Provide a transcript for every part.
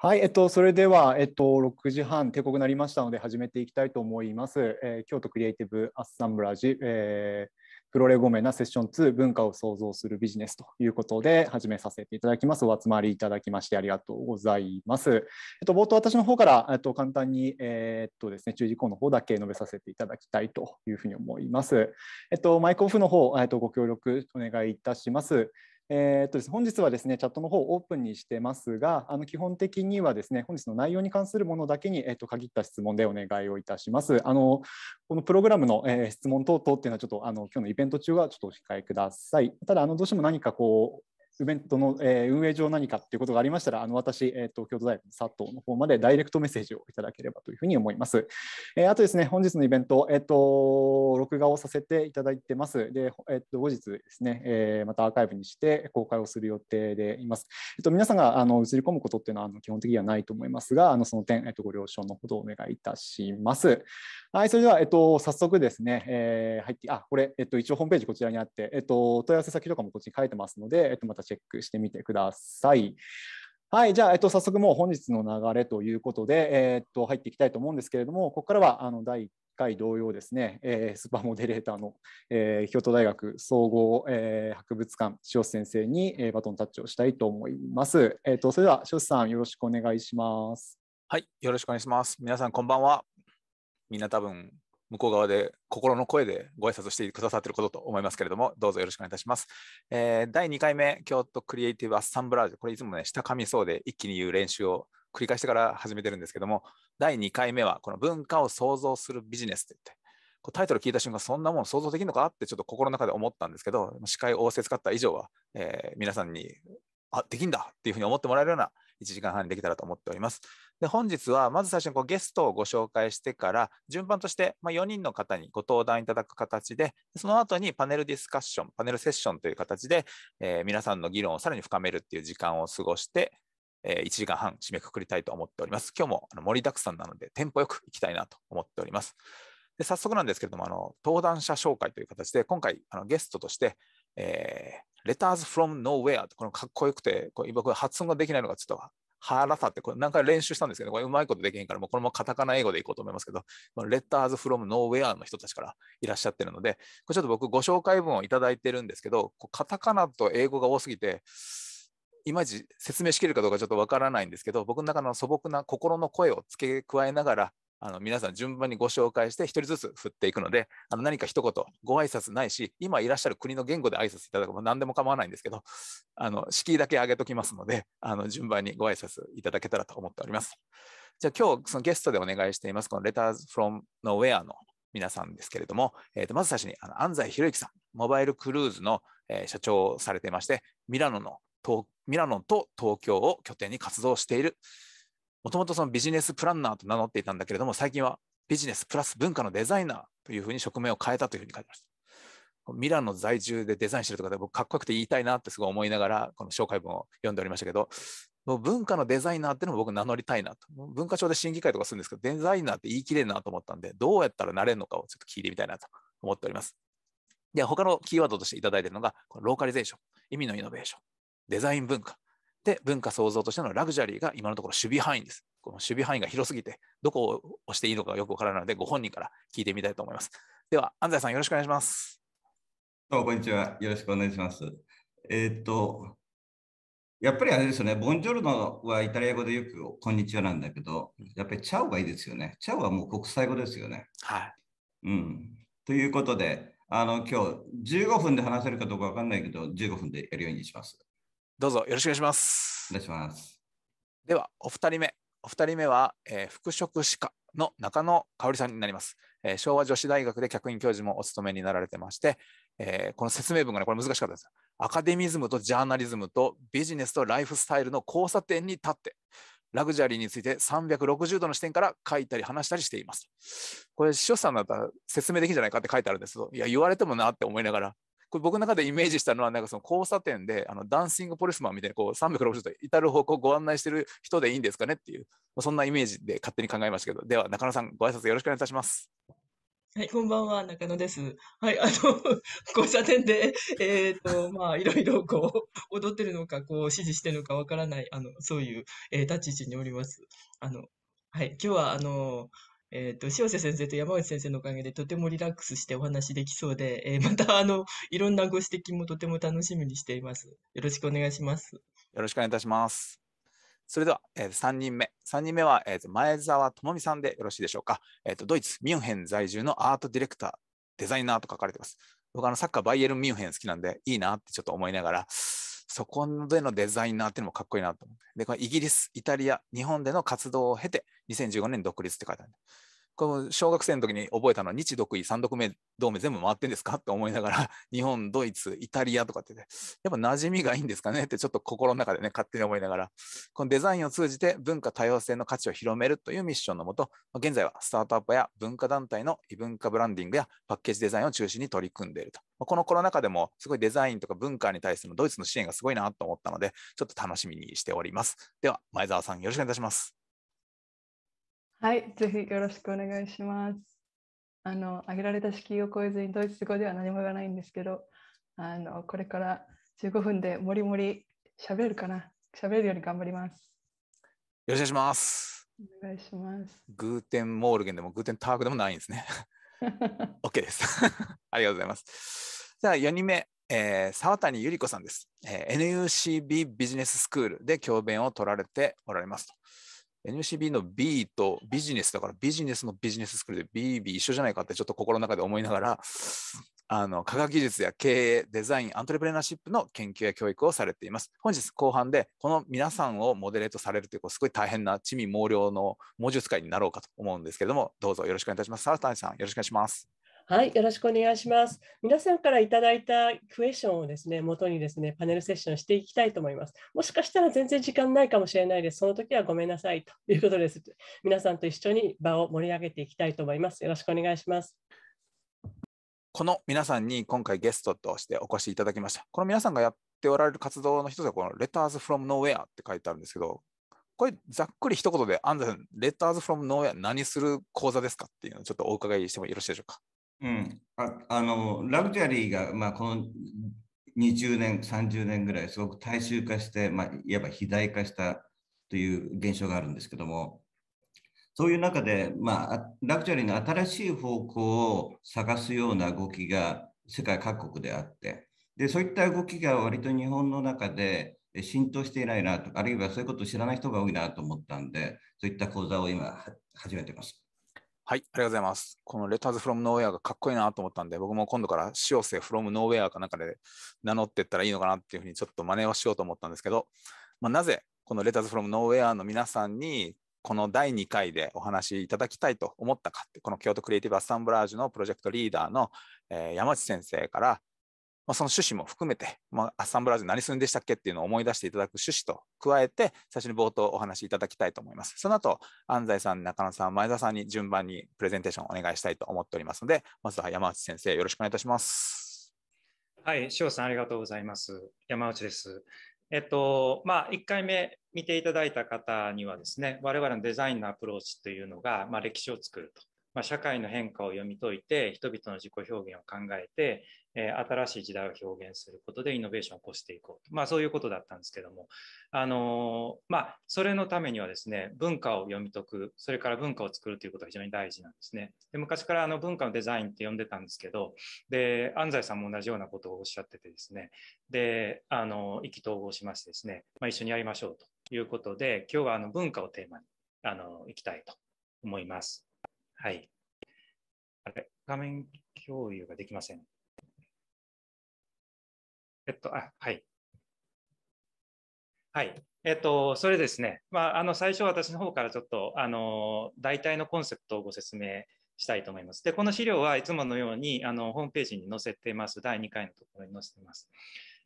はい、えっと、それでは、えっと、6時半、定刻になりましたので、始めていきたいと思います。えー、京都クリエイティブアッサンブラージ、えー、プロレゴメなセッション2、文化を創造するビジネスということで、始めさせていただきます。お集まりいただきまして、ありがとうございます。えっと、冒頭、私の方から、えっと、簡単に、えー、っとですね、注意項の方だけ述べさせていただきたいというふうに思います。えっと、マイクオフの方、えっと、ご協力お願いいたします。えー、っとですね、本日はですねチャットの方をオープンにしてますがあの基本的にはですね本日の内容に関するものだけに、えー、っと限った質問でお願いをいたします。あのこのプログラムの、えー、質問等々っていうのはちょっとあの今日のイベント中はちょっとお控えください。ただあのどうしても何かこうイベントの、えー、運営上何かっていうことがありましたら、あの私、えー、東京都大学の佐藤の方までダイレクトメッセージをいただければというふうに思います。えー、あとですね、本日のイベント、えっ、ー、と、録画をさせていただいてます。で、えっ、と、後日ですね、えまたアーカイブにして公開をする予定でいます。えっ、と、皆さんがあの映り込むことっていうのはあの基本的にはないと思いますが、あのその点、えっ、と、ご了承のほどお願いいたします。はい、それでは、えっ、と、早速ですね、え入って、あ、これ、えっ、と、一応ホームページこちらにあって、えっ、と、問い合わせ先とかもこっちに書いてますので、えっ、と、またチェックしてみてください。はい、じゃあ、えっと、早速もう本日の流れということで、えー、っと、入っていきたいと思うんですけれども、ここからは、あの、第1回同様ですね、えー、スーパーモデレーターの、えー、京都大学総合、え博物館、塩津先生に、えバトンタッチをしたいと思います。えっと、それでは、塩津さん、よろしくお願いします。はい、よろしくお願いします。皆さん、こんばんは。みんな多分、向こう側で心の声でご挨拶してくださっていることと思いますけれども、どうぞよろしくお願いいたします。えー、第2回目、京都クリエイティブアッサンブラージュ、これいつもね、下噛みそうで一気に言う練習を繰り返してから始めてるんですけども、第2回目はこの文化を創造するビジネスって言って、こタイトル聞いた瞬間、そんなもん想像できるのかってちょっと心の中で思ったんですけど、司会を仰せつかった以上は、えー、皆さんに、あ、できんだっていうふうに思ってもらえるような1時間半にできたらと思っております。で本日はまず最初にこうゲストをご紹介してから順番として、ま4人の方にご登壇いただく形でその後にパネルディスカッションパネルセッションという形で、えー、皆さんの議論をさらに深めるっていう時間を過ごして、えー、1時間半締めくくりたいと思っております今日も盛りだくさんなのでテンポよくいきたいなと思っておりますで早速なんですけれどもあの登壇者紹介という形で今回あのゲストとして、えー、Letters from Nowhere このかっこよくてこれ僕発音ができないのがちょっとハラサってこれ何回練習したんですけど、これうまいことできへんから、もうこのままカタカナ英語でいこうと思いますけど、レッターズフロムノーウェアの人たちからいらっしゃってるので、これちょっと僕ご紹介文をいただいてるんですけど、カタカナと英語が多すぎて、いまいち説明しきるかどうかちょっとわからないんですけど、僕の中の素朴な心の声を付け加えながら、あの皆さん順番にご紹介して一人ずつ振っていくのであの何か一言ご挨拶ないし今いらっしゃる国の言語で挨拶いただくも何でも構わないんですけどあの敷居だけ上げときますのであの順番にご挨拶いただけたらと思っております。じゃあ今日そのゲストでお願いしていますこの Letters from Nowhere の皆さんですけれども、えー、とまず最初にあの安西博之さんモバイルクルーズの、え社長をされていましてミラノのミラノと東京を拠点に活動しているもともとそのビジネスプランナーと名乗っていたんだけれども、最近はビジネスプラス文化のデザイナーというふうに職名を変えたというふうに書いてました。ミラノ在住でデザインしてるとかで僕かっこよくて言いたいなってすごい思いながらこの紹介文を読んでおりましたけど文化のデザイナーっていうのも僕名乗りたいなと文化庁で審議会とかするんですけどデザイナーって言い切れるなと思ったんでどうやったらなれるのかをちょっと聞いてみたいなと思っておりますで他のキーワードとしていただいているのがこのローカリゼーション意味のイノベーションデザイン文化で、文化創造としてのラグジュアリーが今のところ守備範囲です。この守備範囲が広すぎて、どこを押していいのかよくわからないので、ご本人から聞いてみたいと思います。では、安西さん、よろしくお願いします。どうも、こんにちは。よろしくお願いします。えー、っと、やっぱりあれですよね、ボンジョルノはイタリア語でよくこんにちはなんだけど、やっぱりチャオがいいですよね。チャオはもう国際語ですよね。はい。うん。ということで、あの今日15分で話せるかどうかわかんないけど、15分でやるようにします。どうぞよろしくお願いします。お願いします。では、お二人目。お二人目は、えー、服飾歯科の中野香織さんになります、えー、昭和女子大学で客員教授もお勤めになられてまして、えー、この説明文がね、これ難しかったです。アカデミズムとジャーナリズムとビジネスとライフスタイルの交差点に立って、ラグジュアリーについて360度の視点から書いたり話したりしています。これ、師匠さんだったら説明できるんじゃないかって書いてあるんですけど、いや、言われてもなって思いながら、これ僕の中でイメージしたのはなんかその交差点であのダンシングポリスマンみたいにこう360度至る方向ご案内してる人でいいんですかねっていうそんなイメージで勝手に考えましたけどでは中野さんご挨拶よろしくお願いいたします。はい、こんばんは、中野です。はい、あの、交差点で、えっ、ー、と、まあ、いろいろこう、踊ってるのか、こう、指示してるのかわからない、あの、そういう、えー、立ち位置におります。あの、はい、今日は、あの、えっ、と、塩瀬先生と山内先生のおかげでとてもリラックスしてお話できそうで、えー また、あの、いろんなご指摘もとても楽しみにしています。よろしくお願いします。よろしくお願いいたします。それでは、えー、3人目。3人目は、えー、と前澤智美さんでよろしいでしょうか。えー、とドイツ・ミュンヘン在住のアートディレクター、デザイナーと書かれています。僕あのサッカーバイエルン・ミュンヘン好きなんでいいなってちょっと思いながら、そこでのデザイナーっていうのもかっこいいなと思って。で、これイギリス、イタリア、日本での活動を経て、2015年独立って書いてある。この小学生の時に覚えたのは日独位三独目同盟全部回ってんですかって思いながら 日本ドイツイタリアとかって、ね、やっぱ馴染みがいいんですかねってちょっと心の中でね勝手に思いながらこのデザインを通じて文化多様性の価値を広めるというミッションのもと現在はスタートアップや文化団体の異文化ブランディングやパッケージデザインを中心に取り組んでいるとこのコロナ禍でもすごいデザインとか文化に対するドイツの支援がすごいなと思ったのでちょっと楽しみにしておりますでは前澤さんよろしくお願いいたしますはい、ぜひよろしくお願いします。あの、挙げられた式を超えずにドイツ語では何も言わないんですけど、あの、これから15分でもりもり喋れるかな喋れるように頑張ります。よろしくお願いします。お願いします。グーテンモールゲンでもグーテンターグでもないんですね。OK です。ありがとうございます。じゃあ4人目、えー、沢谷百合子さんです、えー、NUCB ビジネススクールで教鞭を取られておられますと。NCB の B とビジネスだからビジネスのビジネススクールで BB 一緒じゃないかってちょっと心の中で思いながらあの科学技術や経営デザインアントレプレナーシップの研究や教育をされています本日後半でこの皆さんをモデレートされるというすごい大変な地味猛量の猛使いになろうかと思うんですけれどもどうぞよろしくお願いいたしますサラタさんよろしくお願いしますはい、よろしくお願いします。皆さんからいただいたクエスチョンをですね、元にですね、パネルセッションしていきたいと思います。もしかしたら全然時間ないかもしれないです。その時はごめんなさいということです。皆さんと一緒に場を盛り上げていきたいと思います。よろしくお願いします。この皆さんに今回ゲストとしてお越しいただきました。この皆さんがやっておられる活動の一つは、この Letters from Nowhere って書いてあるんですけど、これざっくり一言で、安全、Letters from Nowhere 何する講座ですかっていうのをちょっとお伺いしてもよろしいでしょうか。うん、ああのラグジュアリーが、まあ、この20年、30年ぐらい、すごく大衆化して、まあ、いわば肥大化したという現象があるんですけども、そういう中で、まあ、ラグジュアリーの新しい方向を探すような動きが世界各国であって、でそういった動きが割と日本の中で浸透していないなとか、あるいはそういうことを知らない人が多いなと思ったんで、そういった講座を今、始めてます。はい、ありがとうございます。このレターズフロムノーウェアがかっこいいなと思ったんで、僕も今度から塩瀬フロムノーウェアかなんかで名乗ってったらいいのかなっていうふうにちょっと真似をしようと思ったんですけど、まあ、なぜこのレターズフロムノーウェアの皆さんにこの第2回でお話しいただきたいと思ったかって、この京都クリエイティブアッサンブラージュのプロジェクトリーダーの、えー、山内先生から、まあ、その趣旨も含めて、まあ、アッサンブラージュ何するんでしたっけっていうのを思い出していただく趣旨と加えて、最初に冒頭お話しいただきたいと思います。その後、安西さん、中野さん、前田さんに順番にプレゼンテーションお願いしたいと思っておりますので、まずは山内先生、よろしくお願いいたします。はい、塩さんありがとうございます。山内です。えっと、まあ、1回目見ていただいた方にはですね、我々のデザインのアプローチというのが、まあ、歴史を作ると。まあ、社会の変化を読み解いて人々の自己表現を考えてえ新しい時代を表現することでイノベーションを起こしていこうと、まあ、そういうことだったんですけども、あのまあ、それのためにはですね文化を読み解くそれから文化を作るということが非常に大事なんですねで昔からあの文化のデザインって呼んでたんですけどで安西さんも同じようなことをおっしゃっててですねであの意気投合しましてですね、まあ、一緒にやりましょうということで今日はあの文化をテーマにあのいきたいと思います。はい。あれ、画面共有ができません。えっと、あ、はい。はい。えっと、それですね。まあ、あの、最初私の方からちょっと、あの、大体のコンセプトをご説明したいと思います。で、この資料はいつものように、あの、ホームページに載せてます。第2回のところに載せてます。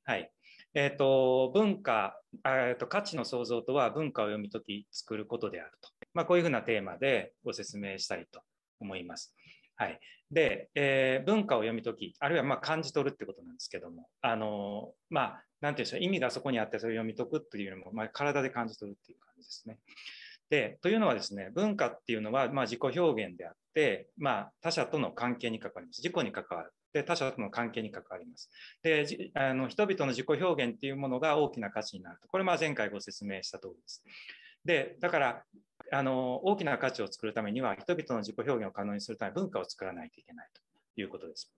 はい。えっ、と、文化、えっと、価値の創造とは文化を読み解き作ることであると。まあ、こういうふうなテーマでご説明したいと思います。はい。で、えー、文化を読み解き、あるいはま感じ取るってことなんですけども、あのー、まあ、なんていうんでしょう、意味がそこにあってそれを読み解くっていうよりも、まあ、体で感じ取るっていう感じですね。で、というのはですね、文化っていうのは、ま自己表現であって、まあ、他者との関係に関わります。自己に関わる。で、他者との関係に関わります。で、あの人々の自己表現っていうものが大きな価値になると。これ、まあ、前回ご説明した通りです。で、だから、あの大きな価値を作るためには人々の自己表現を可能にするため文化を作らないといけないということです。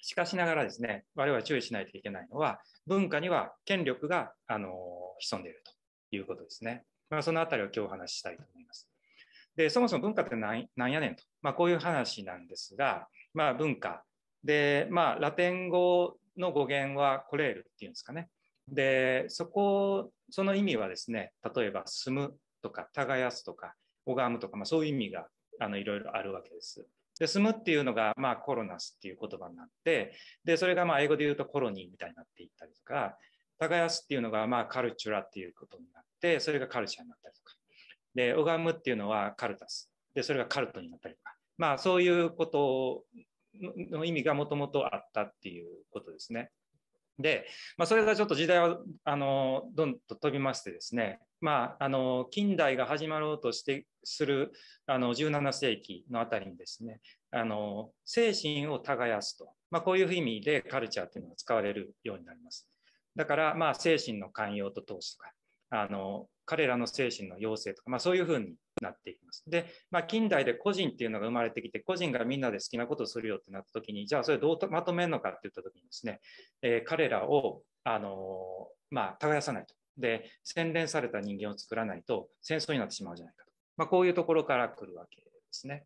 しかしながらですね、我々は注意しないといけないのは、文化には権力があの潜んでいるということですね。まあ、そのあたりを今日お話ししたいと思います。でそもそも文化って何やねんと、まあ、こういう話なんですが、まあ、文化で、まあ、ラテン語の語源はコレールっていうんですかね。でそこその意味はですね例えば住むとか耕すとか拝むとか、まあ、そういう意味があのいろいろあるわけです。で、住むっていうのが、まあ、コロナスっていう言葉になって、で、それがまあ、英語で言うとコロニーみたいになっていったりとか、耕すっていうのが、まあ、カルチュラっていうことになって、それがカルチャーになったりとか。で、拝むっていうのはカルタス。で、それがカルトになったりとか。まあ、そういうことの意味がもともとあったっていうことですね。で、まあ、それがちょっと時代は、あの、どんと飛びましてですね、まあ、あの近代が始まろうとしてするあの17世紀のあたりにですねあの精神を耕すと、まあ、こういう意味でカルチャーっていうのが使われるようになります。だから、まあ、精神の寛容と投資とかあの彼らの精神の養成とか、まあ、そういうふうになっていきます。で、まあ、近代で個人っていうのが生まれてきて、個人がみんなで好きなことをするよってなった時に、じゃあそれどうまとめるのかって言った時にですね、えー、彼らを、あのまあ、耕さないと。で、洗練された人間を作らないと戦争になってしまうじゃないかと。まあ、こういうところから来るわけですね。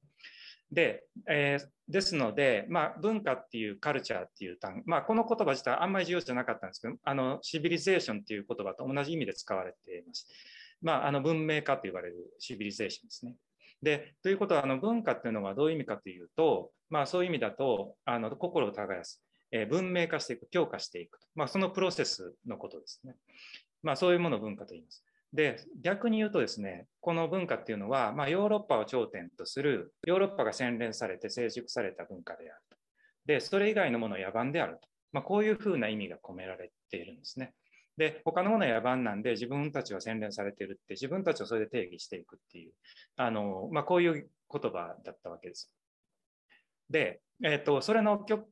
で、えー、ですので、まあ、文化っていうカルチャーっていう単語、まあ、この言葉自体あんまり重要じゃなかったんですけど、あの、シビリゼーションっていう言葉と同じ意味で使われています。まあ、あの、文明化と言われるシビリゼーションですね。で、ということは、あの、文化っていうのはどういう意味かというと、まあ、そういう意味だと、あの、心を耕す、え文明化していく、強化していく、まあ、そのプロセスのことですね。まあ、そういうものを文化と言います。で、逆に言うとですね、この文化っていうのは、まあ、ヨーロッパを頂点とする、ヨーロッパが洗練されて成熟された文化であると。で、それ以外のものは野蛮であると。まあ、こういうふうな意味が込められているんですね。で、他のものは野蛮なんで、自分たちは洗練されてるって、自分たちをそれで定義していくっていう、あの、まあ、こういう言葉だったわけです。で、えっ、ー、と、それの極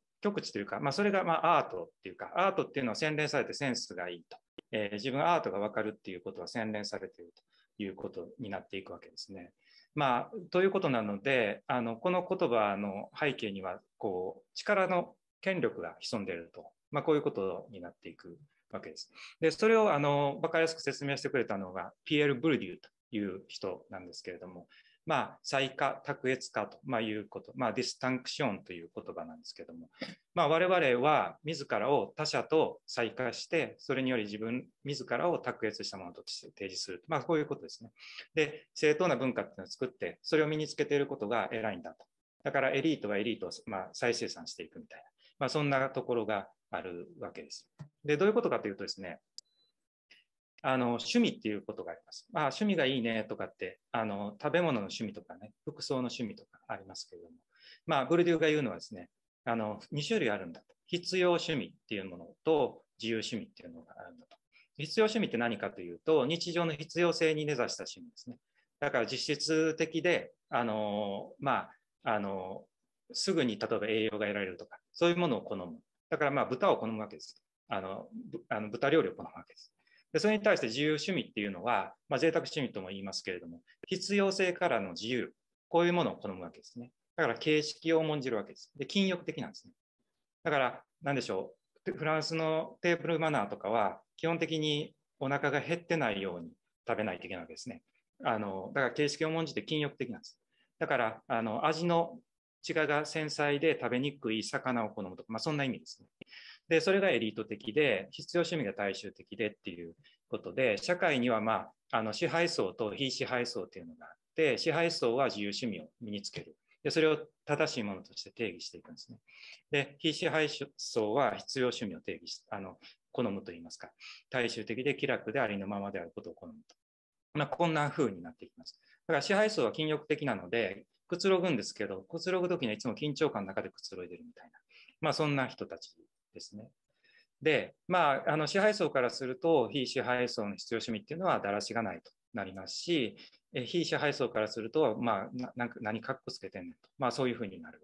地というか、まあ、それがまアートっていうか、アートっていうのは洗練されてセンスがいいと。えー、自分アートがわかるっていうことは洗練されているということになっていくわけですね。まあ、ということなので、あの、この言葉の背景には、こう、力の権力が潜んでいると、まあ、こういうことになっていくわけです。で、それを、あの、分かりやすく説明してくれたのが、ピエール・ブルデューという人なんですけれども、まあ、再化、卓越化と、まあ、いうこと、まあ、ディスタンクションという言葉なんですけども、まあ、我々は自らを他者と再化して、それにより自分自らを卓越したものとして提示する。まあ、こういうことですね。で、正当な文化っていうのを作って、それを身につけていることが偉いんだと。だからエリートはエリートを、まあ、再生産していくみたいな、まあ、そんなところがあるわけです。で、どういうことかというとですね、あの趣味っていうことがあります。まあ、趣味がいいねとかってあの、食べ物の趣味とかね、服装の趣味とかありますけれども、まあ、ブルデューが言うのはですね、あの2種類あるんだと。必要趣味っていうものと自由趣味っていうのがあるんだと。必要趣味って何かというと、日常の必要性に根ざした趣味ですね。だから実質的で、あの、まあ、あの、すぐに例えば栄養が得られるとか、そういうものを好む。だからまあ豚を好むわけです。あの、あの豚料理を好むわけです。でそれに対して自由趣味っていうのは、まあ、贅沢趣味とも言いますけれども、必要性からの自由、こういうものを好むわけですね。だから形式を重んじるわけです。で、禁欲的なんですね。だから、なんでしょう。フランスのテーブルマナーとかは、基本的にお腹が減ってないように食べないといけないわけですね。あの、だから形式を重んじて禁欲的なんです。だから、あの、味の違いが繊細で食べにくい魚を好むとか、まあ、そんな意味ですね。で、それがエリート的で、必要趣味が大衆的でっていうことで、社会には、まあ、あの支配層と非支配層っていうのがあって、支配層は自由趣味を身につける。で、それを正しいものとして定義していくんですね。で、非支配層は必要趣味を定義し、あの、好むと言いますか、大衆的で気楽でありのままであることを好むと。まあ、こんな風になっていきます。だから支配層は禁欲的なので、くつろぐんですけど、くつろぐときにはいつも緊張感の中でくつろいでるみたいな、まあそんな人たちですね。で、まあ、あの支配層からすると、非支配層の必要趣味っていうのはだらしがないとなりますし、え非支配層からすると、まあ、なな何かっこつけてんねんと、まあ、そういうふうになる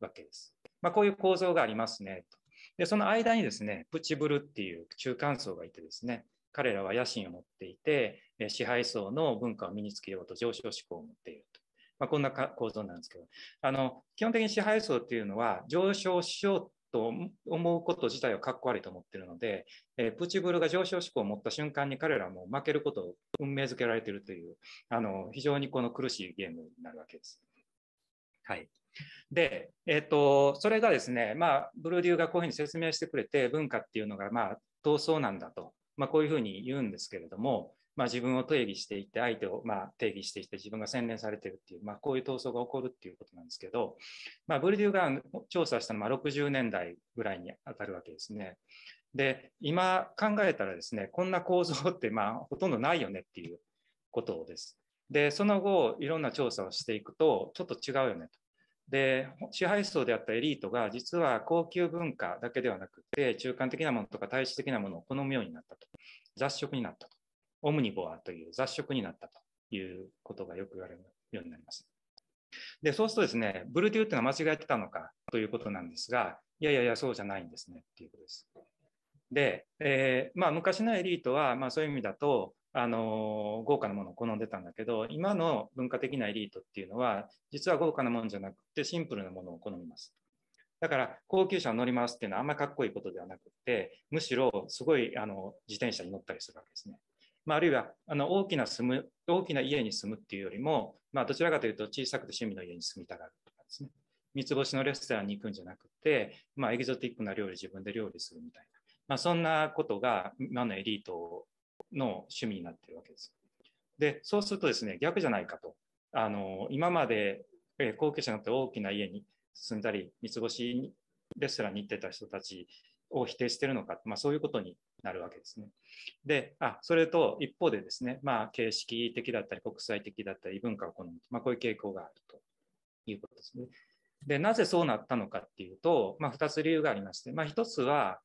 わけです。まあ、こういう構造がありますねと。で、その間にですね、プチブルっていう中間層がいてですね、彼らは野心を持っていて、支配層の文化を身につけようと上昇志向を持っていると。まあ、こんな構造なんですけど、あの基本的に支配層っていうのは上昇しようと思うこと自体はかっこ悪いと思ってるので、えー、プチブルが上昇志向を持った瞬間に彼らも負けることを運命づけられているという、あの、非常にこの苦しいゲームになるわけです。はい。で、えっ、と、それがですね、まあ、ブルーデューがこういうふうに説明してくれて、文化っていうのが、まあ、闘争なんだと、まあ、こういうふうに言うんですけれども、まあ、自分を定義していって、相手をまあ定義していって、自分が洗練されてるっていう、まあ、こういう闘争が起こるっていうことなんですけど、まあ、ブリデューが調査したのは60年代ぐらいに当たるわけですね。で、今考えたらですね、こんな構造ってまあほとんどないよねっていうことです。で、その後、いろんな調査をしていくと、ちょっと違うよねと。で、支配層であったエリートが、実は高級文化だけではなくて、中間的なものとか体質的なものを好むようになったと。雑食になったと。オムニボアという雑食になったということがよく言われるようになります。で、そうするとですね、ブルディーっていうのは間違えてたのかということなんですが、いやいやいや、そうじゃないんですねっていうことです。で、えー、まあ、昔のエリートは、まあ、そういう意味だと、あの豪華なものを好んでたんだけど、今の文化的なエリートっていうのは、実は豪華なものじゃなくて、シンプルなものを好みます。だから、高級車を乗り回すっていうのはあんまりかっこいいことではなくて、むしろすごいあの自転車に乗ったりするわけですね。まあ、あるいはあの大きな住む大きな家に住むっていうよりも、まあ、どちらかというと小さくて趣味の家に住みたがるとかですね。三つ星のレストランに行くんじゃなくて、まあ、エキゾティックな料理自分で料理するみたいな、まあ、そんなことが今のエリートの趣味になってるわけです。で、そうするとですね、逆じゃないかと。あの、今まで、え後継者になって大きな家に住んだり、三つ星レストランに行ってた人たちを否定してるのか、まあ、そういうことになるわけですね。で、あ、それと一方でですね、まあ、形式的だったり、国際的だったり、文化を好む、まあ、こういう傾向があるということですね。で、なぜそうなったのかっていうと、まあ、2つ理由がありまして、まあ、1つは、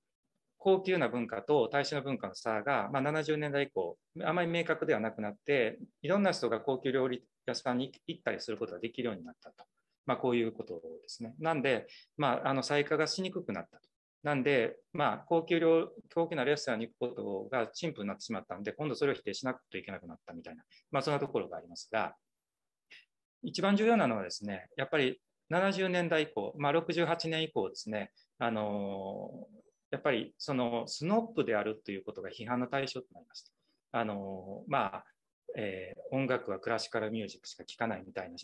高級な文化と大衆の文化の差が、まあ、70年代以降、あまり明確ではなくなって、いろんな人が高級料理屋さんに行ったりすることができるようになったと。まあ、こういうことですね。なんで、まあ、あの、再化がしにくくなったと。なんで、まあ、高級料高級なレストランに行くことが陳腐になってしまったんで、今度それを否定しなくてはいけなくなったみたいな、まあ、そんなところがありますが、一番重要なのはですね、やっぱり70年代以降、まあ、68年以降ですね、あのやっぱりそのスノップであるということが批判の対象となりました。あのまあえー、音楽はクラシカルミュージックしか聴かないみたいな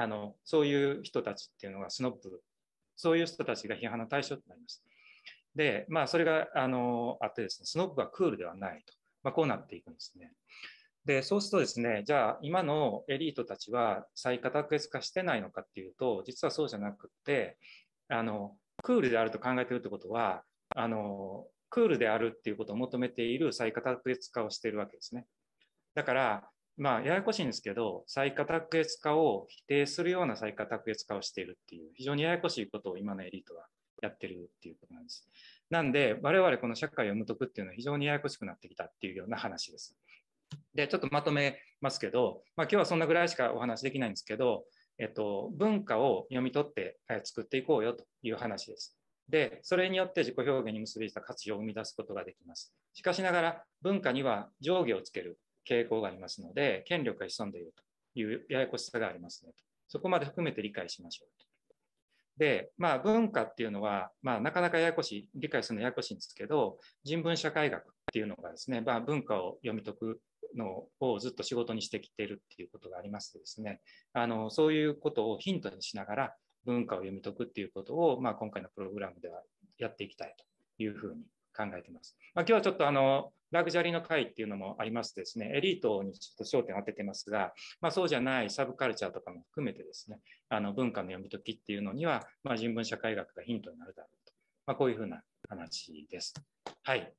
あのそういう人たちっていうのがスノップそういう人たちが批判の対象となりました。で、まあ、それがあのあってですね、すごプはクールではないと、まあ、こうなっていくんですね。で、そうするとですね、じゃあ今のエリートたちは再卓越化してないのかっていうと、実はそうじゃなくて、あの、クールであると考えてるってことは、あの、クールであるっていうことを求めている再卓越化をしているわけですね。だから、まあ、ややこしいんですけど、再卓越化を否定するような再型決化をしているっていう、非常にややこしいことを今のエリートはやってるっていうことなんです。なんで、我々この社会をむとくっていうのは非常にややこしくなってきたっていうような話です。で、ちょっとまとめますけど、まあ、今日はそんなぐらいしかお話できないんですけど、えっと、文化を読み取って作っていこうよという話です。で、それによって自己表現に結びついた価値を生み出すことができます。しかしながら、文化には上下をつける傾向がありますので、権力が潜んでいるというややこしさがありますねと。そこまで含めて理解しましょうと。で、まあ、文化っていうのは、まあ、なかなかややこしい、理解するのややこしいんですけど、人文社会学っていうのがですね、まあ、文化を読み解くのをずっと仕事にしてきてるっていうことがありましてですね、あの、そういうことをヒントにしながら文化を読み解くっていうことを、まあ、今回のプログラムではやっていきたいというふうに考えています。まあ、今日はちょっとあの、ラグジュアリーの会っていうのもありましてですね、エリートにちょっと焦点を当ててますが、まあ、そうじゃないサブカルチャーとかも含めてですね、あの文化の読み解きっていうのには、まあ、人文社会学がヒントになるだろうと。まあ、こういうふうな話です。はい。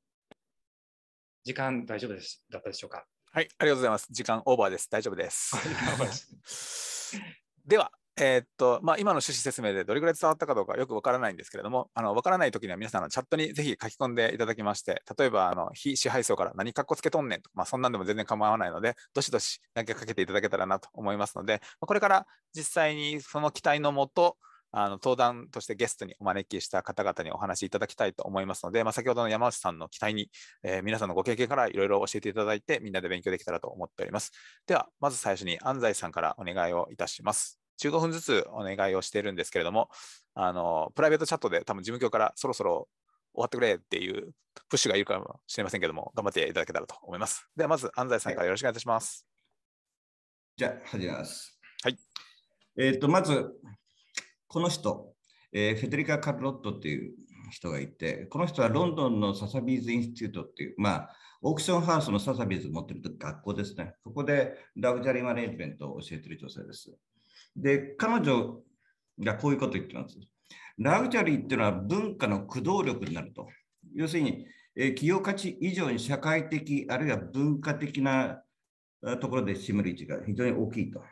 時間大丈夫です。だったでしょうか。はい、ありがとうございます。時間オーバーです。大丈夫です。では、えー、っと、まあ、今の趣旨説明でどれぐらい伝わったかどうかよくわからないんですけれども、あの、わからない時には皆さんのチャットにぜひ書き込んでいただきまして、例えば、あの、非支配層から何かっこつけとんねんとか、まあ、そんなんでも全然構わないので、どしどし投げかけていただけたらなと思いますので、これから実際にその期待のもと、あの登壇としてゲストにお招きした方々にお話しいただきたいと思いますので、まあ、先ほどの山内さんの期待に、えー、皆さんのご経験からいろいろ教えていただいて、みんなで勉強できたらと思っております。では、まず最初に安西さんからお願いをいたします。15分ずつお願いをしてるんですけれども、あのプライベートチャットで多分事務局からそろそろ終わってくれっていうプッシュがいるかもしれませんけども、頑張っていただけたらと思います。ではまず安西さんからよろしくお願いいたします。じゃあ、始めます。はい。えっ、と、まず、この人、えー、フェデリカ・カルロットっていう人がいて、この人はロンドンのササビーズ・インスティュートっていう、まあ、オークションハウスのササビーズ持ってる学校ですね。ここでラグジャリーマネージメントを教えてる女性です。で、彼女がこういうことを言ってます。ラグジュアリーっていうのは文化の駆動力になると。要するに、え企業価値以上に社会的あるいは文化的なところで占める位置が非常に大きいと。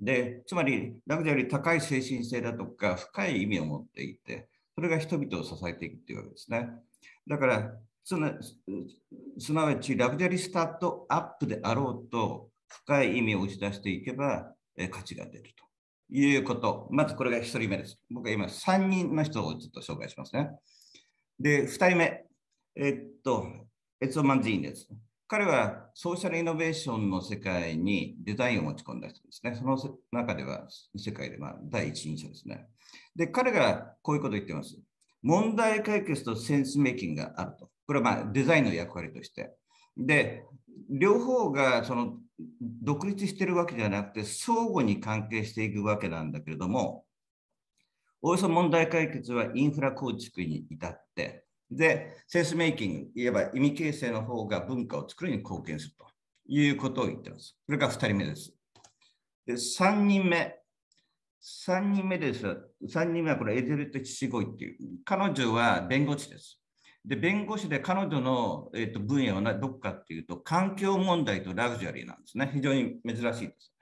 で、つまりラグジュアリー高い精神性だとか深い意味を持っていて、それが人々を支えていくっていうわけですね。だから、すなすなわちラグジュアリースタートアップであろうと深い意味を打ち出していけば、価値が出るということ。まずこれが1人目です。僕は今3人の人をちょっと紹介しますね。で、2人目。えっと、エツオマン・ジーンです。彼はソーシャルイノベーションの世界にデザインを持ち込んだ人ですね。その中では世界でま第一人者ですね。で、彼がこういうことを言ってます。問題解決とセンスメイキングがあると。これはまデザインの役割として。で、両方がその独立してるわけじゃなくて相互に関係していくわけなんだけれどもおよそ問題解決はインフラ構築に至ってでセンスメイキングいえば意味形成の方が文化を作るに貢献するということを言ってます。それが2人目です。で3人目3人目です。3人目はこれエデルト・シゴイっていう。彼女は弁護士です。で、弁護士で彼女の、えーと、分野はどこかっていうと、環境問題とラグジュアリーなんですね。非常に珍しいです。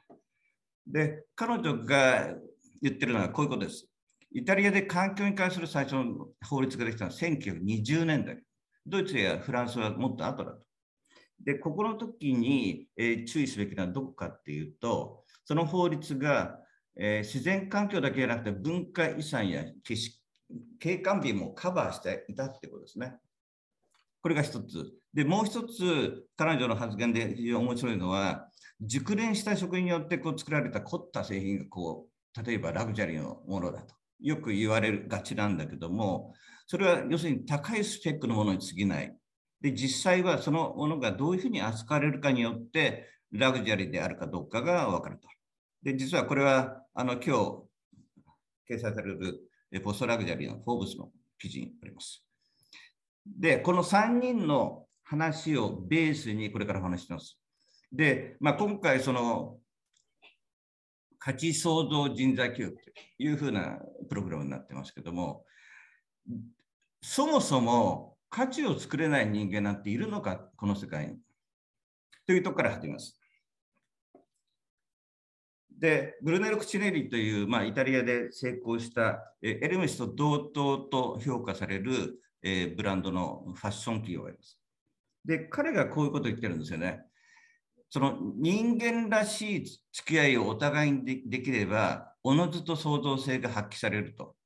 で、彼女が言ってるのはこういうことです。イタリアで環境に関する最初の法律ができたのは1920年代。ドイツやフランスはもっと後だと。で、ここの時に、えー、注意すべきのはどこかっていうと、その法律が、えー、自然環境だけじゃなくて文化遺産や景色景観日もカバーしていたってことですね。これが一つ。で、もう一つ、彼女の発言で非常に面白いのは、熟練した職員によってこう作られた凝った製品がこう、例えばラグジュアリーのものだと、よく言われるがちなんだけども、それは要するに高いスペックのものに過ぎない。で、実際はそのものがどういうふうに扱われるかによって、ラグジュアリーであるかどうかが分かると。で、実はこれは、あの、今日、掲載されるポストラグジアリーのフォーブスの記事にあります。で、この3人の話をベースにこれから話します。で、まあ、今回、その価値創造人材教育というふうなプログラムになってますけども、そもそも価値を作れない人間なんているのか、この世界に。というところから始めます。で、ブルネロ・クチネリという、まあ、イタリアで成功したエルメスと同等と評価される、えー、ブランドのファッション企業がいます。で、彼がこういうことを言ってるんですよね。その人間らしい付き合いをお互いにできれば、おのずと創造性が発揮されると。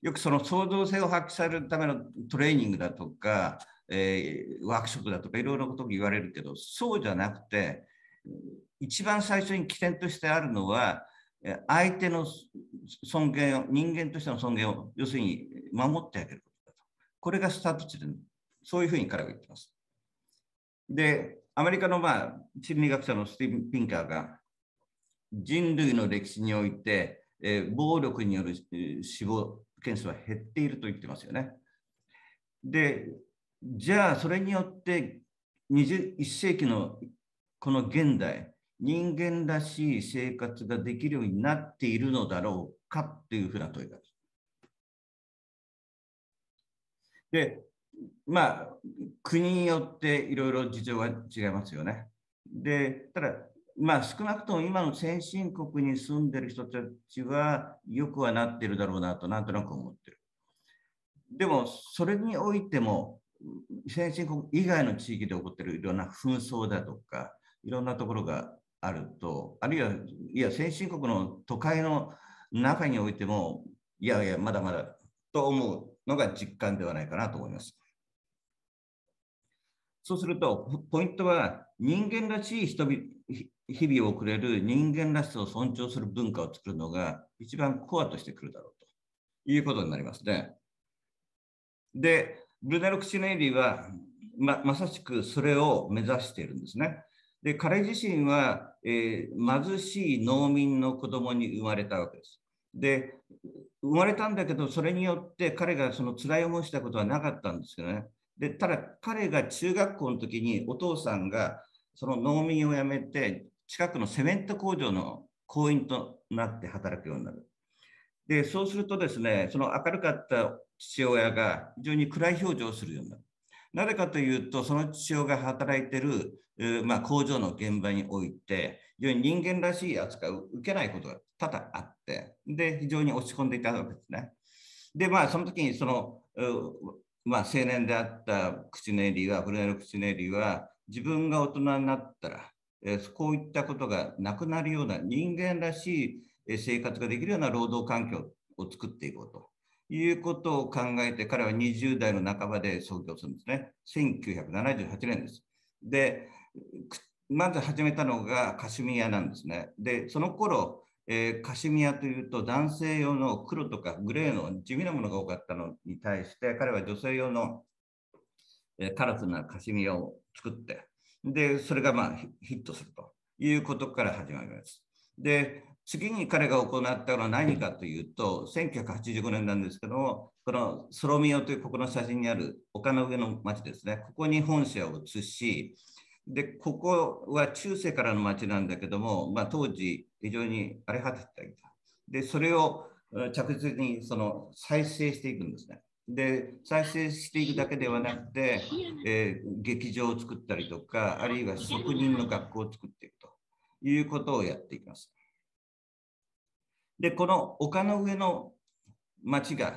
よくその創造性を発揮されるためのトレーニングだとか、えー、ワークショップだとかいろいろなことを言われるけど、そうじゃなくて、一番最初に起点としてあるのは、相手の尊厳を、人間としての尊厳を、要するに守ってあげることだと。これがスタート地点、そういうふうに彼は言ってます。で、アメリカの、まあ、心理学者のスティーブン・ピンカーが、人類の歴史において、えー、暴力による死亡件数は減っていると言ってますよね。で、じゃあ、それによって21世紀のこの現代、人間らしい生活ができるようになっているのだろうかっていうふうな問いがある。で、まあ、国によっていろいろ事情は違いますよね。で、ただ、まあ、少なくとも今の先進国に住んでる人たちはよくはなってるだろうなとなんとなく思ってる。でも、それにおいても、先進国以外の地域で起こってるいろんな紛争だとか、いろんなところがあると、あるいは、いや、先進国の都会の中においても、いやいや、まだまだと思うのが実感ではないかなと思います。そうすると、ポイントは人間らしい人々日々を送れる人間らしさを尊重する文化を作るのが一番コアとしてくるだろうということになりますね。で、ブルネロ・クシネイリーはままさしくそれを目指しているんですね。で彼自身は、えー、貧しい農民の子供に生まれたわけです。で生まれたんだけどそれによって彼がその辛い思いしたことはなかったんですよね。でただ彼が中学校の時にお父さんがその農民を辞めて近くのセメント工場の工員となって働くようになる。でそうするとですねその明るかった父親が非常に暗い表情をするようになる。なぜかというとその父親が働いてるまあ、工場の現場において、非常に人間らしい扱いを受けないことが多々あって、で、非常に落ち込んでいたわけですね。で、まあ、その時に、その、まあ、青年であったクチネリは、フレール・クチネリは、自分が大人になったら、こういったことがなくなるような人間らしい生活ができるような労働環境を作っていこうということを考えて彼は20代の半ばで創業するんですね1978年です。でまず始めたのがカシミヤなんですね。で、その頃、えー、カシミヤというと男性用の黒とかグレーの地味なものが多かったのに対して彼は女性用の、えー、カラフルなカシミヤを作ってでそれがまあヒットするということから始まります。で次に彼が行ったのは何かというと1985年なんですけどもこのソロミオというここの写真にある丘の上の町ですねここに本社を移しで、ここは中世からの町なんだけども、まあ、当時非常に荒れ果てていた。で、それを着実にその再生していくんですね。で、再生していくだけではなくて、えー、劇場を作ったりとか、あるいは職人の学校を作っていくということをやっていきます。で、この丘の上の町が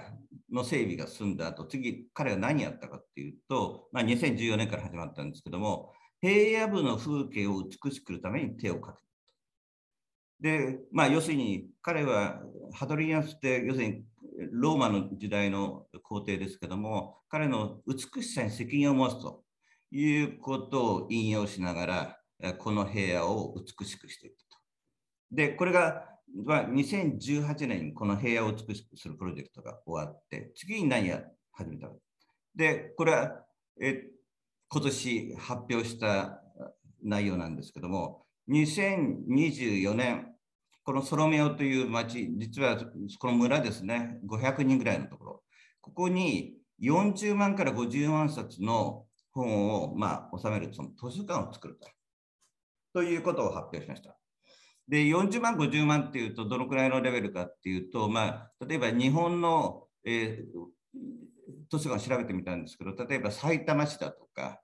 の整備が進んだ後、次、彼は何やったかっていうと、まあ、2014年から始まったんですけども、平野部の風景を美しくするために手をかけた。で、まあ、要するに彼はハドリアスって要するにローマの時代の皇帝ですけども彼の美しさに責任を持つということを引用しながらこの平野を美しくしていくと。でこれが2018年にこの平野を美しくするプロジェクトが終わって次に何を始めたか。でこれはえっ今年発表した内容なんですけども、2024年、このソロメオという町、実はこの村ですね、500人ぐらいのところ、ここに40万から50万冊の本を、まあ、収めるその図書館を作るとということを発表しました。で、40万、50万っていうと、どのくらいのレベルかっていうと、まあ、例えば日本の、えー、図書館調べてみたんですけど、例えば埼玉市だとか、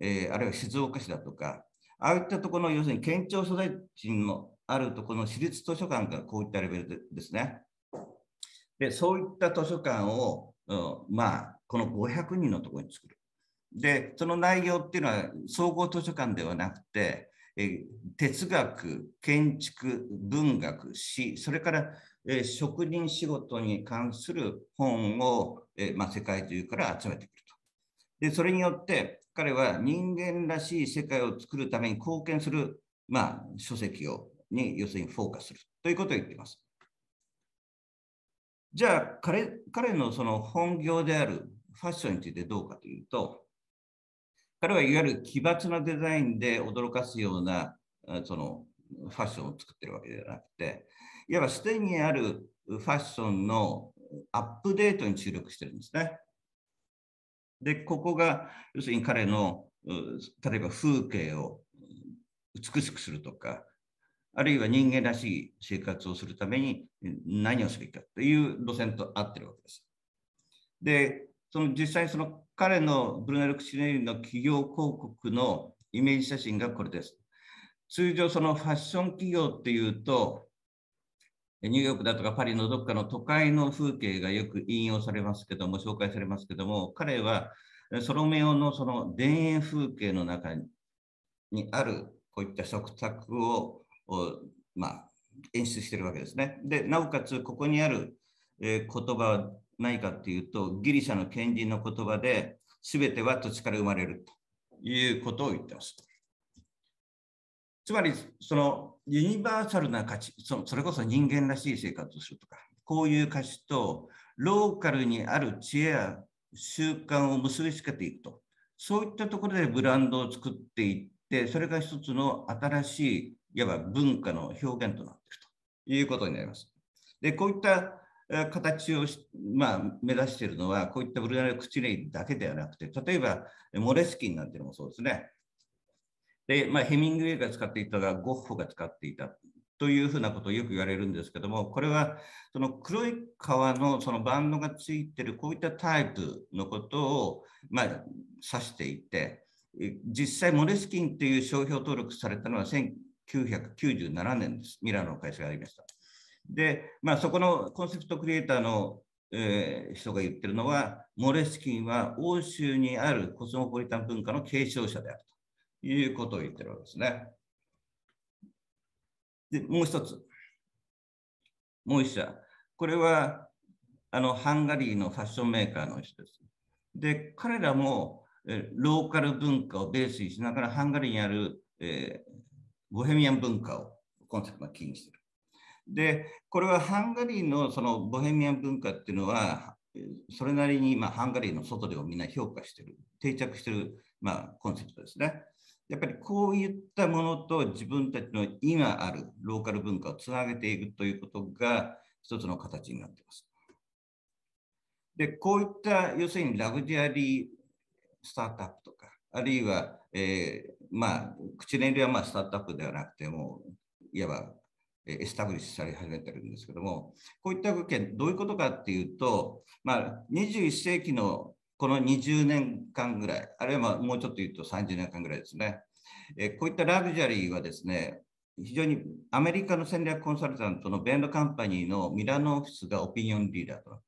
えー、あるいは静岡市だとか、ああいったところの要するに県庁所在地のあるところの私立図書館がこういったレベルでですね。で、そういった図書館を、うん、まあ、この500人のところに作る。で、その内容っていうのは総合図書館ではなくて、え哲学、建築、文学、詩、それからえー、職人仕事に関する本を、えー、まあ、世界中から集めてくると。で、それによって彼は人間らしい世界を作るために貢献する、まあ、書籍をに要するにフォーカスするということを言っています。じゃあ彼彼のその本業であるファッションについてどうかというと彼はいわゆる奇抜なデザインで驚かすようなそのファッションを作ってるわけではなくていわばすでにあるファッションのアップデートに注力してるんですね。で、ここが要するに彼の例えば風景を美しくするとか、あるいは人間らしい生活をするために何をすべきかという路線と合ってるわけです。で、その実際その彼のブルネル・クシネリの企業広告のイメージ写真がこれです。通常そのファッション企業っていうとニューヨークだとかパリのどっかの都会の風景がよく引用されますけども、紹介されますけども、彼はソロメオのその田園風景の中にあるこういった食卓をまあ、演出してるわけですね。で、なおかつここにある、えー、言葉は何かっていうと、ギリシャの賢人の言葉で、全ては土地から生まれるということを言ってます。つまり、そのユニバーサルな価値そ、それこそ人間らしい生活をするとか、こういう価値とローカルにある知恵や習慣を結びつけていくと、そういったところでブランドを作っていって、それが一つの新しい、いわば文化の表現となっているということになります。で、こういった形を、まあ、目指しているのは、こういったブルガリア・クチレイだけではなくて、例えばモレスキンなんていうのもそうですね。で、まあ、ヘミングウェイが使っていたが、ゴッホが使っていたというふうなことをよく言われるんですけども、これはその黒い革のそのバンドがついてるこういったタイプのことを、まあ、指していて、実際、モレスキンという商標登録されたのは1997年です。ミラノの会社がありました。で、まあ、そこのコンセプトクリエイターの、えー、人が言ってるのは、モレスキンは欧州にあるコスモポリタン文化の継承者であると。いうことを言ってるわけですね。で、もう一つ。もう一社。これは、あの、ハンガリーのファッションメーカーの人です。で、彼らも、えローカル文化をベースにしながら、ハンガリーにある、えー、ボヘミアン文化をコンセプトが起因してる。で、これはハンガリーのそのボヘミアン文化っていうのは、それなりに、まあ、ハンガリーの外でもみんな評価してる、定着してる、まあ、コンセプトですね。やっぱりこういったものと自分たちの今あるローカル文化をつなげていくということが一つの形になっています。で、こういった要するにラグジュアリースタートアップとか、あるいは、えー、まあ、口練りはまあスタートアップではなくても、いわばエスタブリッシュされ始めてるんですけども、こういった物件、どういうことかっていうと、まあ、21世紀のこの20年間ぐらい、あるいはもうちょっと言うと30年間ぐらいですね、えこういったラグジュアリーはですね、非常にアメリカの戦略コンサルタントのベンドカンパニーのミラノオフィスがオピニオンリーダーとなっ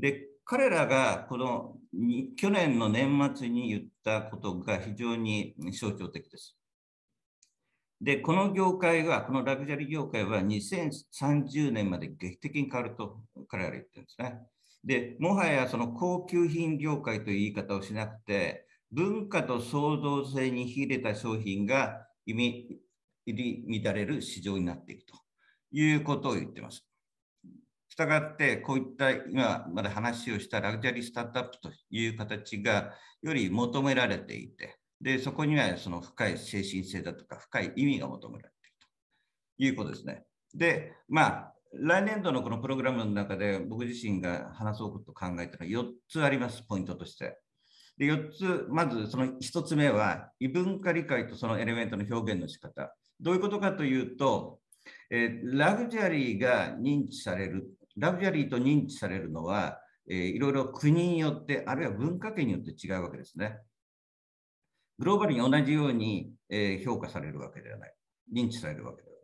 ている。で、彼らがこの去年の年末に言ったことが非常に象徴的です。で、この業界は、このラグジュアリー業界は2030年まで劇的に変わると彼らは言ってるんですね。で、もはやその高級品業界という言い方をしなくて、文化と創造性に秀でた商品が入り乱れる市場になっていくということを言ってます。したがって、こういった今まで話をしたラグジュアリースタートアップという形がより求められていて、でそこにはその深い精神性だとか深い意味が求められているということですね。で、まあ、来年度のこのプログラムの中で僕自身が話そうと考えたのは4つあります、ポイントとして。で4つ、まずその1つ目は異文化理解とそのエレメントの表現の仕方。どういうことかというと、えー、ラグジュアリーが認知される、ラグジュアリーと認知されるのは、えー、いろいろ国によって、あるいは文化圏によって違うわけですね。グローバルに同じように、えー、評価されるわけではない。認知されるわけではない。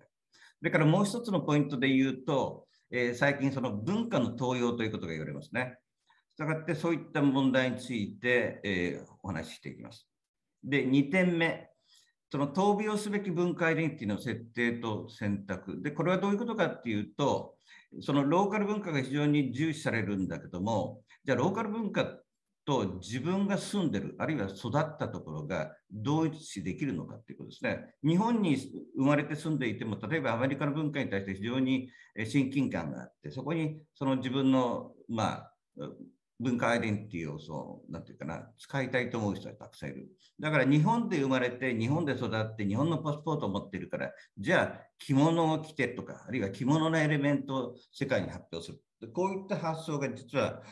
それからもう一つのポイントで言うと、えー、最近その文化の登用ということが言われますね。したがってそういった問題について、えー、お話ししていきます。で、2点目。その闘病すべき文化アイデンティティの設定と選択。で、これはどういうことかっていうと、そのローカル文化が非常に重視されるんだけども、じゃあローカル文化っと自分が住んでる、あるいは育ったところが同一視できるのかっていうことですね。日本に生まれて住んでいても、例えばアメリカの文化に対して非常に親近感があって、そこにその自分の、まあ、文化アイデンティティをそう、なんていうかな、使いたいと思う人がたくさんいる。だから日本で生まれて、日本で育って、日本のパスポートを持っているから、じゃあ着物を着てとか、あるいは着物のエレメントを世界に発表する。こういった発想が実は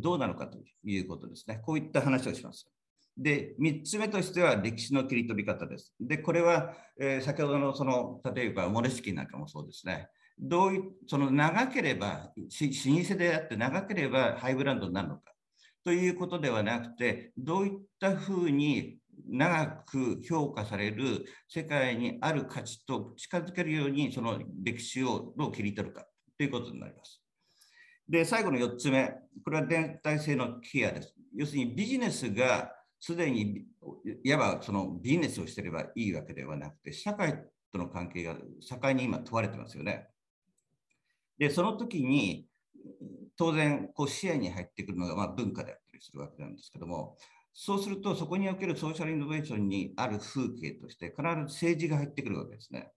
どうなのかということですね。こういった話をします。で、3つ目としては歴史の切り取り方です。で、これは、えー、先ほどのその、例えばモレスキーなんかもそうですね。どういその長ければ、老舗であって長ければハイブランドになるのかということではなくて、どういったふうに長く評価される世界にある価値と近づけるように、その歴史をどう切り取るかということになります。で、最後の4つ目、これは全体性のケアです。要するにビジネスがすでに、いわばそのビジネスをしてればいいわけではなくて、社会との関係が社会に今問われてますよね。で、その時に、当然こう支援に入ってくるのがま文化であったりするわけなんですけども、そうするとそこにおけるソーシャルイノベーションにある風景として必ず政治が入ってくるわけですね。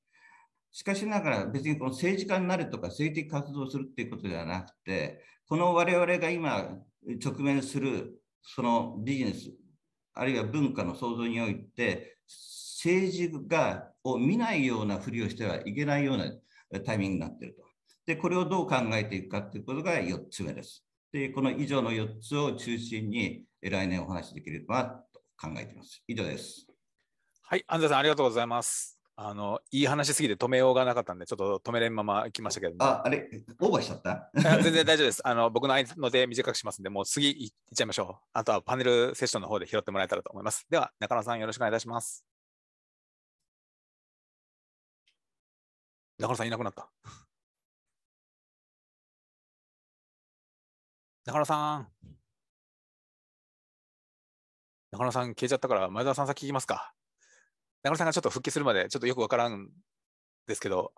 しかしながら別にこの政治家になるとか政治活動するっていうことではなくて、この我々が今直面するそのビジネス、あるいは文化の創造において、政治がを見ないようなふりをしてはいけないようなタイミングになっていると。で、これをどう考えていくかということが4つ目です。で、この以上の4つを中心に来年お話しできればと考えています。以上です。はい、安田さんありがとうございます。あの、いい話すぎて止めようがなかったんで、ちょっと止めれんまま来ましたけど、ね、あ、あれ、オーバーしちゃった全然大丈夫です。あの、僕の合ので短くしますんで、もう次いっちゃいましょう。あとはパネルセッションの方で拾ってもらえたらと思います。では、中野さんよろしくお願いいたします。中野さんいなくなった。中野さん。中野さん消えちゃったから、前澤さん先聞きますか。中野さんがちょっと復帰するまでちょっとよくわからんですけど、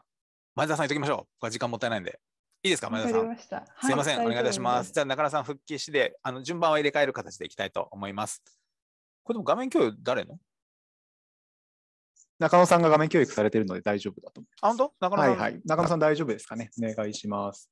前田さん言っときましょう。これ時間もったいないんで。いいですか、前田さん。はい、すいません、お願いいたします。じゃあ、中野さん復帰して、あの順番は入れ替える形でいきたいと思います。これでも画面共有誰の中野さんが画面教育されているので大丈夫だと思います。あ、本当中野さん、はいはい、中野さん大丈夫ですかね。お願いします。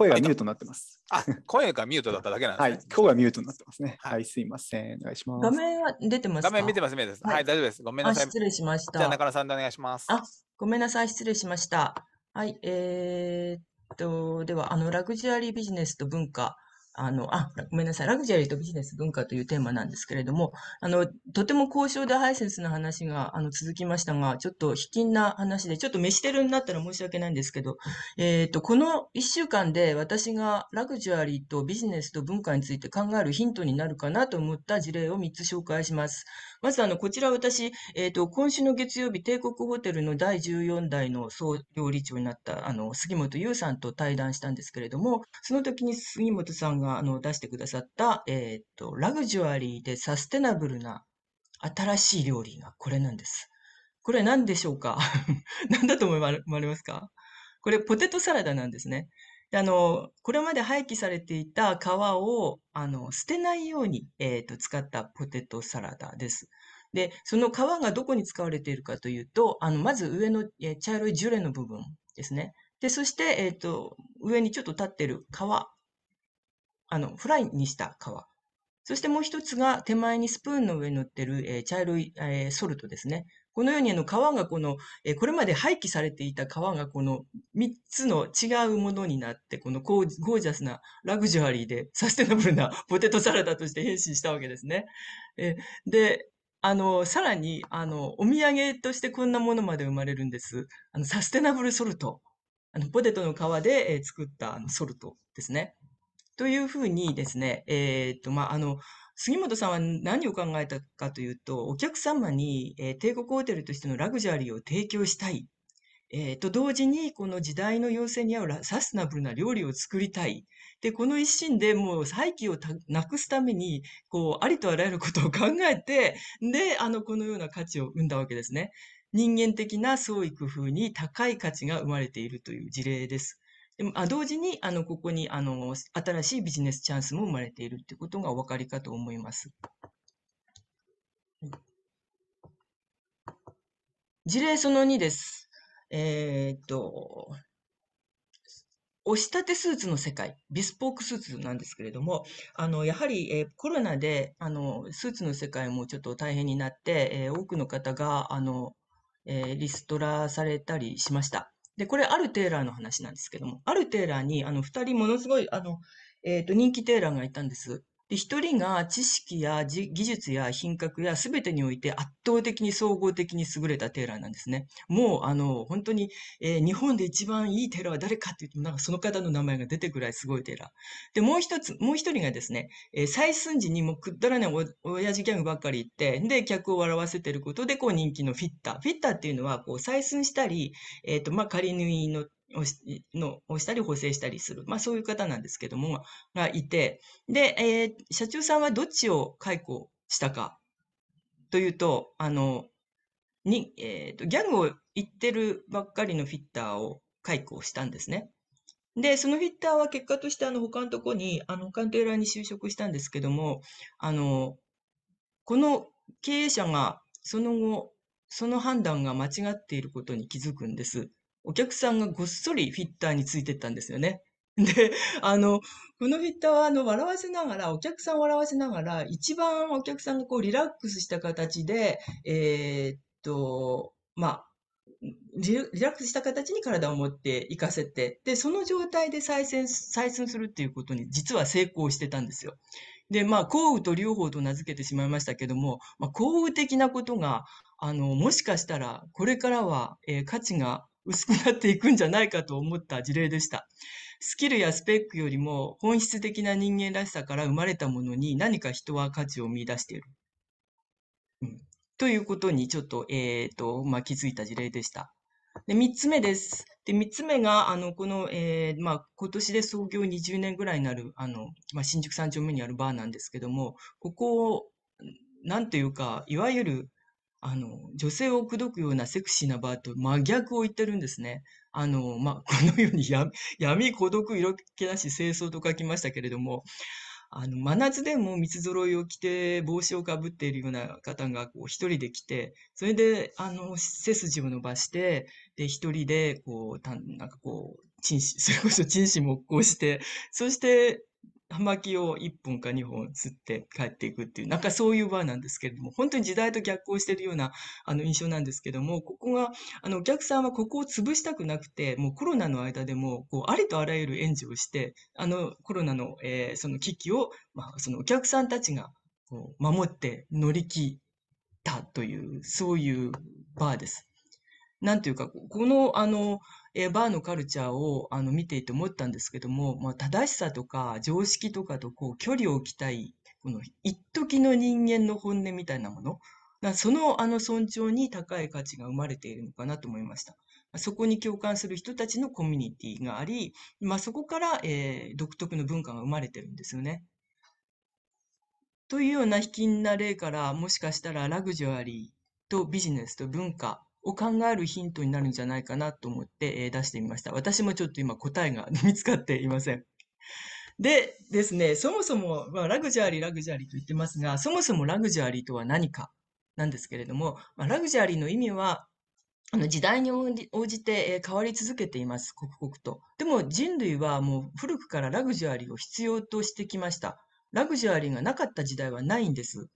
声がミュートになってます。あ、声がミュートだっただけなんです、ね、はい、今日はミュートになってますね。はい、すいません。お願いします。画面は出てます画面見てます、見てます、はい。はい、大丈夫です。ごめんなさい。失礼しました。じゃあ、中野さんでお願いします。あ、ごめんなさい。失礼しました。はい、えー、っと、では、あの、ラグジュアリービジネスと文化。あの、あ、ごめんなさい、ラグジュアリーとビジネス文化というテーマなんですけれども、あの、とても高尚でハイセンスの話があの続きましたが、ちょっと卑近な話で、ちょっと飯テロになったら申し訳ないんですけど、えっ、ー、と、この一週間で私がラグジュアリーとビジネスと文化について考えるヒントになるかなと思った事例を3つ紹介します。まず、あの、こちら私、えっ、ー、と、今週の月曜日、帝国ホテルの第14代の総料理長になった、あの、杉本優さんと対談したんですけれども、その時に杉本さんが、あの、出してくださった、えっ、ー、と、ラグジュアリーでサステナブルな新しい料理がこれなんです。これ何でしょうか 何だと思われますかこれ、ポテトサラダなんですね。あの、これまで廃棄されていた皮を、あの、捨てないように、えっと、使ったポテトサラダです。で、その皮がどこに使われているかというと、あの、まず上の、えー茶色いジュレの部分ですね。で、そして、えっと、上にちょっと立ってる皮、あの、フライにした皮。そしてもう一つが手前にスプーンの上に乗ってる、えー茶色い、えーソルトですね。このようにあの川がこの、えこれまで廃棄されていた川がこの3つの違うものになって、このゴージャスなラグジュアリーでサステナブルなポテトサラダとして変身したわけですね。えで、あの、さらに、あの、お土産としてこんなものまで生まれるんです。あの、サステナブルソルト。あの、ポテトの皮で、え作ったあのソルトですね。というふうにですね、えー、っと、まあ、あの、杉本さんは何を考えたかというと、お客様に、えー、帝国ホテルとしてのラグジュアリーを提供したい。えー、と同時に、この時代の要請に合うサステナブルな料理を作りたい。で、この一心でもう再起をなくすために、こう、ありとあらゆることを考えて、で、あの、このような価値を生んだわけですね。人間的な創意工夫に高い価値が生まれているという事例です。でもあ同時に、あの、ここに、あの、新しいビジネスチャンスも生まれているっていうことがお分かりかと思います。事例その2です。えー、っと、押し立てスーツの世界、ビスポークスーツなんですけれども、あのやはり、えー、コロナであのスーツの世界もちょっと大変になって、えー、多くの方があの、えー、リストラされたりしました。で、これ、あるテーラーの話なんですけども、あるテーラーに、あの、二人ものすごい、あの、えっ、ー、と、人気テーラーがいたんです。で、一人が知識や技術や品格や全てにおいて圧倒的に総合的に優れたテーラーなんですね。もう、あの、本当に、えー、日本で一番いいテーラーは誰かって言っても、なんかその方の名前が出てくらいすごいテーラー。で、もう一つ、もう一人がですね、えー、最寸時にもうくだらない親父ギャグばっかり言って、で、客を笑わせてることで、こう人気のフィッター。フィッターっていうのは、こう、採寸したり、えっ、ー、と、まあ、仮縫いのをしのをしたり補正したりする、まあ、そういう方なんですけども、がいて、で、えー、社長さんはどっちを解雇したかというと、あの、に、えー、と、ギャグを言ってるばっかりのフィッターを解雇したんですね。で、そのフィッターは結果としてあの他のとこに、あの他のテーラーに就職したんですけども、あの、この経営者がその後、その判断が間違っていることに気づくんです。お客さんがごっそりフィッターについてったんですよね。で、あの、このフィッターは、あの、笑わせながら、お客さんを笑わせながら、一番お客さんがこう、リラックスした形で、えー、っと、まあ、リラックスした形に体を持っていかせて、で、その状態で採寸、再寸するっていうことに実は成功してたんですよ。で、まあ、降雨と両方と名付けてしまいましたけども、まあ、降雨的なことが、あの、もしかしたら、これからは、えー、価値が薄くなっていくんじゃないかと思った事例でした。スキルやスペックよりも本質的な人間らしさから生まれたものに何か人は価値を見出している。うん、ということにちょっと,、えーとまあ、気づいた事例でした。で3つ目です。で3つ目があのこの、えーまあ、今年で創業20年ぐらいになるあの、まあ、新宿三丁目にあるバーなんですけどもここをなんというかいわゆるあの、女性を口説くようなセクシーなバーと真逆を言ってるんですね。あの、まあ、このように闇、闇孤独、色気なし、清掃と書きましたけれども、あの、真夏でも三つ揃いを着て、帽子をかぶっているような方が、こう、一人で来て、それで、あの、背筋を伸ばして、で、一人で、こう、たなんかこう、陳死、それこそ陳死もこうして、そして、葉巻を1本か2本吸って帰っていくっていう、なんかそういうバーなんですけれども、本当に時代と逆行しているようなあの印象なんですけども、ここが、あのお客さんはここを潰したくなくて、もうコロナの間でも、ありとあらゆる援助をして、あのコロナの、えー、その危機を、まあ、そのお客さんたちがこう守って乗り切ったという、そういうバーです。なんていうか、この、あの、えー、バーのカルチャーをあの見ていて思ったんですけども、まあ、正しさとか常識とかとこう距離を置きたい、この一時の人間の本音みたいなもの、なそのあの尊重に高い価値が生まれているのかなと思いました。そこに共感する人たちのコミュニティがあり、まあ、そこから、えー、独特の文化が生まれてるんですよね。というような卑近な例から、もしかしたらラグジュアリーとビジネスと文化を考えるヒントになるんじゃないかなと思って、え出してみました。私もちょっと今答えが 見つかっていません。でですね、そもそも、まあ、ラグジュアリー、ラグジュアリーと言ってますが、そもそもラグジュアリーとは何かなんですけれども、まあ、ラグジュアリーの意味は、あの時代に応じて変わり続けています、刻々と。でも人類はもう古くからラグジュアリーを必要としてきました。ラグジュアリーがなかった時代はないんです。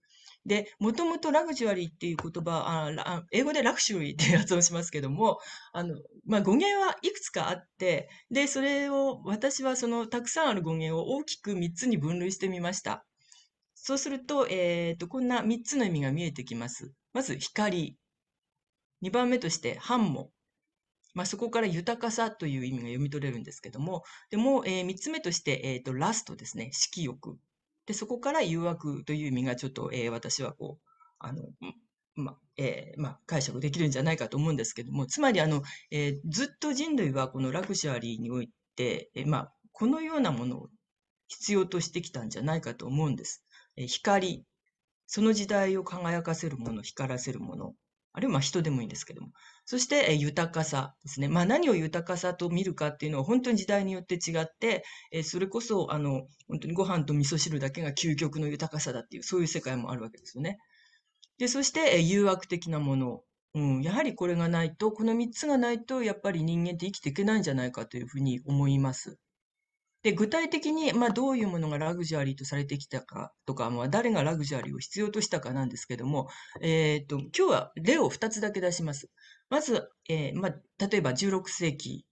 で、もともとラグジュアリーっていう言葉、あ英語でラクシュリーって発音しますけども、あの、まあ、語源はいくつかあって、で、それを私はそのたくさんある語源を大きく3つに分類してみました。そうすると、えー、と、こんな3つの意味が見えてきます。まず、光。2番目として、ハンまあ、そこから豊かさという意味が読み取れるんですけども、でも、えー、3つ目として、えー、と、ラストですね、色欲。で、そこから誘惑という意味がちょっと、えー、私はこう、あの、まえー、ま解釈できるんじゃないかと思うんですけども、つまりあの、えー、ずっと人類はこのラクシャリーにおいて、えー、まこのようなものを必要としてきたんじゃないかと思うんです。え光、その時代を輝かせるもの、光らせるもの、あるいは人でもいいんですけども。そして、え豊かさですね。まあ、何を豊かさと見るかっていうのは本当に時代によって違って、えそれこそ、あの、本当にご飯と味噌汁だけが究極の豊かさだっていう、そういう世界もあるわけですよね。で、そして、え誘惑的なもの。うん、やはりこれがないと、この3つがないと、やっぱり人間って生きていけないんじゃないかというふうに思います。で、具体的に、まあ、どういうものがラグジュアリーとされてきたかとか、まあ、誰がラグジュアリーを必要としたかなんですけども、えっ、ー、と、今日は例を2つだけ出します。まず、えー、まあ、例えば16世紀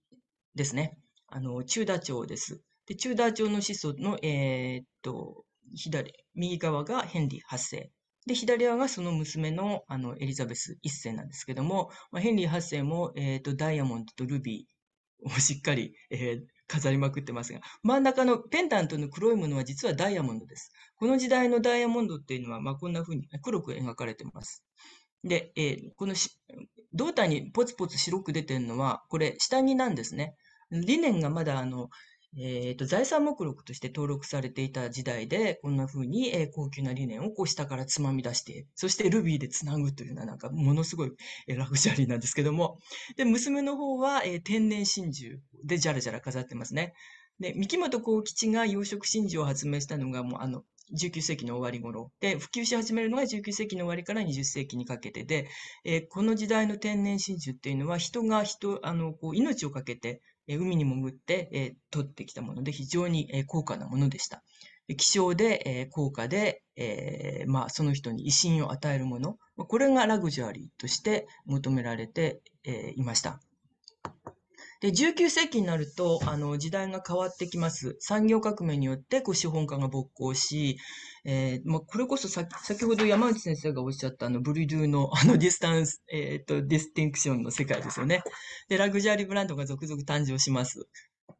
ですね。あの、チューダー朝です。で、チューダー朝の始祖の、えっ、ー、と、左、右側がヘンリー8世。で、左側がその娘のあのエリザベス1世なんですけども、まあ、ヘンリー8世も、えっ、ー、と、ダイヤモンドとルビーをしっかり、えー、飾りまくってますが、真ん中のペンダントの黒いものは実はダイヤモンドです。この時代のダイヤモンドっていうのは、まあ、こんな風に黒く描かれてます。で、えー、この胴体にポツポツ白く出てるのは、これ下着なんですね。リネンがまだあのえーと、財産目録として登録されていた時代で、こんな風に、えー、高級な理念をこう下からつまみ出して、そしてルビーでつなぐというのはなんかものすごい、えー、ラグジュアリーなんですけども。で、娘の方は、えー、天然真珠でじゃらじゃら飾ってますね。で、三木本幸吉が養殖真珠を発明したのがもうあの、19世紀の終わり頃で、普及し始めるのが19世紀の終わりから20世紀にかけてで、えー、この時代の天然真珠っていうのは人が人、あの、こう命をかけて海に潜って、取ってきたもので、非常に、高価なものでした。希少で、高価で、まあ、その人に威信を与えるもの、これがラグジュアリーとして求められて、いました。で、19世紀になると、あの、時代が変わってきます。産業革命によって、こう、資本家が勃興し、えー、まあ、これこそ先、先ほど山内先生がおっしゃった、あの、ブルドゥの、あの、ディスタンス、えー、と、ディスティンクションの世界ですよね。で、ラグジュアリーブランドが続々誕生します。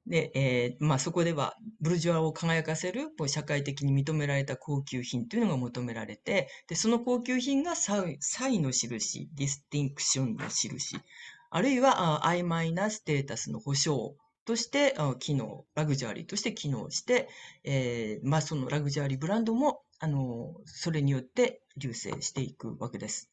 で、えー、まあ、そこでは、ブルジュアを輝かせる、こう、社会的に認められた高級品というのが求められて、で、その高級品がサイサイの印、ディスティンクションの印。あるいは曖昧なステータスの保証として機能、ラグジュアリーとして機能して、えー、まあ、そのラグジュアリーブランドも、あの、それによって流星していくわけです。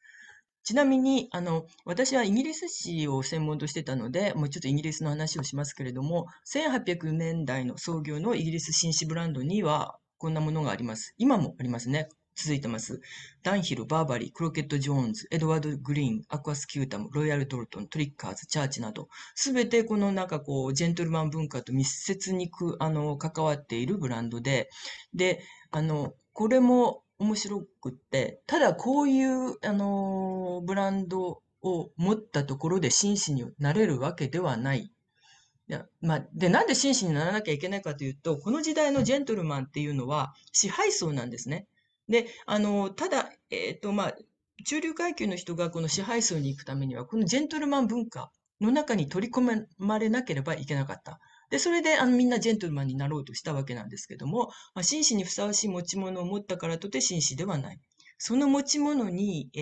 ちなみに、あの、私はイギリス史を専門としてたので、もうちょっとイギリスの話をしますけれども、1800年代の創業のイギリス紳士ブランドには、こんなものがあります。今もありますね。続いてます。ダンヒル、バーバリー、クロケット・ジョーンズ、エドワード・グリーン、アクアス・キュータム、ロイヤル・トルトン、トリッカーズ、チャーチなど、すべてこのなんかこう、ジェントルマン文化と密接にく、あの、関わっているブランドで、で、あの、これも面白くって、ただこういう、あの、ブランドを持ったところで真摯になれるわけではないいやまあ、で、なんで真摯にならなきゃいけないかというと、この時代のジェントルマンっていうのは支配層なんですね。で、あの、ただ、えっ、と、まあ、中流階級の人がこの支配層に行くためには、このジェントルマン文化の中に取り込まれなければいけなかった。で、それで、あの、みんなジェントルマンになろうとしたわけなんですけども、まあ、紳士にふさわしい持ち物を持ったからとて紳士ではない。その持ち物に、え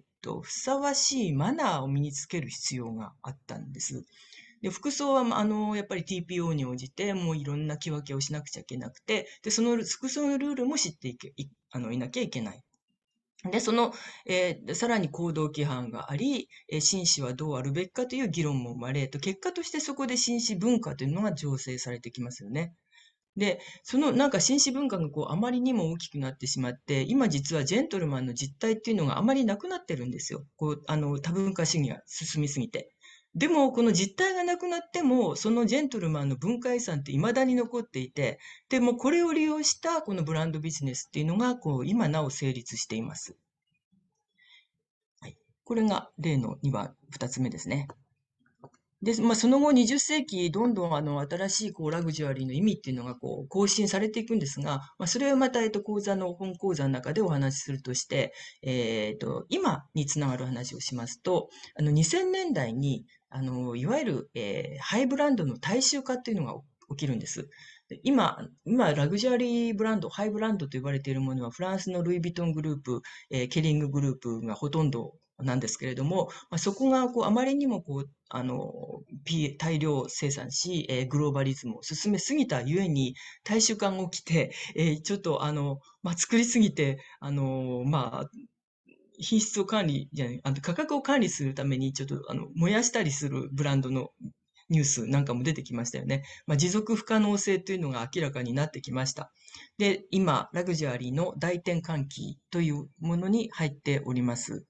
ー、っと、ふさわしいマナーを身につける必要があったんです。で、服装は、あの、やっぱり TPO に応じて、もういろんな着分けをしなくちゃいけなくて、で、その服装のルールも知っていけいあのいなきゃいけない。で、その、えー、さらに行動規範があり、えー、紳士はどうあるべきかという議論も生まれ、と結果としてそこで紳士文化というのが醸成されてきますよね。で、そのなんか紳士文化がこうあまりにも大きくなってしまって、今実はジェントルマンの実態っていうのがあまりなくなってるんですよ。こう、あの、多文化主義が進みすぎて。でも、この実体がなくなっても、そのジェントルマンの文化遺産って未だに残っていて、でもこれを利用したこのブランドビジネスっていうのが、こう、今なお成立しています。はい。これが例の2番、2つ目ですね。で、まあ、その後20世紀、どんどんあの新しいこうラグジュアリーの意味っていうのがこう更新されていくんですが、まあ、それはまた、えっと、講座の本講座の中でお話しするとして、えっと、今につながる話をしますと、あの2000年代に、あの、いわゆる、えー、ハイブランドの大衆化っていうのが起きるんです。今、今、ラグジュアリーブランド、ハイブランドと呼ばれているものは、フランスのルイ・ヴィトングループ、えー、ケリンググループがほとんどなんですけれども、まあ、そこがこうあまりにもこうあの大量生産し、えー、グローバリズムを進めすぎたゆえに大衆感起きて、えー、ちょっとあの、まあ、作りすぎてあの、まあ、品質を管理じゃないあの価格を管理するためにちょっとあの燃やしたりするブランドのニュースなんかも出てきましたよね。まあ、持続不可能性というのが明らかになってきました。で、今、ラグジュアリーの大転換期というものに入っております。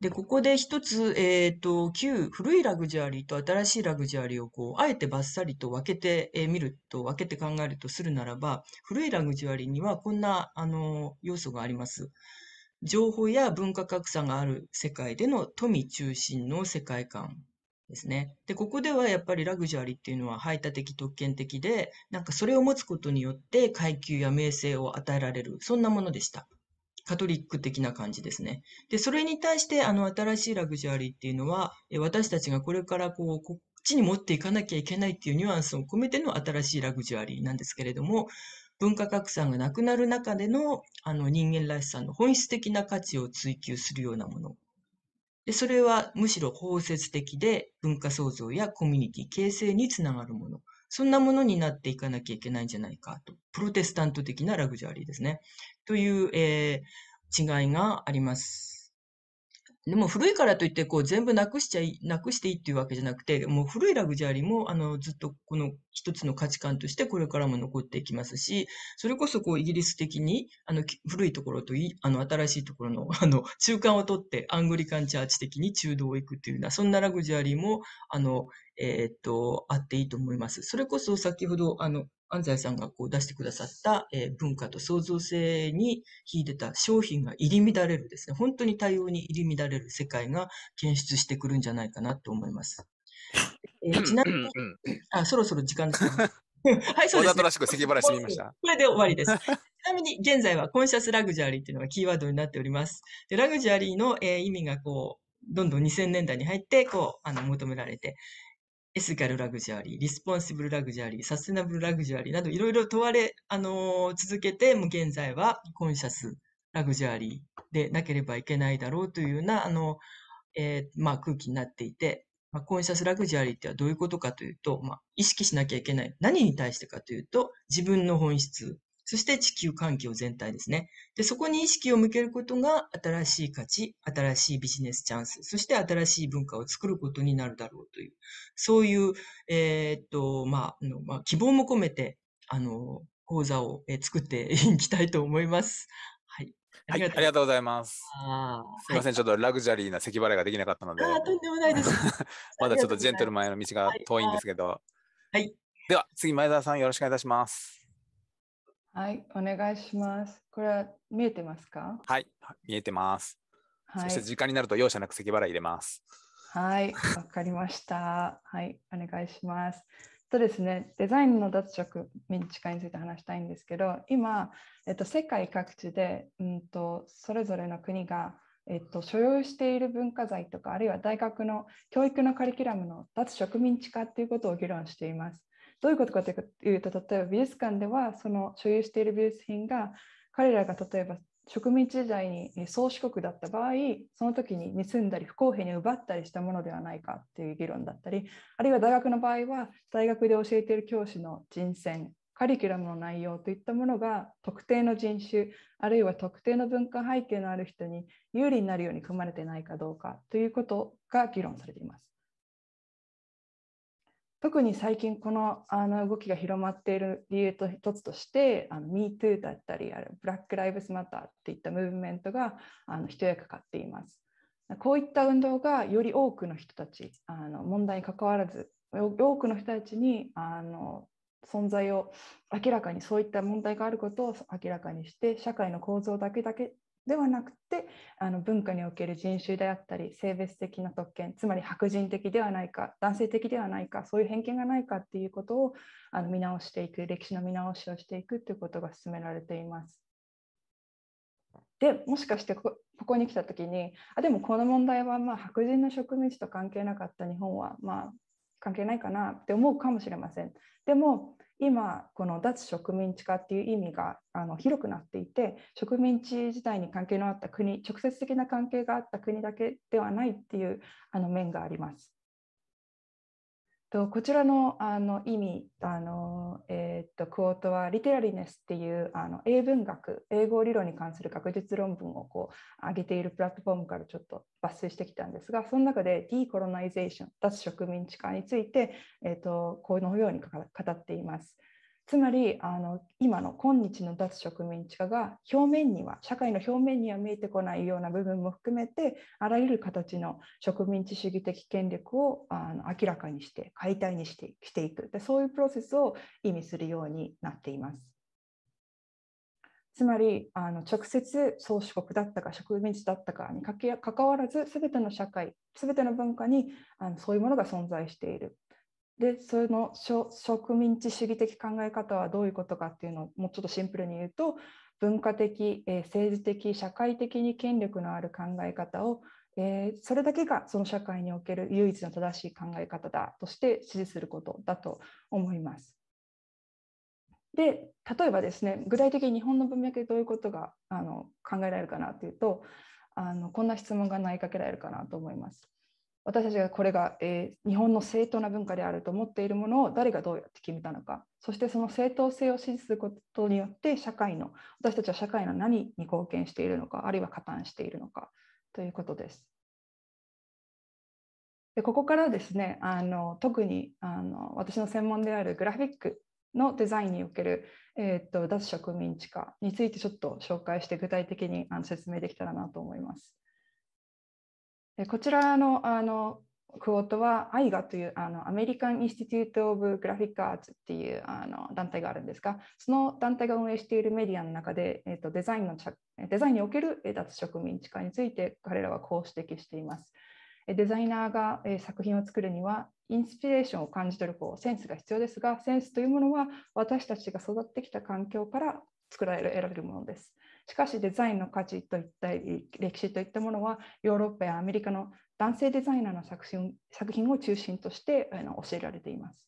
で、ここで一つ、えっと、旧、古いラグジュアリーと新しいラグジュアリーを、こう、あえてバッサリと分けてえーると、分けて考えるとするならば、古いラグジュアリーにはこんな、あの、要素があります。情報や文化格差がある世界での富中心の世界観ですね。で、ここではやっぱりラグジュアリーっていうのは排他的特権的で、なんかそれを持つことによって階級や名声を与えられる、そんなものでした。カトリック的な感じですね。で、それに対して、あの、新しいラグジュアリーっていうのは、私たちがこれからこう、こっちに持っていかなきゃいけないっていうニュアンスを込めての新しいラグジュアリーなんですけれども、文化格差がなくなる中での、あの、人間らしさの本質的な価値を追求するようなもの。で、それはむしろ包摂的で、文化創造やコミュニティ形成につながるもの。そんなものになっていかなきゃいけないんじゃないかと。プロテスタント的なラグジュアリーですね。という、えー、違いがあります。でも古いからといってこう全部なくしちゃい、なくしていいっていうわけじゃなくて、もう古いラグジュアリーもあのずっとこの一つの価値観としてこれからも残っていきますし、それこそこうイギリス的にあの古いところといあの新しいところの あの中間をとってアングリカンチャーチ的に中道を行くっていうような、そんなラグジュアリーもあのえっと、あっていいと思います。それこそ先ほど、あの、安西さんがこう出してくださった、えー、文化と創造性に引いてた商品が入り乱れるですね。本当に多様に入り乱れる世界が検出してくるんじゃないかなと思います。えー、ちなみに、あ、そろそろ時間です。はい、そうです、ね。らしく払いしてみました。これで終わりです。ちなみに現在はコンシャスラグジュアリーというのがキーワードになっております。でラグジュアリーの、えー、意味がこう、どんどん2000年代に入って、こう、あの、求められて、エスカルラグジュアリー、リスポンシブルラグジュアリー、サステナブルラグジュアリーなどいろいろ問われ、あのー、続けて、もう現在はコンシャスラグジュアリーでなければいけないだろうというような、あの、えー、まあ、空気になっていて、まあ、コンシャスラグジュアリーってはどういうことかというと、まあ、意識しなきゃいけない。何に対してかというと、自分の本質そして地球環境全体ですね。で、そこに意識を向けることが新しい価値、新しいビジネスチャンス、そして新しい文化を作ることになるだろうという、そういう、えー、っと、まあ、のまあ、希望も込めて、あの、講座を、え作っていきたいと思います。はい。ありがとうございます。すみません、ちょっとラグジュアリーな咳払いができなかったので。とんでもないで す。まだちょっとジェントルマンへの道が遠いんですけど。はい、はいでは次前澤さんよろしくお願いいたします。はい、お願いします。これは見えてますかはい、見えてます。はい、そして時間になると容赦なく咳払い入れます。はい、わかりました。はい、お願いします。とですね、デザインの脱色民主化について話したいんですけど今、えっと、世界各地で、うんと、とそれぞれの国が、えっと、所有している文化財とかあるいは大学の教育のカリキュラムの脱植民地化っていうことを議論しています。どういうことかというと例えば美術館ではその所有している美術品が彼らが例えば植民地時代に宗主国だった場合その時に盗んだり不公平に奪ったりしたものではないかという議論だったりあるいは大学の場合は大学で教えている教師の人選カリキュラムの内容といったものが特定の人種あるいは特定の文化背景のある人に有利になるように組まれてないかどうかということが議論されています。特に最近このあの動きが広まっている理由と一つとして MeToo だったりあブラック・ライブズ・マターっていったムーブメントがあの一役買っています。こういった運動がより多くの人たちあの問題に関わらず多くの人たちにあの存在を明らかにそういった問題があることを明らかにして社会の構造だけだけではなくてあの文化における人種であったり性別的な特権つまり白人的ではないか男性的ではないかそういう偏見がないかっていうことをあの見直していく歴史の見直しをしていくということが進められています。でもしかしてここに来た時にあでもこの問題はまあ白人の植民地と関係なかった日本はまあ関係ないかなって思うかもしれません。でも今この脱植民地化っていう意味があの広くなっていて植民地自体に関係のあった国直接的な関係があった国だけではないっていうあの面があります。とこちらのあの意味あの、えー、っとクオートはリテラリネスっていうあの英文学英語理論に関する学術論文をこう上げているプラットフォームからちょっと抜粋してきたんですがその中でディコロナイゼーション脱植民地化について、えー、っとこのように語っています。つまりあの今の今日の脱植民地化が表面には社会の表面には見えてこないような部分も含めてあらゆる形の植民地主義的権力をあの明らかにして解体にしてきていくでそういうプロセスを意味するようになっています。つまりあの直接宗主国だったか植民地だったかにかけかかわらず全ての社会全ての文化にあのそういうものが存在しているでその植民地主義的考え方はどういうことかっていうのをもうちょっとシンプルに言うと文化的、えー、政治的社会的に権力のある考え方を、えー、それだけがその社会における唯一の正しい考え方だとして支持することだと思います。で例えばですね具体的に日本の文脈でどういうことがあの考えられるかなというとあのこんな質問が投げかけられるかなと思います。私たちがこれが、えー、日本の正当な文化であると思っているものを誰がどうやって決めたのかそしてその正当性を支持することによって社会の私たちは社会の何に貢献しているのかあるいは加担しているのかということです。でここからですねあの特にあの私の専門であるグラフィックのデザインにおける、えーと脱植民地化についてちょっと紹介して具体的にあの説明できたらなと思います。こちらのあのクオートはア i g a というあのアメリカン・インスティテュート・オブ・グラフィック・アーツっていうあの団体があるんですが、その団体が運営しているメディアの中で、えー、とデザインのデザインにおける脱植民地化について彼らはこう指摘しています。デザイナーが作品を作るには、インスピレーションを感じ取るこうセンスが必要ですが、センスというものは私たちが育ってきた環境から作られる得られるものです。しかしデザインの価値といった歴史といったものはヨーロッパやアメリカの男性デザイナーの作品作品を中心としてあの教えられています。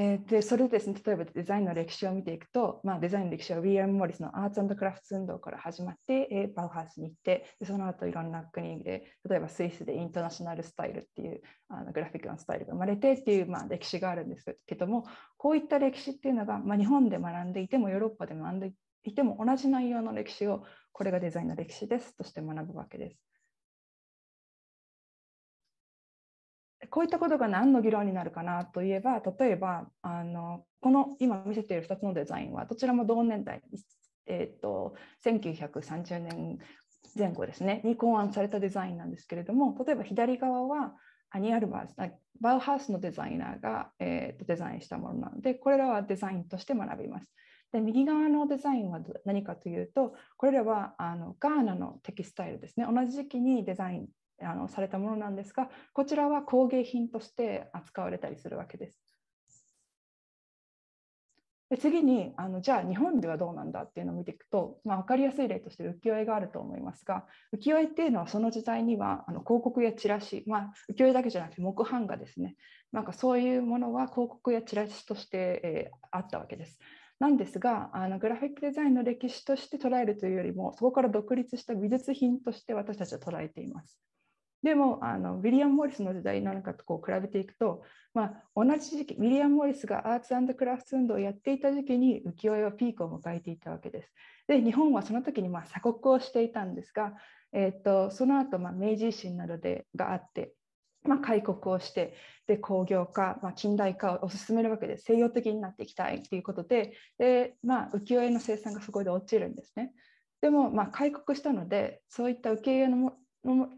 えー、でそれですね例えばデザインの歴史を見ていくと、まあ、デザインの歴史はウィリアム・モリスのアーツクラフト運動から始まって、えー、バウハウスに行ってでその後いろんな国で例えばスイスでインターナショナルスタイルっていうあのグラフィックのスタイルが生まれてっていう、まあ、歴史があるんですけどもこういった歴史っていうのが、まあ、日本で学んでいてもヨーロッパで学んでいても同じ内容の歴史をこれがデザインの歴史ですとして学ぶわけです。こういったことが何の議論になるかなといえば例えばあのこの今見せている2つのデザインはどちらも同年代、えーと、1930年前後ですねに考案されたデザインなんですけれども例えば左側はアニ・アルバースバウハウスのデザイナーが、えー、とデザインしたものなのでこれらはデザインとして学びます。で右側のデザインは何かというとこれらはあのガーナのテキスタイルですね同じ時期にデザインあのされたものなんですがこちらは工芸品として扱われたりするわけです。で次にあのじゃあ日本ではどうなんだっていうのを見ていくと、まあ、分かりやすい例として浮世絵があると思いますが浮世絵っていうのはその時代にはあの広告やチラシ、まあ、浮世絵だけじゃなくて木版画ですねなんかそういうものは広告やチラシとして、えー、あったわけです。なんですがあのグラフィックデザインの歴史として捉えるというよりもそこから独立した美術品として私たちは捉えています。でもあのウィリアム・モリスの時代なのかとこう比べていくと、まあ、同じ時期ウィリアム・モリスがアーツクラフト運動をやっていた時期に浮世絵はピークを迎えていたわけです。で日本はその時にまあ鎖国をしていたんですが、えー、っとその後まあ明治維新などでがあって。まあ、開国をしてで工業化、まあ、近代化を進めるわけで西洋的になっていきたいということでで、まあ、浮世絵の生産がそこで落ちるんですね。でも、まあ、開国したのでそういった受け入のの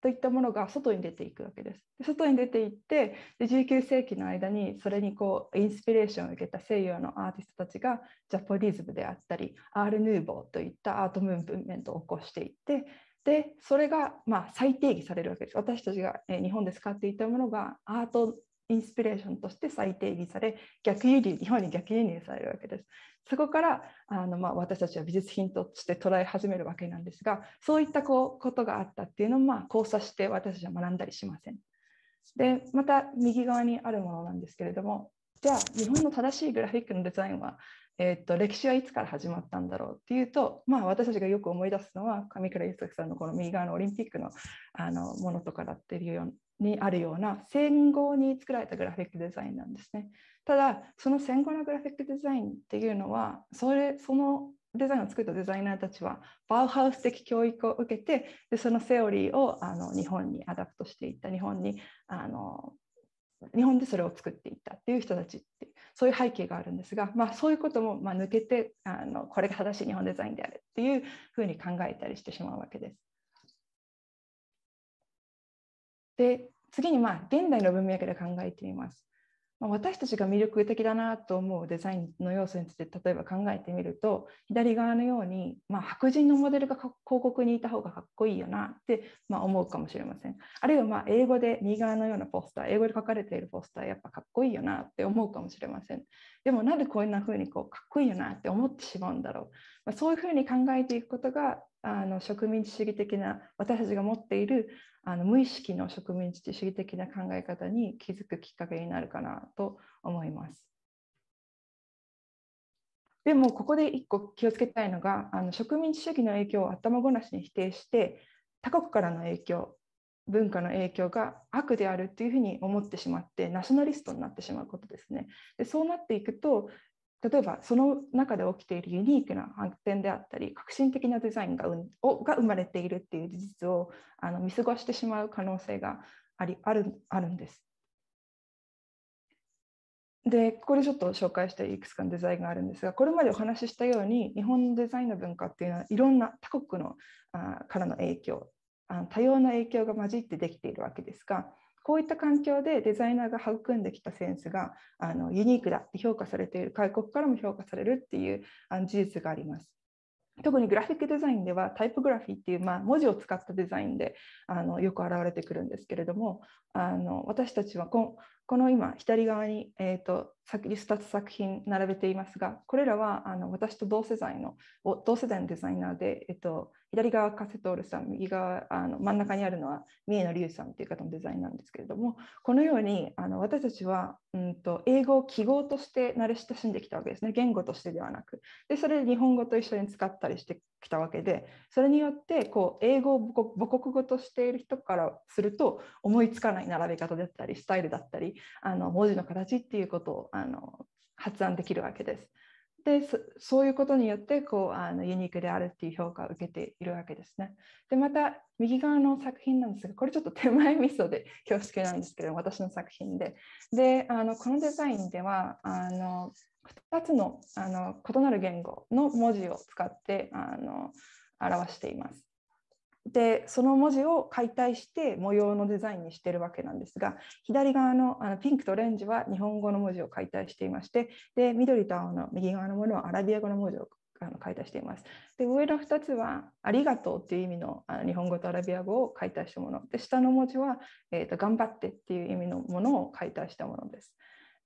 といったものが外に出ていくわけです。で外に出ていってで19世紀の間にそれにこうインスピレーションを受けた西洋のアーティストたちがジャポリズムであったりアール・ヌーボーといったアートムーブメントを起こしていってでそれがまあ再定義されるわけです。私たちがえ日本で使っていたものがアートインスピレーションとして再定義され逆輸入日本に逆輸入されるわけですそこからあの、まあ、私たちは美術品として捉え始めるわけなんですがそういったこうことがあったっていうのを、まあ、交差して私たちは学んだりしませんでまた右側にあるものなんですけれどもじゃあ日本の正しいグラフィックのデザインは、えー、っと歴史はいつから始まったんだろうっていうと、まあ、私たちがよく思い出すのは上倉優作さんのこの右側のオリンピックのあのものとかだっていうようにあるような戦後に作られたグラフィックデザインなんですね。ただその戦後のグラフィックデザインっていうのはそれそのデザインを作ったデザイナーたちはバウハウス的教育を受けてでそのセオリーをあの日本にアダプトしていった日本にあの日本でそれを作っていったっていう人たちってそういう背景があるんですが、まあ、そういうこともま抜けてあのこれが正しい日本デザインであるっていうふうに考えたりしてしまうわけです。で次にまあ現代の文脈で考えてみます。まあ、私たちが魅力的だなと思うデザインの要素について例えば考えてみると左側のように、まあ、白人のモデルが広告にいた方がかっこいいよなって、まあ、思うかもしれませんあるいはま英語で右側のようなポスター英語で書かれているポスターやっぱかっこいいよなって思うかもしれませんでもなんでこんな風にこうかっこいいよなって思ってしまうんだろう、まそういう風に考えていくことがあの植民地主義的な私たちが持っているあの無意識の植民地主義的な考え方に気づくきっかけになるかなと思います。でもここで一個気をつけたいのがあの植民地主義の影響を頭ごなしに否定して他国からの影響文化の影響が悪であるというふうに思ってしまってナショナリストになってしまうことですね。でそうなっていくと例えばその中で起きているユニークな発展であったり革新的なデザインがをが生まれているっていう事実をあの見過ごしてしまう可能性がありあるあるんです。でここでちょっと紹介したいくつかのデザインがあるんですがこれまでお話ししたように日本のデザインの文化っていうのはいろんな他国のあからの影響あの多様な影響が混じってできているわけですがこういった環境でデザイナーが育んできたセンスがあのユニークだって評価されている外国からも評価されるっていうあの事実があります。特にグラフィックデザインではタイプグラフィーっていう、まあ、文字を使ったデザインであのよく現れてくるんですけれどもあの私たちはここの今左側に、えーと、2つ作品並べていますがこれらはあの私と同世代の同世代のデザイナーで、えーと左側カセトールさん右側あの真ん中にあるのは三重野龍さんという方のデザインなんですけれどもこのようにあの私たちは、うんと、英語を記号として慣れ親しんできたわけですね言語としてではなくでそれで日本語と一緒に使ったりしてきたわけでそれによってこう英語を母国語としている人からすると思いつかない並べ方だったりスタイルだったりあの文字の形っていうことをあの発案できるわけです。でそういうことによってこうあのユニークであるっていう評価を受けているわけですね。でまた右側の作品なんですがこれちょっと手前味噌で恐縮なんですけど私の作品で。であのこのデザインではあの2つのあの異なる言語の文字を使ってあの表しています。でその文字を解体して模様のデザインにしてるわけなんですが左側のあのピンクとオレンジは日本語の文字を解体していましてで緑と青の右側のものはアラビア語の文字をあの解体しています。で上の2つは「ありがとう」っていう意味のあの日本語とアラビア語を解体したもので下の文字は、えーと「頑張って」っていう意味のものを解体したものです。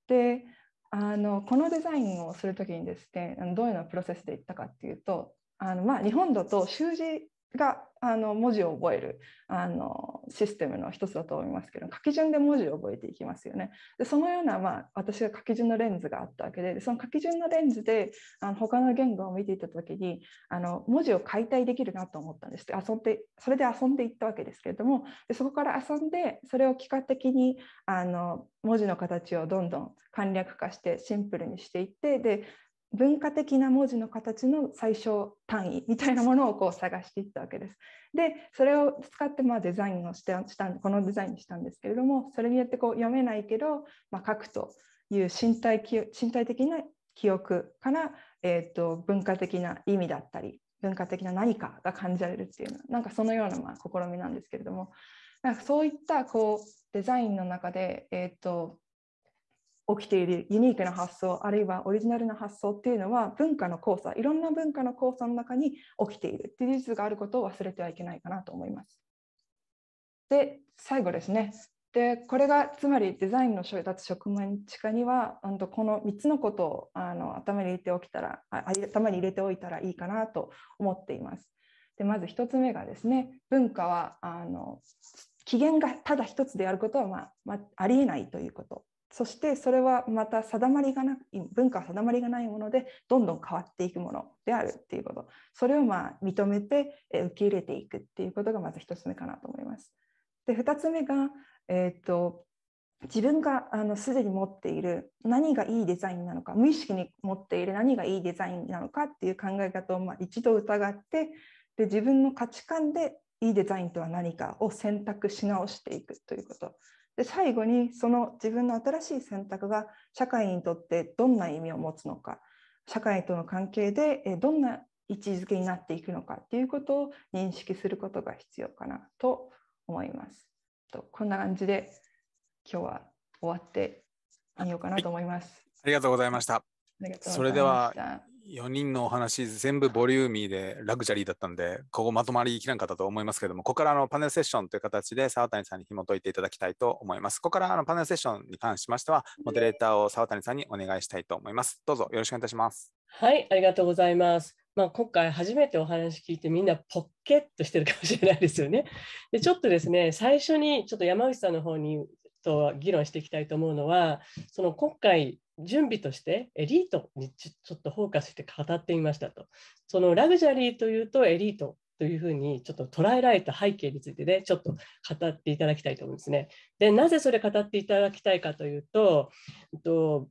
であのこのデザインをする時にですねどういうのプロセスでいったかっていうとあの、まあ、日本だと習字があの文字を覚えるあのシステムの一つだと思いますけど書き順で文字を覚えていきますよね。でそのような、まあ、私が書き順のレンズがあったわけでその書き順のレンズであの他の言語を見ていた時にあの文字を解体できるなと思ったんです遊んでそれで遊んでいったわけですけれどもでそこから遊んでそれを幾何的にあの文字の形をどんどん簡略化してシンプルにしていってで文化的な文字の形の最小単位みたいなものをこう探していったわけです。でそれを使ってまあデザインをしてしたこのデザインにしたんですけれどもそれによってこう読めないけど、まあ、書くという身体身体的な記憶から、えーと、文化的な意味だったり文化的な何かが感じられるっていうなんかそのようなまあ試みなんですけれどもなんかそういったこうデザインの中で、えーと起きているユニークな発想あるいはオリジナルな発想っていうのは文化の交差いろんな文化の交差の中に起きているっていう事実があることを忘れてはいけないかなと思います。で最後ですねでこれがつまりデザインの立つ職面地下にはこの3つのことをあの頭に入れておきたら頭に入れておいたらいいかなと思っています。でまず1つ目がですね文化はあの起源がただ一つであることは、まあ、まあ、ありえないということそしてそれはまた定まりがな文化は定まりがないものでどんどん変わっていくものであるっていうことそれをまあ認めて受け入れていくっていうことがまず1つ目かなと思います。で2つ目が、えーと自分があのすでに持っている何がいいデザインなのか無意識に持っている何がいいデザインなのかっていう考え方をまあ一度疑ってで自分の価値観でいいデザインとは何かを選択し直していくということで最後にその自分の新しい選択が社会にとってどんな意味を持つのか社会との関係でどんな位置づけになっていくのかっていうことを認識することが必要かなと思います。とこんな感じで今日は終わってみようかなと思います。ありがとうございました。それでは4人のお話全部ボリューミーでラグジュアリーだったんでここまとまりきらんかったと思いますけれどもここからあのパネルセッションという形で沢谷さんに紐解いていただきたいと思いますここからあのパネルセッションに関しましてはモデレーターを沢谷さんにお願いしたいと思いますどうぞよろしくお願いいたしますはいありがとうございますまあ、今回初めてお話聞いてみんなポッケッとしてるかもしれないですよね。でちょっとですね最初にちょっと山口さんの方にと議論していきたいと思うのはその今回準備としてエリートにちょっとフォーカスして語ってみましたと。そのラグジュアリーというとエリートというふうにちょっと捉えられた背景についてね、ちょっと語っていただきたいと思うんですね。で、なぜそれ語っていただきたいかというと、と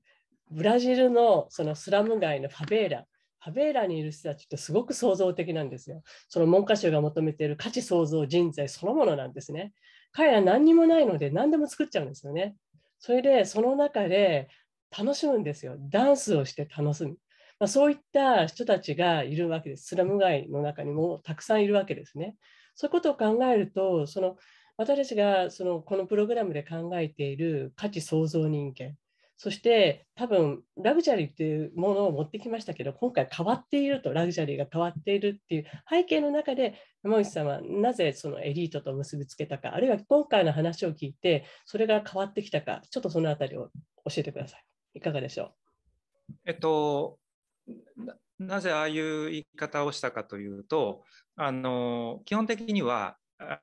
ブラジルのそのスラム街のファベーラ、ファベーラにいる人たちってすごく創造的なんですよ。その文科省が求めている価値創造人材そのものなんですね。彼ら何にもないので何でも作っちゃうんですよね。それでその中で楽しむんですよ。ダンスをして楽しむ。まあ、そういった人たちがいるわけです。スラム街の中にもたくさんいるわけですね。そういうことを考えると、その私たちがそのこのプログラムで考えている価値創造人間、そして多分ラグジュアリーっていうものを持ってきましたけど、今回変わっていると、ラグジュアリーが変わっているっていう背景の中で、山内さんはなぜそのエリートと結びつけたか、あるいは今回の話を聞いて、それが変わってきたか、ちょっとそのあたりを教えてください。いかがでしょうえっとなぜああいう言い方をしたかというとあの基本的には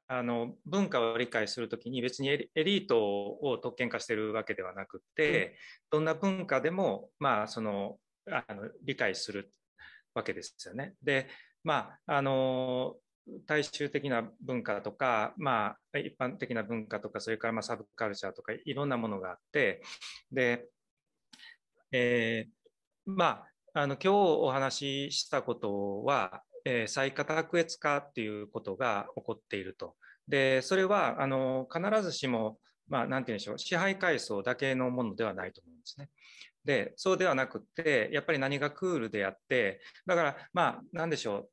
あの文化を理解するときに別にエリートを特権化してるわけではなくてどんな文化でも、まあ、そのあの理解するわけですよね。でまああの大衆的な文化とか、まあ、一般的な文化とかそれからまサブカルチャーとかいろんなものがあってでえー、まあ、あの、今日お話ししたことは、えー、再価卓越化っていうことが起こっていると。で、それは、あの、必ずしも、まあ、なんて言うんでしょう、支配階層だけのものではないと思うんですね。で、そうではなくて、やっぱり何がクールであって、だから、まあ、なんでしょ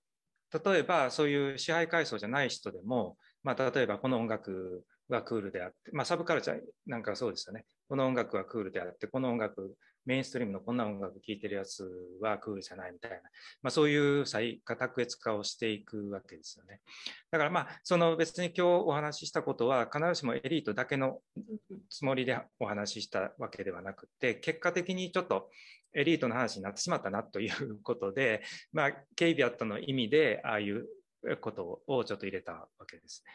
う、例えば、そういう支配階層じゃない人でも、まあ、例えば、この音楽はクールであって、まあ、サブカルチャーなんかそうですよね。この音楽はクールであって、この音楽メインストリームのこんな音楽聴いてるやつはクールじゃないみたいな、まあ、そういう再卓越化をしていくわけですよね。だからまあ、その別に今日お話ししたことは必ずしもエリートだけのつもりでお話ししたわけではなくて、結果的にちょっとエリートの話になってしまったなということで、まあ、ケイビアットの意味で、ああいうことをちょっと入れたわけです。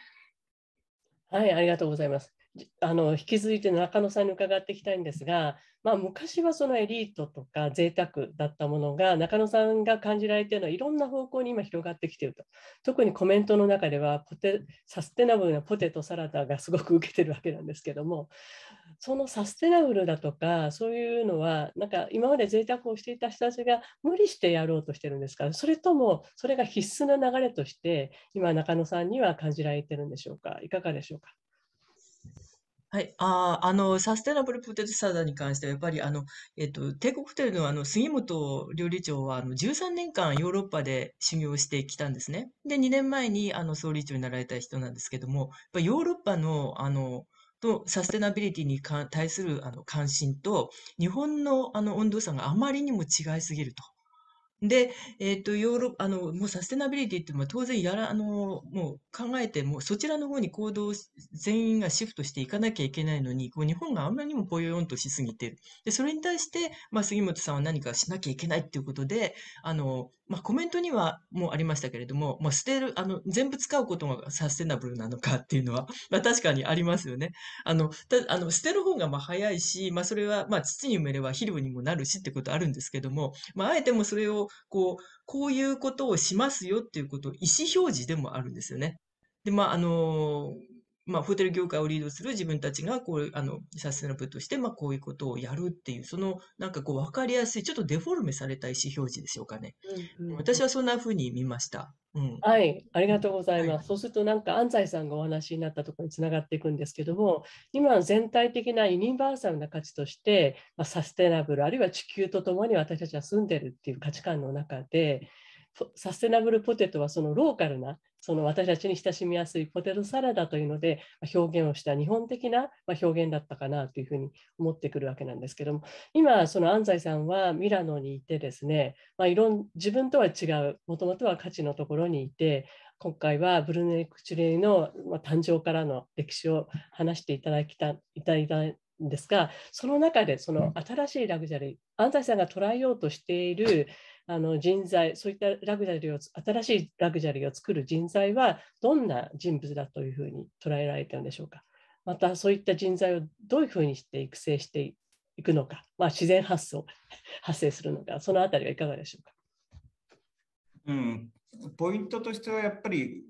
はい、ありがとうございます。あの引き続いて中野さんに伺っていきたいんですが、まあ、昔はそのエリートとか贅沢だったものが中野さんが感じられているのはいろんな方向に今広がってきていると特にコメントの中ではポテサステナブルなポテトサラダがすごく受けてるわけなんですけどもそのサステナブルだとかそういうのはなんか今まで贅沢をしていた人たちが無理してやろうとしてるんですかそれともそれが必須な流れとして今中野さんには感じられてるんでしょうかいかがでしょうか。はい、ああ、あの、サステナブルポテトサラダに関しては、やっぱり、あの、えっと、帝国ホテルの、あの、杉本料理長は、あの、13年間ヨーロッパで修行してきたんですね。で、2年前に、あの、総理長になられた人なんですけども、やっぱヨーロッパの、あの、とサステナビリティにか対するあの関心と、日本のあの温度差があまりにも違いすぎると。で、えっ、と、ヨーロッあの、もうサステナビリティって、のは、当然やら、あの、もう考えて、もそちらの方に行動、全員がシフトしていかなきゃいけないのに、こう、日本があんまりにもぽよよんとしすぎてる。で、それに対して、まあ、杉本さんは何かしなきゃいけないっていうことで、あの、まあ、コメントにはもうありましたけれども、まあ、捨てる、あの、全部使うことがサステナブルなのかっていうのは、まあ、確かにありますよね。あの、あの捨てる方がまあ早いし、まあ、それは、まあ、土に埋めれば肥料にもなるしってことあるんですけども、まあ、あえてもそれを、こう、こういうことをしますよっていうことを意思表示でもあるんですよね。で、まあ、あのー、まあ、ホテル業界をリードする自分たちが、こうあの、サステナブルとして、まあ、こういうことをやるっていう、その、なんかこう、わかりやすい、ちょっとデフォルメされた意思表示でしょうかね。うんうん、私はそんなふうに見ました。うん、はい、ありがとうございます。はい、そうすると、なんか安西さんがお話になったところにつながっていくんですけども、今全体的なユニバーサルな価値として、まあ、サステナブル、あるいは地球とともに私たちは住んでるっていう価値観の中で、サステナブルポテトはそのローカルなその私たちに親しみやすいポテトサラダというので表現をした日本的な表現だったかなというふうに思ってくるわけなんですけども今その安西さんはミラノにいてですね、まあ、いろん自分とは違うもともとは価値のところにいて今回はブルネ・クチュレイの誕生からの歴史を話していただきたいただいんですが、その中でその新しいラグジュアリー、安西さんが捉えようとしているあの人材、そういったラグジュアリーを、新しいラグジュアリーを作る人材は、どんな人物だというふうに捉えられてるんでしょうか。また、そういった人材をどういうふうにして育成していくのか、まあ、自然発想、発生するのか、そのあたりはいかがでしょうか。うん、ポイントとしてはやっぱり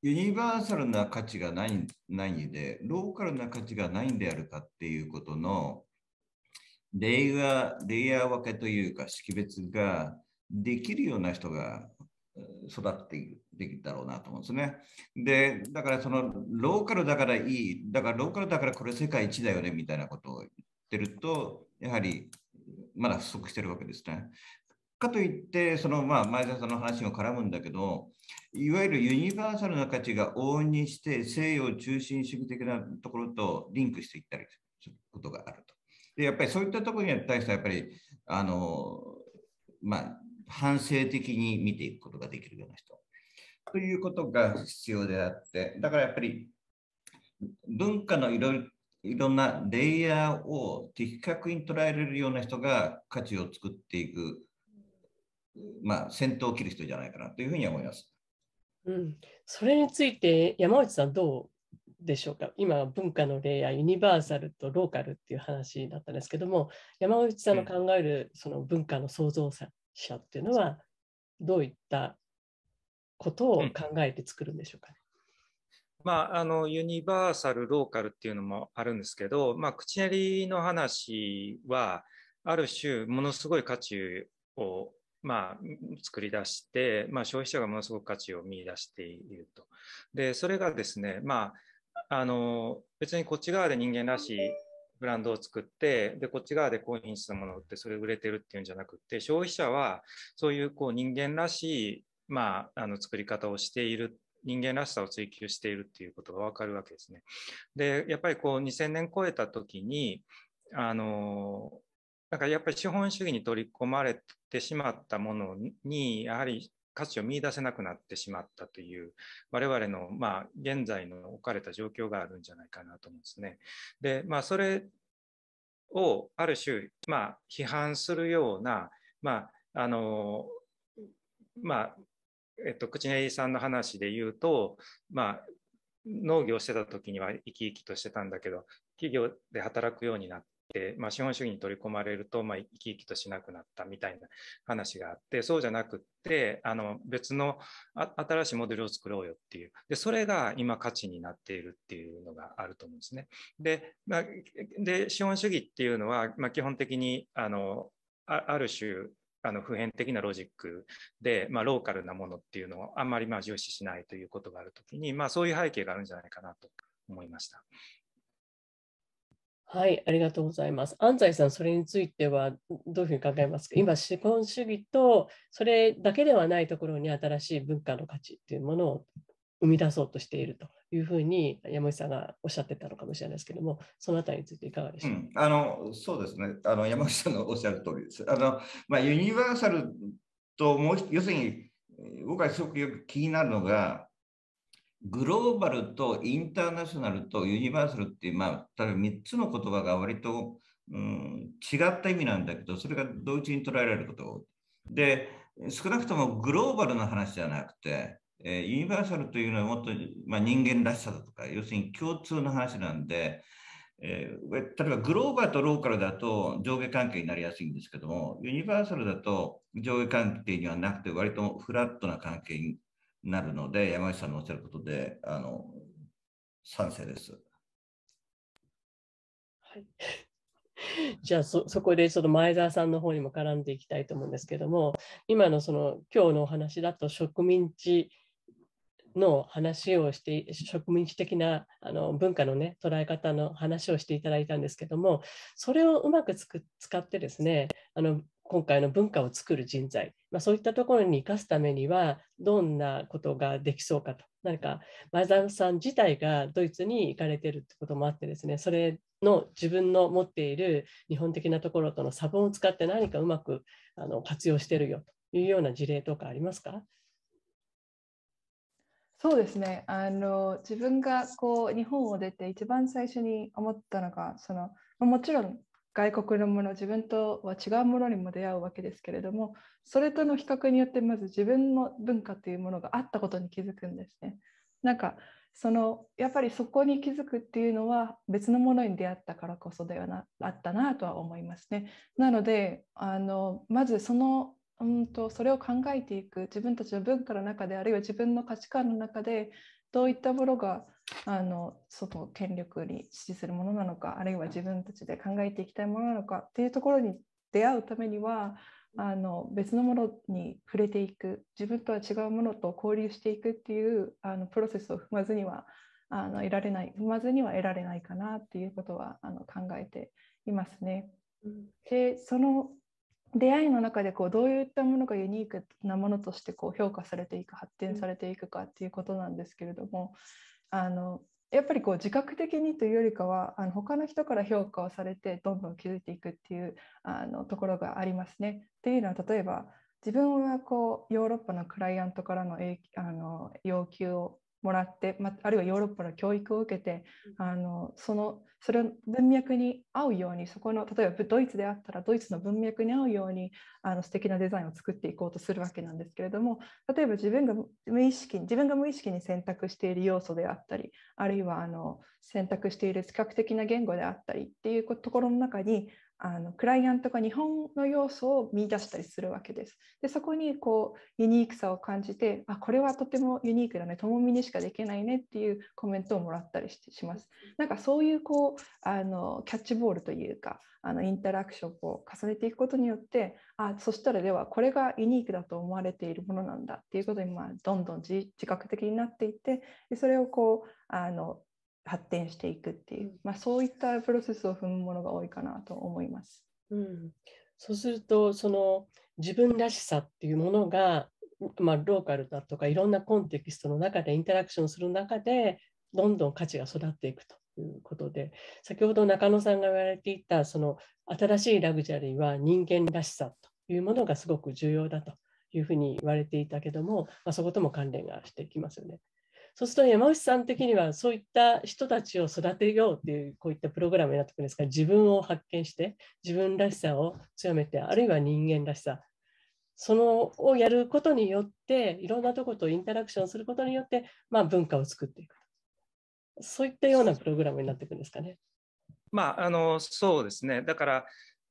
ユニバーサルな価値がないないで、ローカルな価値がないんであるかっていうことのレイヤーレイヤー分けというか識別ができるような人が育っていくできたろうなと思うんですね。で、だからそのローカルだからいい、だからローカルだからこれ世界一だよねみたいなことを言ってると、やはりまだ不足してるわけですね。かといって、そのまあ前田さんの話にも絡むんだけど、いわゆるユニバーサルな価値が往々にして西洋中心主義的なところとリンクしていったりすることがあると。でやっぱりそういったところに対してはやっぱりあの、まあ、反省的に見ていくことができるような人ということが必要であってだからやっぱり文化のいろいろなレイヤーを的確に捉えられるような人が価値を作っていく、まあ、先頭を切る人じゃないかなというふうに思います。うん、それについて山内さんどうでしょうか今文化の例やユニバーサルとローカルっていう話だったんですけども山内さんの考えるその文化の創造者っていうのはどういったことを考えて作るんでしょうかね、うん、まあ、あのユニバーサルローカルっていうのもあるんですけど、まあ、口練りの話はある種ものすごい価値をまあ、作り出して、まあ、消費者がものすごく価値を見出していると。で、それがですね、まあ、あの、別にこっち側で人間らしいブランドを作って、で、こっち側で高品質なものを売って、それ売れてるっていうんじゃなくて、消費者は、そういうこう人間らしい、まあ、あの、作り方をしている人間らしさを追求しているっていうことがわかるわけですね。で、やっぱりこう2000年超えた時に、あの、だからやっぱり資本主義に取り込まれてしまったものに、やはり価値を見出せなくなってしまったという、我々の、まあ、現在の置かれた状況があるんじゃないかなと思うんですね。で、まあ、それをある種、まあ、批判するような、まあ、あの、まあ、えっと、口根リさんの話で言うと、まあ、農業してた時には生き生きとしてたんだけど、企業で働くようになって、て、まあ、資本主義に取り込まれると、まあ、生き生きとしなくなったみたいな話があって、そうじゃなくって、あの、別の新しいモデルを作ろうよっていう。で、それが今価値になっているっていうのがあると思うんですね。で、まあ、で、資本主義っていうのは、まあ、基本的に、あの、ある種、あの普遍的なロジックで、まあ、ローカルなものっていうのをあんまりまあ重視しないということがあるときに、まあ、そういう背景があるんじゃないかなと思いました。はい、ありがとうございます。安西さん、それについてはどういうふうに考えますか今、資本主義とそれだけではないところに新しい文化の価値っていうものを生み出そうとしているというふうに山口さんがおっしゃってたのかもしれないですけども、そのあたりについていかがでしょうか、うん、あのそうですねあの、山口さんのおっしゃる通りです。あのまあ、ユニバーサルともう、要するに、僕はすごくよく気になるのが、グローバルとインターナショナルとユニバーサルっていう、まあ、多分3つの言葉が割と、うん、違った意味なんだけど、それが同時に捉えられることが多い。で、少なくともグローバルの話じゃなくて、えー、ユニバーサルというのはもっと、まあ、人間らしさだとか、要するに共通の話なんで、えー、例えばグローバルとローカルだと上下関係になりやすいんですけども、ユニバーサルだと上下関係にはなくて割とフラットな関係なるので、山内さんのおっしゃることで、あの賛成です。はい、じゃあそこでちょっと前澤さんの方にも絡んでいきたいと思うんですけども今のその今日のお話だと植民地の話をして植民地的なあの文化のね捉え方の話をしていただいたんですけどもそれをうまくつく使ってですねあの今回の文化を作る人材、まあ、そういったところに生かすためにはどんなことができそうかと何か前澤さん自体がドイツに行かれてるってこともあってですねそれの自分の持っている日本的なところとの差分を使って何かうまくあの活用してるよというような事例とかありますかそうですねあの自分がこう日本を出て一番最初に思ったのがそのもちろん外国のもの自分とは違うものにも出会うわけですけれどもそれとの比較によってまず自分の文化というものがあったことに気づくんですね。なんかそのやっぱりそこに気づくっていうのは別のものに出会ったからこそではなあったなとは思いますね。なのであのまずそのうんとそれを考えていく自分たちの文化の中であるいは自分の価値観の中でどういったものがあの外権力に支持するものなのかあるいは自分たちで考えていきたいものなのかっていうところに出会うためにはあの別のものに触れていく自分とは違うものと交流していくっていうあのプロセスを踏まずにはあの得られない踏まずには得られないかなっていうことはあの考えていますね。でその出会いの中でこうどういったものがユニークなものとしてこう評価されていく発展されていくかっていうことなんですけれどもあのやっぱりこう自覚的にというよりかはあの他の人から評価をされてどんどん気づいていくっていうあのところがありますね。っていうのは例えば自分はこうヨーロッパのクライアントからのあの要求をもらって、まあるいはヨーロッパの教育を受けてあのそのそれを文脈に合うようにそこの例えばドイツであったらドイツの文脈に合うようにあの素敵なデザインを作っていこうとするわけなんですけれども例えば自分が無意識に自分が無意識に選択している要素であったりあるいはあの選択している視覚的な言語であったりっていうところの中にあのクライアントが日本の要素を見出したりするわけです。でそこにこうユニークさを感じてあこれはとてもユニークだねともみにしかできないねっていうコメントをもらったりしてします。なんかそういうこうあのキャッチボールというかあのインタラクションを重ねていくことによってあそしたらではこれがユニークだと思われているものなんだっていうことにまあどんどん自覚的になっていってでそれをこうあの発展していくっていう、まあ、そういったプロセスを踏むものが多いかなと思います。うん、そうするとその自分らしさっていうものが、まあ、ローカルだとかいろんなコンテキストの中でインタラクションする中でどんどん価値が育っていくということで先ほど中野さんが言われていたその新しいラグジュアリーは人間らしさというものがすごく重要だというふうに言われていたけども、まあ、そことも関連がしてきますよね。そうすると山内さん的にはそういった人たちを育てようっていうこういったプログラムになってくるんですか自分を発見して自分らしさを強めてあるいは人間らしさそのをやることによっていろんなとことインタラクションすることによって、まあ、文化を作っていくそういったようなプログラムになってくるんですかね。まあ、あのそうですねだから、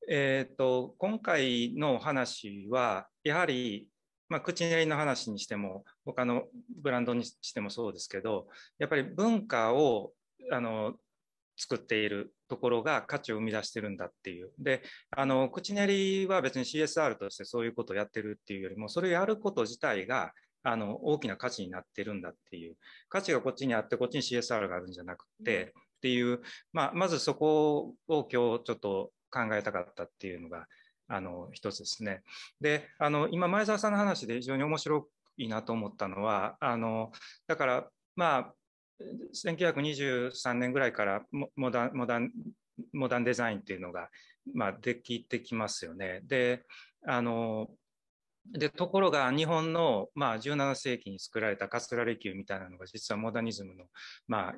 えーと、今回のお話はやはりまあ、口練りの話にしても、他のブランドにしてもそうですけど、やっぱり文化をあの作っているところが価値を生み出してるんだっていう。で、あの、口練りは別に CSR としてそういうことをやってるっていうよりも、それをやること自体が、あの、大きな価値になってるんだっていう。価値がこっちにあって、こっちに CSR があるんじゃなくて、っていう、まあ、まずそこを今日ちょっと考えたかったっていうのがあの一つですね。であの今前澤さんの話で非常に面白いなと思ったのはあのだからまあ1923年ぐらいからモダンモダンモダンデザインっていうのが、まあ、できてきますよね。であのでところが日本の、まあ、17世紀に作られたカステラレキューみたいなのが実はモダニズムの、ま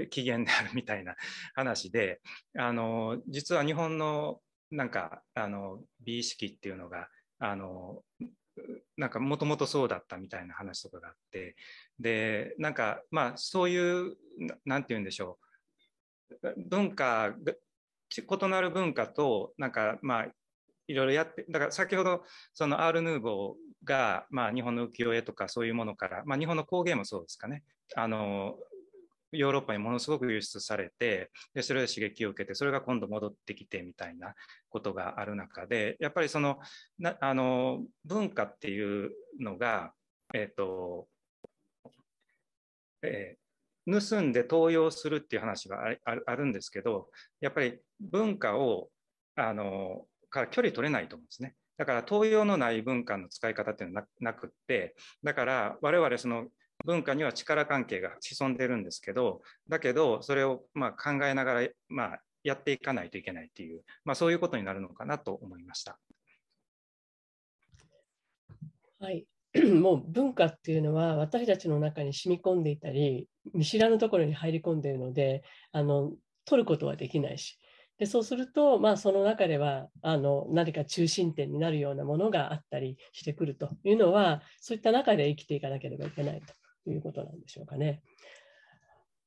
あ、起源であるみたいな話であの実は日本のなんかあの美意識っていうのがあのなんかもともとそうだったみたいな話とかがあってでなんかまあそういう何て言うんでしょう文化異なる文化となんかまあいろいろやってだから先ほどそのアール・ヌーボーが、まあ、日本の浮世絵とかそういうものから、まあ、日本の工芸もそうですかねあのヨーロッパにものすごく輸出されてでそれで刺激を受けてそれが今度戻ってきてみたいなことがある中でやっぱりそのなあの文化っていうのがえっ、ー、と、えー、盗んで盗用するっていう話があるんですけどやっぱり文化をあのから距離取れないと思うんですね。だから盗用のない文化の使い方っていうのはなくってだから我々その文化には力関係が潜んでるんですけど、だけど、それをま考えながら、まあ、やっていかないといけないっていう、まあ、そういうことになるのかなと思いました。はい、もう文化っていうのは私たちの中に染み込んでいたり見知らぬところに入り込んでいるのであの取ることはできないしでそうすると、まあ、その中ではあの何か中心点になるようなものがあったりしてくるというのはそういった中で生きていかなければいけないとということなんでしょうかね。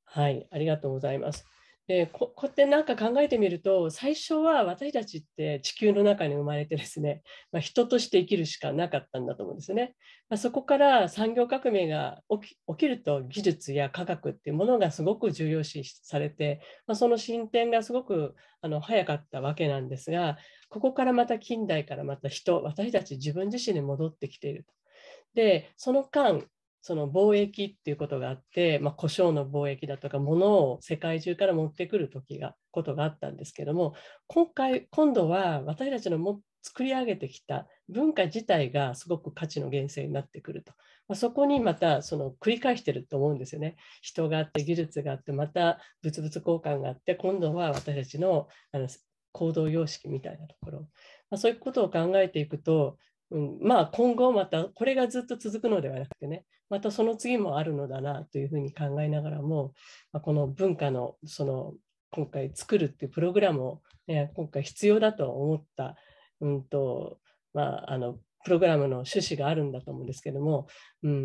はい、ありがとうございます。でここってなんか考えてみると最初は私たちって地球の中に生まれてですね、まあ、人として生きるしかなかったんだと思うんですね。まあ、そこから産業革命が起きると技術や科学っていうものがすごく重要視されて、まあ、その進展がすごくあの早かったわけなんですがここからまた近代からまた人私たち自分自身に戻ってきていると。でその間その貿易っていうことがあって、まあ、胡椒の貿易だとか物を世界中から持ってくる時がことがあったんですけども今回今度は私たちのも作り上げてきた文化自体がすごく価値の源泉になってくると、まあ、そこにまたその繰り返してると思うんですよね人があって技術があってまた物々交換があって今度は私たちのあの行動様式みたいなところ、まあ、そういうことを考えていくとうん、まあ今後またこれがずっと続くのではなくてねまたその次もあるのだなというふうに考えながらも、まあ、この文化のその今回作るっていうプログラムを、ね、今回必要だと思った、うんとまあ、あのプログラムの趣旨があるんだと思うんですけども、うん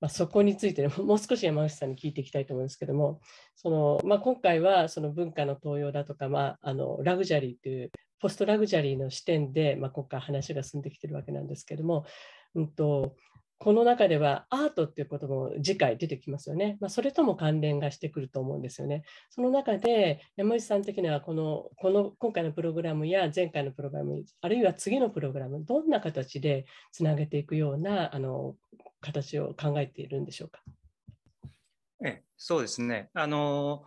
まあ、そこについて、ね、もう少し山口さんに聞いていきたいと思うんですけどもその、まあ、今回はその文化の登用だとか、まあ、あのラグジャリーというポストラグジュアリーの視点で、まあ、ここ話が進んできてるわけなんですけども、うんと、とこの中ではアートっていうことも次回出てきますよね、まあ、それとも関連がしてくると思うんですよね。その中で山内さん的にはこのこの今回のプログラムや前回のプログラムあるいは次のプログラムどんな形でつなげていくようなあの形を考えているんでしょうか。えそうですねあの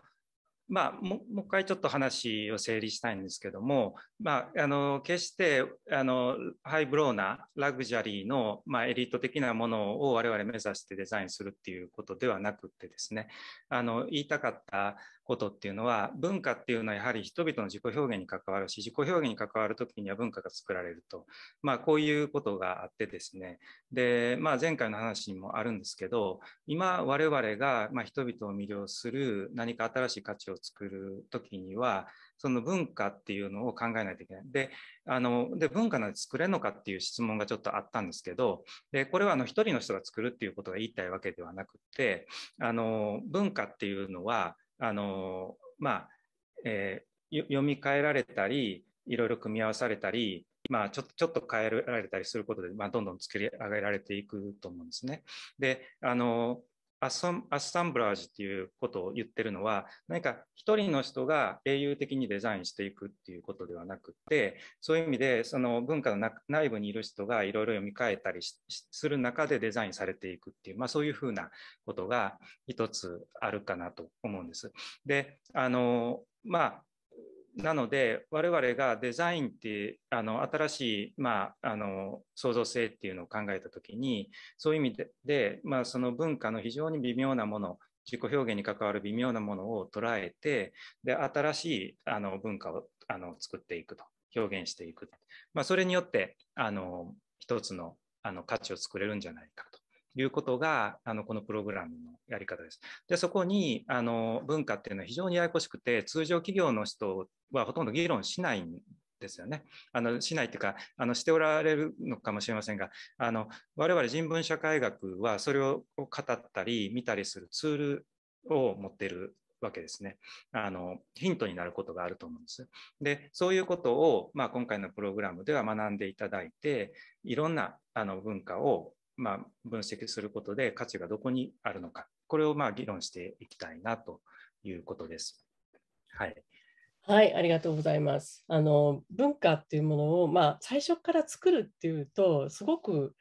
まあ、もう一回ちょっと話を整理したいんですけども、まあ、あの決してあのハイブローなラグジュアリーの、まあ、エリート的なものを我々目指してデザインするっていうことではなくてですねあの言いたかったことっていうのは、文化っていうのはやはり人々の自己表現に関わるし、自己表現に関わるときには文化が作られると。まあ、こういうことがあってですね。で、まあ、前回の話にもあるんですけど、今、我々が、ま人々を魅了する何か新しい価値を作るときには、その文化っていうのを考えないといけない。で、あの、で、文化なんて作れんのかっていう質問がちょっとあったんですけど、で、これはあの、一人の人が作るっていうことが言いたいわけではなくて、あの、文化っていうのは、あのまあ、えー、読み替えられたりいろいろ組み合わされたり、まあ、ちょっとちょっと変えられたりすることで、まあ、どんどん作り上げられていくと思うんですね。であのアッサンブラージっていうことを言ってるのは、何か一人の人が英雄的にデザインしていくっていうことではなくて、そういう意味で、その文化の内部にいる人がいろいろ読み替えたりする中でデザインされていくっていう、まあそういうふうなことが一つあるかなと思うんです。で、あの、まあ、なので、我々がデザインって、あの、新しい、まあ、あの、創造性っていうのを考えたときに、そういう意味で、でまあ、その文化の非常に微妙なもの、自己表現に関わる微妙なものを捉えて、で、新しい、あの、文化を、あの、作っていくと、表現していく。まあ、それによって、あの、一つの、あの、価値を作れるんじゃないかと。いうことが、あの、このプログラムのやり方です。で、そこに、あの、文化っていうのは非常にややこしくて、通常企業の人はほとんど議論しないんですよね。あの、しないっていうか、あの、しておられるのかもしれませんが、あの、我々人文社会学はそれを語ったり、見たりするツールを持ってるわけですね。あの、ヒントになることがあると思うんです。で、そういうことを、まあ、今回のプログラムでは学んでいただいて、いろんな、あの、文化をまあ、分析することで価値がどこにあるのか、これをまあ議論していきたいなということです。はい、はい、ありがとうございます。あの文化っていうものを、まあ、最初から作るっていうとすごく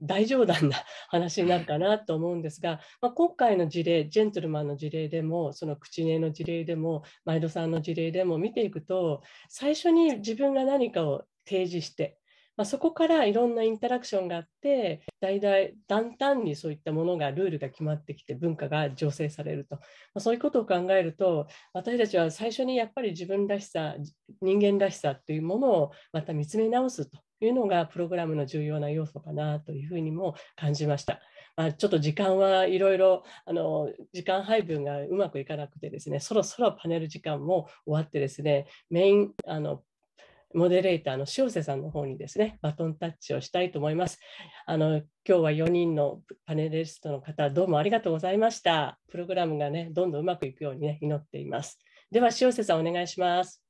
大冗談な 話になるかなと思うんですが、まあ、今回の事例ジェントルマンの事例でもその口根の事例でも前戸さんの事例でも見ていくと最初に自分が何かを提示してまあ、そこからいろんなインタラクションがあってだいだいだんだんにそういったものがルールが決まってきて文化が醸成されると、まあ、そういうことを考えると私たちは最初にやっぱり自分らしさ人間らしさというものをまた見つめ直すというのがプログラムの重要な要素かなというふうにも感じました。まあ、ちょっと時間はいろいろあの時間配分がうまくいかなくてですねそろそろパネル時間も終わってですねメインあのモデレーターの塩瀬さんの方にですね、バトンタッチをしたいと思います。あの今日は4人のパネリストの方、どうもありがとうございました。プログラムがね、どんどんうまくいくように、ね、祈っています。では、塩瀬さん、お願いします。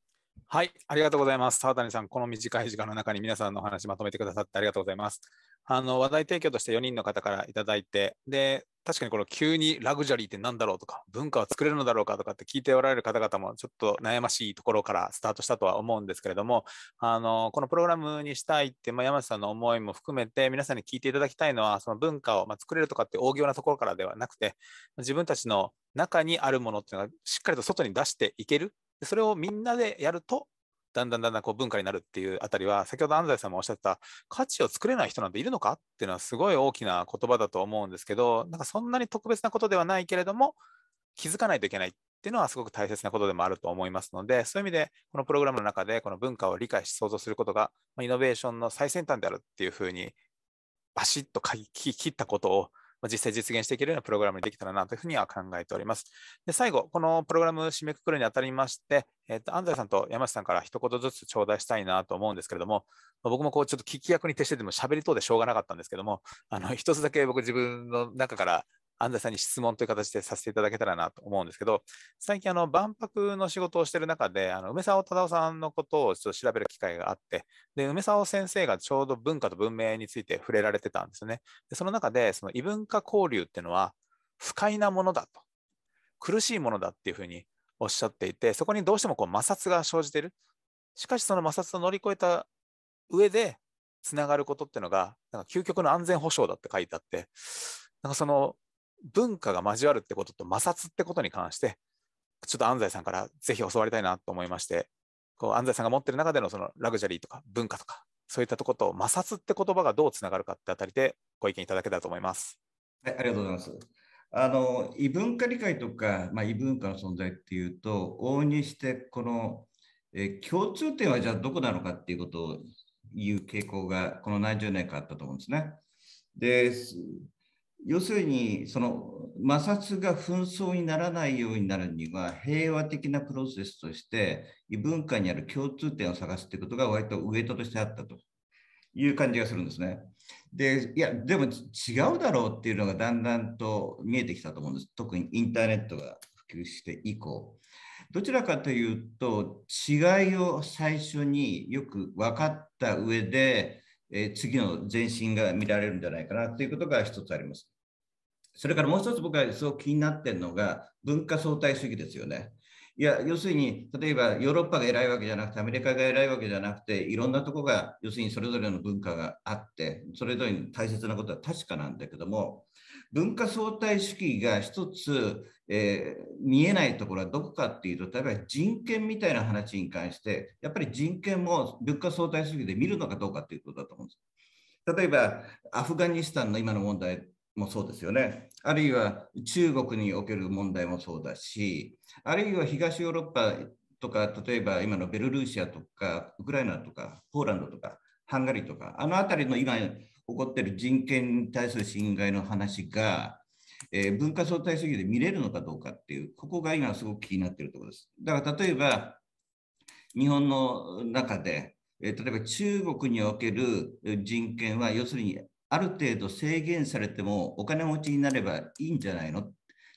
はい、ありがとうございます。沢谷さん、この短い時間の中に皆さんのお話まとめてくださってありがとうございます。あの話題提供として4人の方からいただいて、で確かにこの急にラグジュアリーって何だろうとか、文化は作れるのだろうかとかって聞いておられる方々もちょっと悩ましいところからスタートしたとは思うんですけれども、あの、このプログラムにしたいって、まあ、山瀬さんの思いも含めて皆さんに聞いていただきたいのは、その文化を、まあ、作れるとかって大行なところからではなくて、自分たちの中にあるものっていうのがしっかりと外に出していける。それをみんなでやるとだんだんだんだんこう文化になるっていうあたりは先ほど安西さんもおっしゃった価値を作れない人なんているのかっていうのはすごい大きな言葉だと思うんですけどなんかそんなに特別なことではないけれども気づかないといけないっていうのはすごく大切なことでもあると思いますので、そういう意味で、このプログラムの中で、この文化を理解し想像することが、イノベーションの最先端であるっていうふうに、バシッと書き切ったことを、ま実際実現していけるようなプログラムにできたらなというふうには考えております。で最後、このプログラム締めくくるにあたりまして、えっと、安西さんと山下さんから一言ずつ頂戴したいなと思うんですけれども、ま僕もこうちょっと聞き役に徹してても喋り等でしょうがなかったんですけども、あの一つだけ僕自分の中から安西さんに質問という形でさせていただけたらなと思うんですけど、最近、あの、万博の仕事をしている中で、あの、梅沢忠夫さんのことをちょっと調べる機会があって、で、梅沢先生がちょうど文化と文明について触れられてたんですね。で、その中で、その異文化交流っていうのは、不快なものだと、苦しいものだっていうふうにおっしゃっていて、そこにどうしてもこう摩擦が生じている。しかし、その摩擦を乗り越えた上で、つながることっていうのが、なんか究極の安全保障だって書いてあって、なんかその文化が交わるってことと摩擦ってことに関してちょっと安西さんからぜひ教わりたいなと思いましてこう安西さんが持ってる中でのそのラグジュアリーとか文化とかそういったとこと摩擦って言葉がどうつながるかってあたりでご意見いただけたらと思います。はい、ありがとうございます。あの異文化理解とか、まあ、異文化の存在っていうと往々にしてこのえ共通点はじゃあどこなのかっていうことを言う傾向がこの何十年かあったと思うんですね。で要するにその摩擦が紛争にならないようになるには平和的なプロセスとして異文化にある共通点を探すってことが割とウエイトとしてあったという感じがするんですね。でいやでも違うだろうっていうのがだんだんと見えてきたと思うんです特にインターネットが普及して以降。どちらかというと違いを最初によく分かった上で、え次の前進が見られるんじゃないかなということが一つあります。それからもう一つ僕がすごく気になってるのが文化相対主義ですよね。いや要するに例えばヨーロッパが偉いわけじゃなくてアメリカが偉いわけじゃなくていろんなとこが要するにそれぞれの文化があってそれぞれに大切なことは確かなんだけども文化相対主義が一つ、えー、見えないところはどこかっていうと例えば人権みたいな話に関してやっぱり人権も文化相対主義で見るのかどうかっていうことだと思うんです。例えばアフガニスタンの今の問題もそうですよね。あるいは中国における問題もそうだし、あるいは東ヨーロッパとか、例えば今のベルルーシアとか、ウクライナとか、ポーランドとか、ハンガリーとか、あの辺りの今起こっている人権に対する侵害の話が、えー、文化相対主義で見れるのかどうかっていう、ここが今すごく気になっているところです。だから例えば、日本の中で、えー、例えば中国における人権は、要するにある程度制限されてもお金持ちになればいいんじゃないの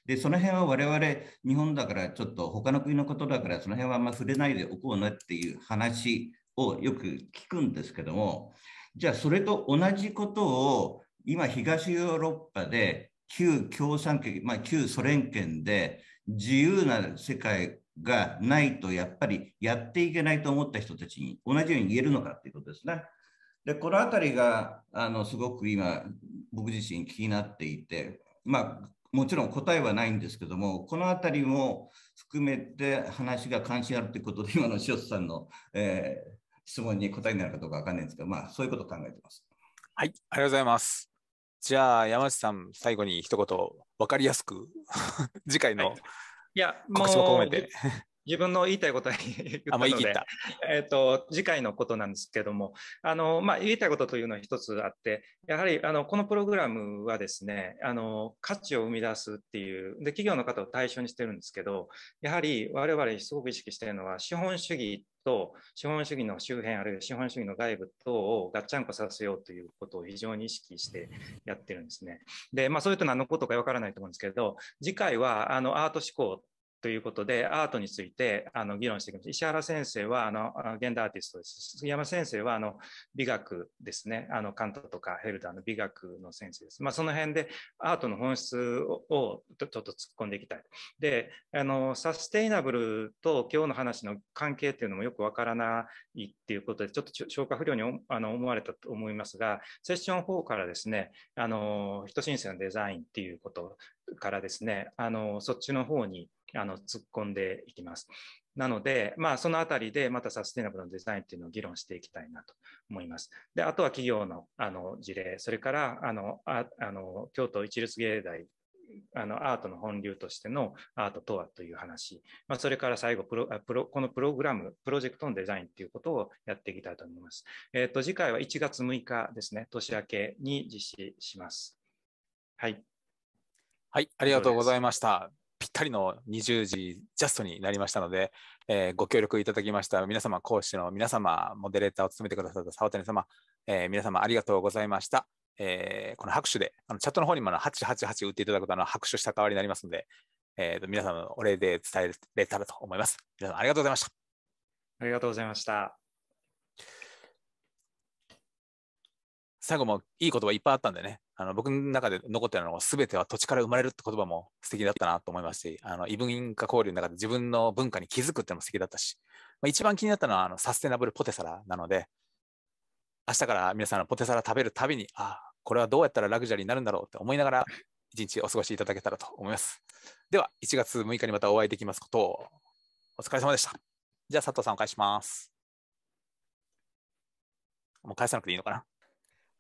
で、その辺は我々、日本だからちょっと他の国のことだから、その辺はあんま触れないでおこうねっていう話をよく聞くんですけども、じゃあそれと同じことを今東ヨーロッパで旧共産圏、まあ、旧ソ連圏で自由な世界がないとやっぱりやっていけないと思った人たちに同じように言えるのかということですね。で、この辺りが、あの、すごく今、僕自身気になっていて、まあ、もちろん答えはないんですけども、この辺りも含めて話が関心あるということで、今の塩津さんの、えー、質問に答えになるかどうかわかんないんですけど、まあ、そういうことを考えてます。はい、ありがとうございます。じゃあ、山内さん、最後に一言、分かりやすく 次回の告知も込めて、自分の言いたいことは言ったので、えっ、ー、と、次回のことなんですけども、あの、まあ、言いたいことというのは一つあって、やはり、あの、このプログラムはですね、あの、価値を生み出すっていう、で、企業の方を対象にしてるんですけど、やはり我々すごく意識してるのは、資本主義と資本主義の周辺あるいは資本主義の外部等をガッチャンコさせようということを非常に意識してやってるんですね。で、まあそういうと何のことかわからないと思うんですけど、次回はあのアート思考ということで、アートについてあの議論していきます。石原先生はあの現代アーティストです。杉山先生はあの美学ですね。あのカントとかヘルダーの美学の先生です。まあ、その辺でアートの本質をちょっと突っ込んでいきたい。で、あのサステイナブルと今日の話の関係っていうのもよくわからないっていうことで、ちょっと消化不良にあの思われたと思いますが、セッション4からですね、あの人申請のデザインっていうことからですね、あのそっちの方にあの突っ込んでいきます。なので、まあ、そのあたりでまたサステナブルのデザインっていうのを議論していきたいなと思います。で、あとは企業のあの事例、それからあのあの京都一律芸大あのアートの本流としてのアートとはという話、まあ、それから最後プロプロ、このプログラム、プロジェクトのデザインということをやっていきたいと思います。えーと、と次回は1月6日ですね、年明けに実施します。はい。はい、ありがとうございました。ぴったりの20時ジャストになりましたので、えー、ご協力いただきました皆様、講師の皆様、モデレーターを務めてくださった沢谷様、えー、皆様ありがとうございました。えー、この拍手で、あのチャットの方にもの888打っていただくとあの拍手した代わりになりますので、えー、皆様のお礼で伝えれたらと思います。皆ありがとうございました。ありがとうございました。最後もいい言葉いっぱいあったんでね、あの僕の中で残ってるのは、すべては土地から生まれるって言葉も素敵だったなと思いますし、あの異文化交流の中で自分の文化に気づくっていうのも素敵だったし、まあ、一番気になったのはあのサステナブルポテサラなので、明日から皆さんのポテサラ食べるたびに、ああ、これはどうやったらラグジュアリーになるんだろうって思いながら、一日お過ごしいただけたらと思います。では、1月6日にまたお会いできますことを、お疲れ様でした。じゃあ、佐藤さんお返します。もう返さなくていいのかな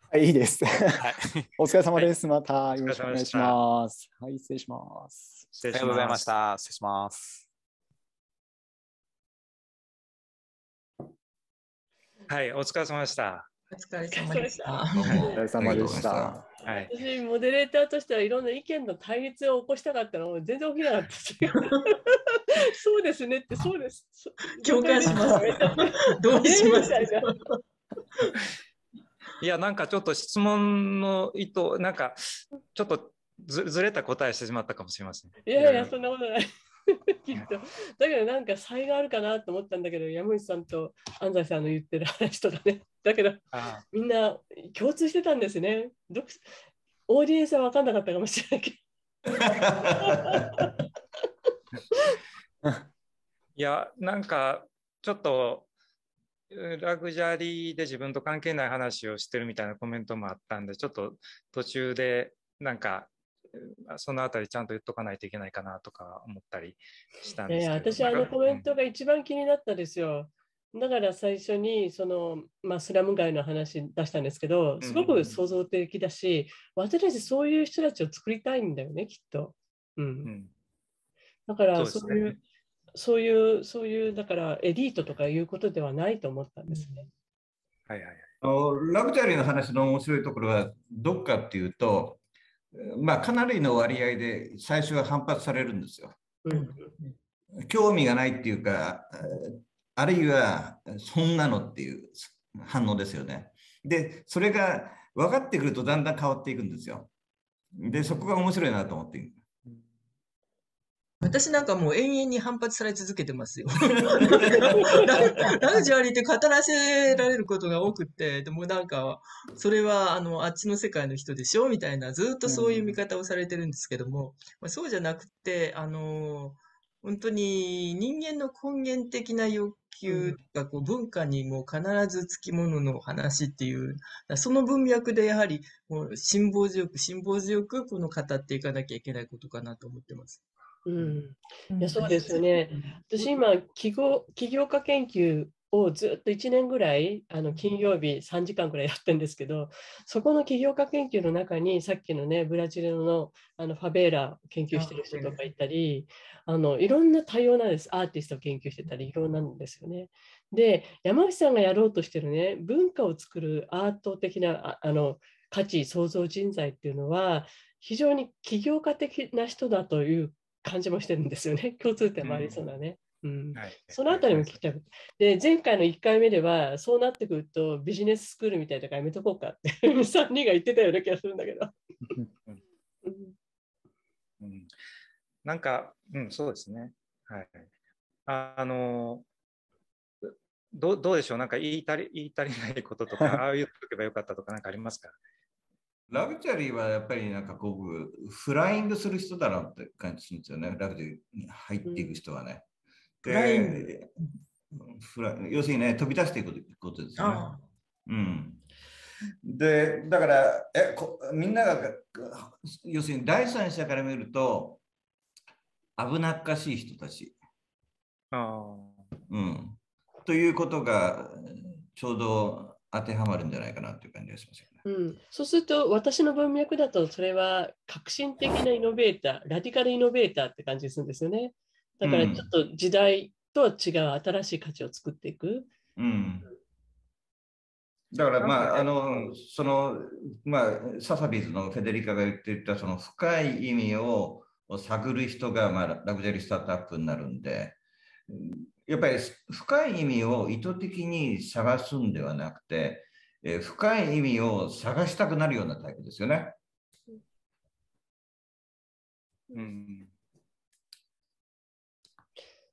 はい、いいです。はい、お疲れ様です。またよろしくお願いします。はい、失礼します。ありがとうございました。失礼します。はい、お疲れ様でした。お疲れ様でした。お疲れ様でした。はい、私、モデレーターとしてはいろんな意見の対立を起こしたかったの全然起きなかったし、そうですねって、そうです。共感します。どうしましたいや、なんかちょっと質問の意図、なんかちょっとずれた答えしてしまったかもしれません。いやいや、そんなことない。きっと。だけどなんか才があるかなと思ったんだけど、山口さんと安西さんの言ってる話とかね。だけど、みんな共通してたんですね。どオーディエンスは分かんなかったかもしれないけど。いや、なんかちょっとラグジュアリーで自分と関係ない話をしてるみたいなコメントもあったんで、ちょっと途中でなんか、そのあたりちゃんと言っとかないといけないかなとか思ったりしたんですけど。私、あのコメントが一番気になったですよ。だから最初にその、まあ、スラム街の話出したんですけど、すごく想像的だし、うん、私たちそういう人たちを作りたいんだよね、きっと。うん、うん、だからそういうそういう、そういう、だからエリートとかいうことではないと思ったんですね。はいはいはい、ラグジュアリーの話の面白いところは、どっかっていうと、まあ、かなりの割合で最初は反発されるんですよ。うん、興味がないっていうか、あるいは、そんなのっていう反応ですよね。で、それが分かってくるとだんだん変わっていくんですよ。で、そこが面白いなと思って私なんかもう永遠に反発され続けてますよ。ラグジュアリーって語らせられることが多くて、でもなんか、それはあの、あっちの世界の人でしょみたいな、ずっとそういう見方をされてるんですけども、まあ、そうじゃなくて、あの、本当に人間の根源的な欲求とか、こう文化にも必ずつきものの話っていう、その文脈でやはりう辛抱強く辛抱強くこの語っていかなきゃいけないことかなと思ってます。うん、いやそうですよね。私今起業起業家研究をずっと1年ぐらいあの金曜日3時間ぐらいやってるんですけどそこの起業家研究の中にさっきのねブラジルのあのファベーラ研究してる人とかいたりあのいろんな多様なですアーティストを研究してたりいろんなんですよね。で山内さんがやろうとしてるね文化を作るアート的なあの価値創造人材っていうのは非常に起業家的な人だという感じもしてるんですよね。共通点もありそうなね。うん、はい、そのあたりも聞きたい。で、前回の1回目では、そうなってくるとビジネススクールみたいとかやめとこうかって3 人が言ってたような気がするんだけど。うん、なんか、うん、そうですね。はい。あのど、どうでしょう、なんか言い足り言い足りないこととか、ああ言っとけばよかったとか、なんかありますかラグジュアリーはやっぱりなんかこう、フライングする人だなって感じするんですよね、ラグジュアリーに入っていく人はね。フライング要するにね、飛び出していくことですよね。うん、で、だから、えこみんなが、要するに第三者から見ると、危なっかしい人たち。うん、ということが、ちょうど当てはまるんじゃないかなという感じがしますよね。うん、そうすると私の文脈だとそれは革新的なイノベーターラディカルイノベーターって感じするんですよねだからちょっと時代とは違う新しい価値を作っていく、うん、うんだからまああのそのまあササビーズのフェデリカが言っていたその深い意味を探る人がまあラグジュアリースタートアップになるんでやっぱり深い意味を意図的に探すんではなくてえ深い意味を探したくなるようなタイプですよね。うん、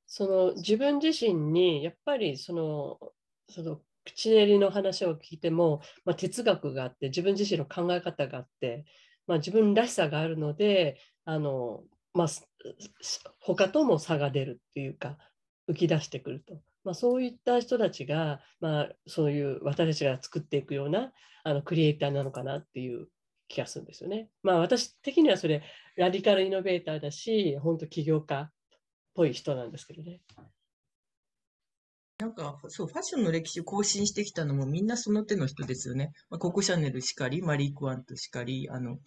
その自分自身にやっぱりそのその口練りの話を聞いても、まあ、哲学があって自分自身の考え方があって、まあ、自分らしさがあるのであの、まあ、他とも差が出るっていうか浮き出してくると。まあ、そういった人たちが、まあ、そういう私たちが作っていくようなあのクリエイターなのかなっていう気がするんですよね。まあ、私的にはそれラディカルイノベーターだし本当起業家っぽい人なんですけどね。なんか、そう、ファッションの歴史を更新してきたのもみんなその手の人ですよね。まあ、ココシャネルしかり、マリー・クワントしかり、あの、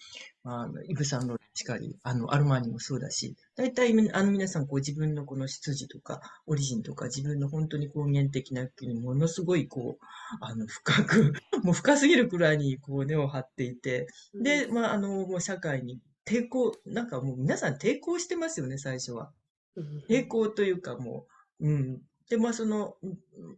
あのイブ・サンローンしかり、あの、アルマーニもそうだし、大体、あの皆さん、こう自分のこの出自とか、オリジンとか、自分の本当に根源的な、ものすごいこう、あの、深く、もう深すぎるくらいにこう根を張っていて、で、まあ、あの、もう社会に抵抗、なんかもう皆さん抵抗してますよね、最初は。抵抗というかもう、うん、で、まあその、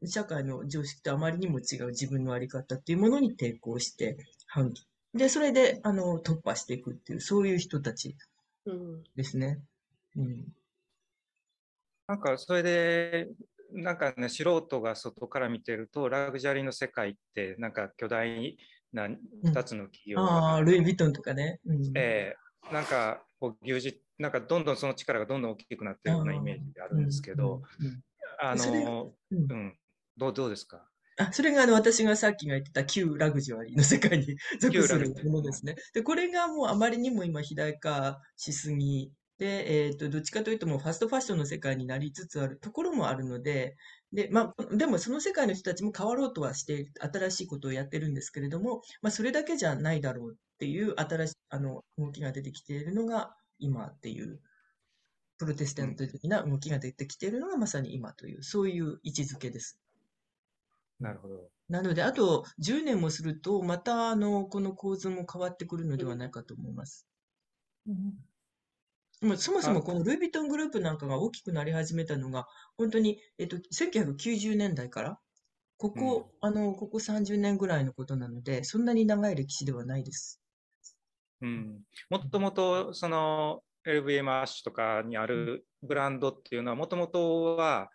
社会の常識とあまりにも違う自分の在り方っていうものに抵抗して反撃。で、それで、あの、突破していくっていう、そういう人たちですね。うん、うん、なんか、それで、なんかね、素人が外から見てると、ラグジュアリーの世界って、なんか巨大な2つの企業、うん、ああ、ルイ・ヴィトンとかね。うん、ええー、なんか、こう牛耳、なんかどんどんその力がどんどん大きくなってるようなイメージがあるんですけど、うん、あの、うん、どう、どうですかあそれがあの私がさっきが言ってた旧ラグジュアリーの世界に属するものですね。で、これがもうあまりにも今肥大化しすぎで、えっ、ー、と、どっちかというともうファストファッションの世界になりつつあるところもあるので、で、まあ、でもその世界の人たちも変わろうとはして、新しいことをやってるんですけれども、まあ、それだけじゃないだろうっていう新しい、あの、動きが出てきているのが今っていうプロテスタント的な動きが出てきているのがまさに今という、そういう位置づけです。なるほど。なので、あと10年もすると、またあのこの構図も変わってくるのではないかと思います。うん、もそもそもこのルイ・ヴィトングループなんかが大きくなり始めたのが、本当に、えっと、1990年代から、ここ、うん、あのここ30年ぐらいのことなので、そんなに長い歴史ではないです。うん、もともとその LVM アッシュとかにあるブランドっていうのは、もともとは、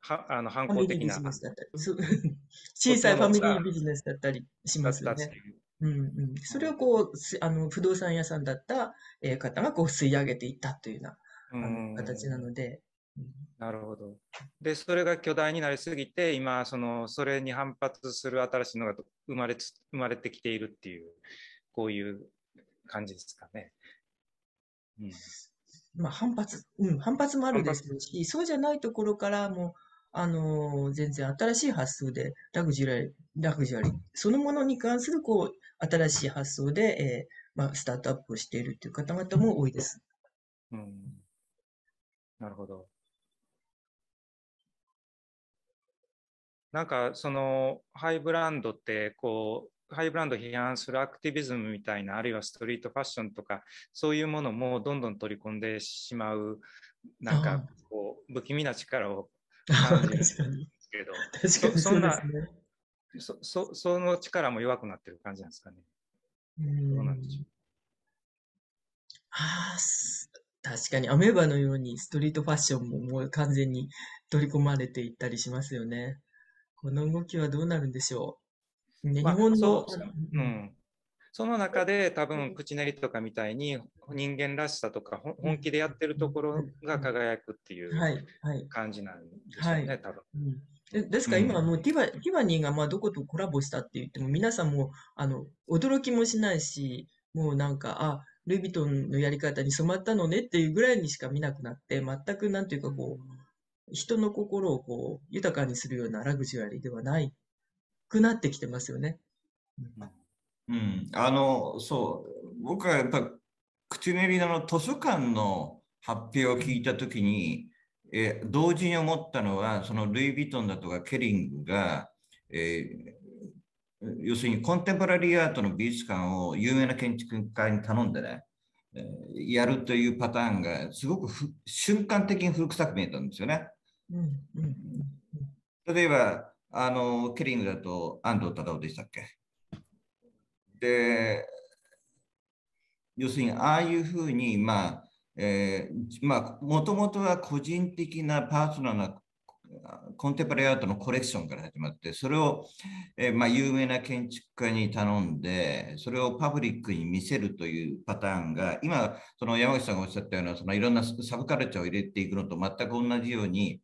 はあの反抗的な。小さいファミリービジネスだったりしますよね。うんうん、それをこうあの不動産屋さんだった、え方がこう吸い上げていったというような形なので。なるほど。で、それが巨大になりすぎて、今、そのそれに反発する新しいのが生まれ生まれてきているっていう、こういう感じですかね。まあ、反発、うん、反発もあるですし、そうじゃないところからも、あのー、全然新しい発想で、ラグジュアリー、ラグジュアリー、そのものに関する、こう、新しい発想で、えー、まあ、スタートアップをしているという方々も多いです。うん。なるほど。なんか、その、ハイブランドって、こう、ハイブランド批判するアクティビズムみたいな、あるいはストリートファッションとか、そういうものもどんどん取り込んでしまう、なんかこう、不気味な力を感じるんですけど、確かにそんなそそ、その力も弱くなってる感じなんですかね。どうなんでしょう。あ確かにアメーバのようにストリートファッションももう完全に取り込まれていったりしますよね。この動きはどうなるんでしょう。日本の、うん、その中で多分口練りとかみたいに人間らしさとか本気でやってるところが輝くっていう感じなんですよね、はいはい、多分。でですから今、もうティバ、うん、ティバニーがまあどことコラボしたって言っても、皆さんもあの驚きもしないし、もうなんか、あ、ルイ・ヴィトンのやり方に染まったのねっていうぐらいにしか見なくなって、全くなんていうかこう、人の心をこう豊かにするようなラグジュアリーではないくなってきてますよね。うん、あのそう僕はやっぱ口紅の図書館の発表を聞いた時に、え同時に思ったのはそのルイ・ヴィトンだとかケリングが、えー、要するにコンテンポラリーアートの美術館を有名な建築家に頼んでね、えー、やるというパターンがすごく瞬間的に古臭く見えたんですよね。うんうん、例えばあの、ケリングだと安藤忠夫でしたっけ。で、要するに、ああいうふうに、まあ、えまあ、もともとは個人的なパーソナルなコンテンポラリーアートのコレクションから始まって、それを、えー、まあ、有名な建築家に頼んで、それをパブリックに見せるというパターンが、今、その山口さんがおっしゃったような、そのいろんなサブカルチャーを入れていくのと全く同じように、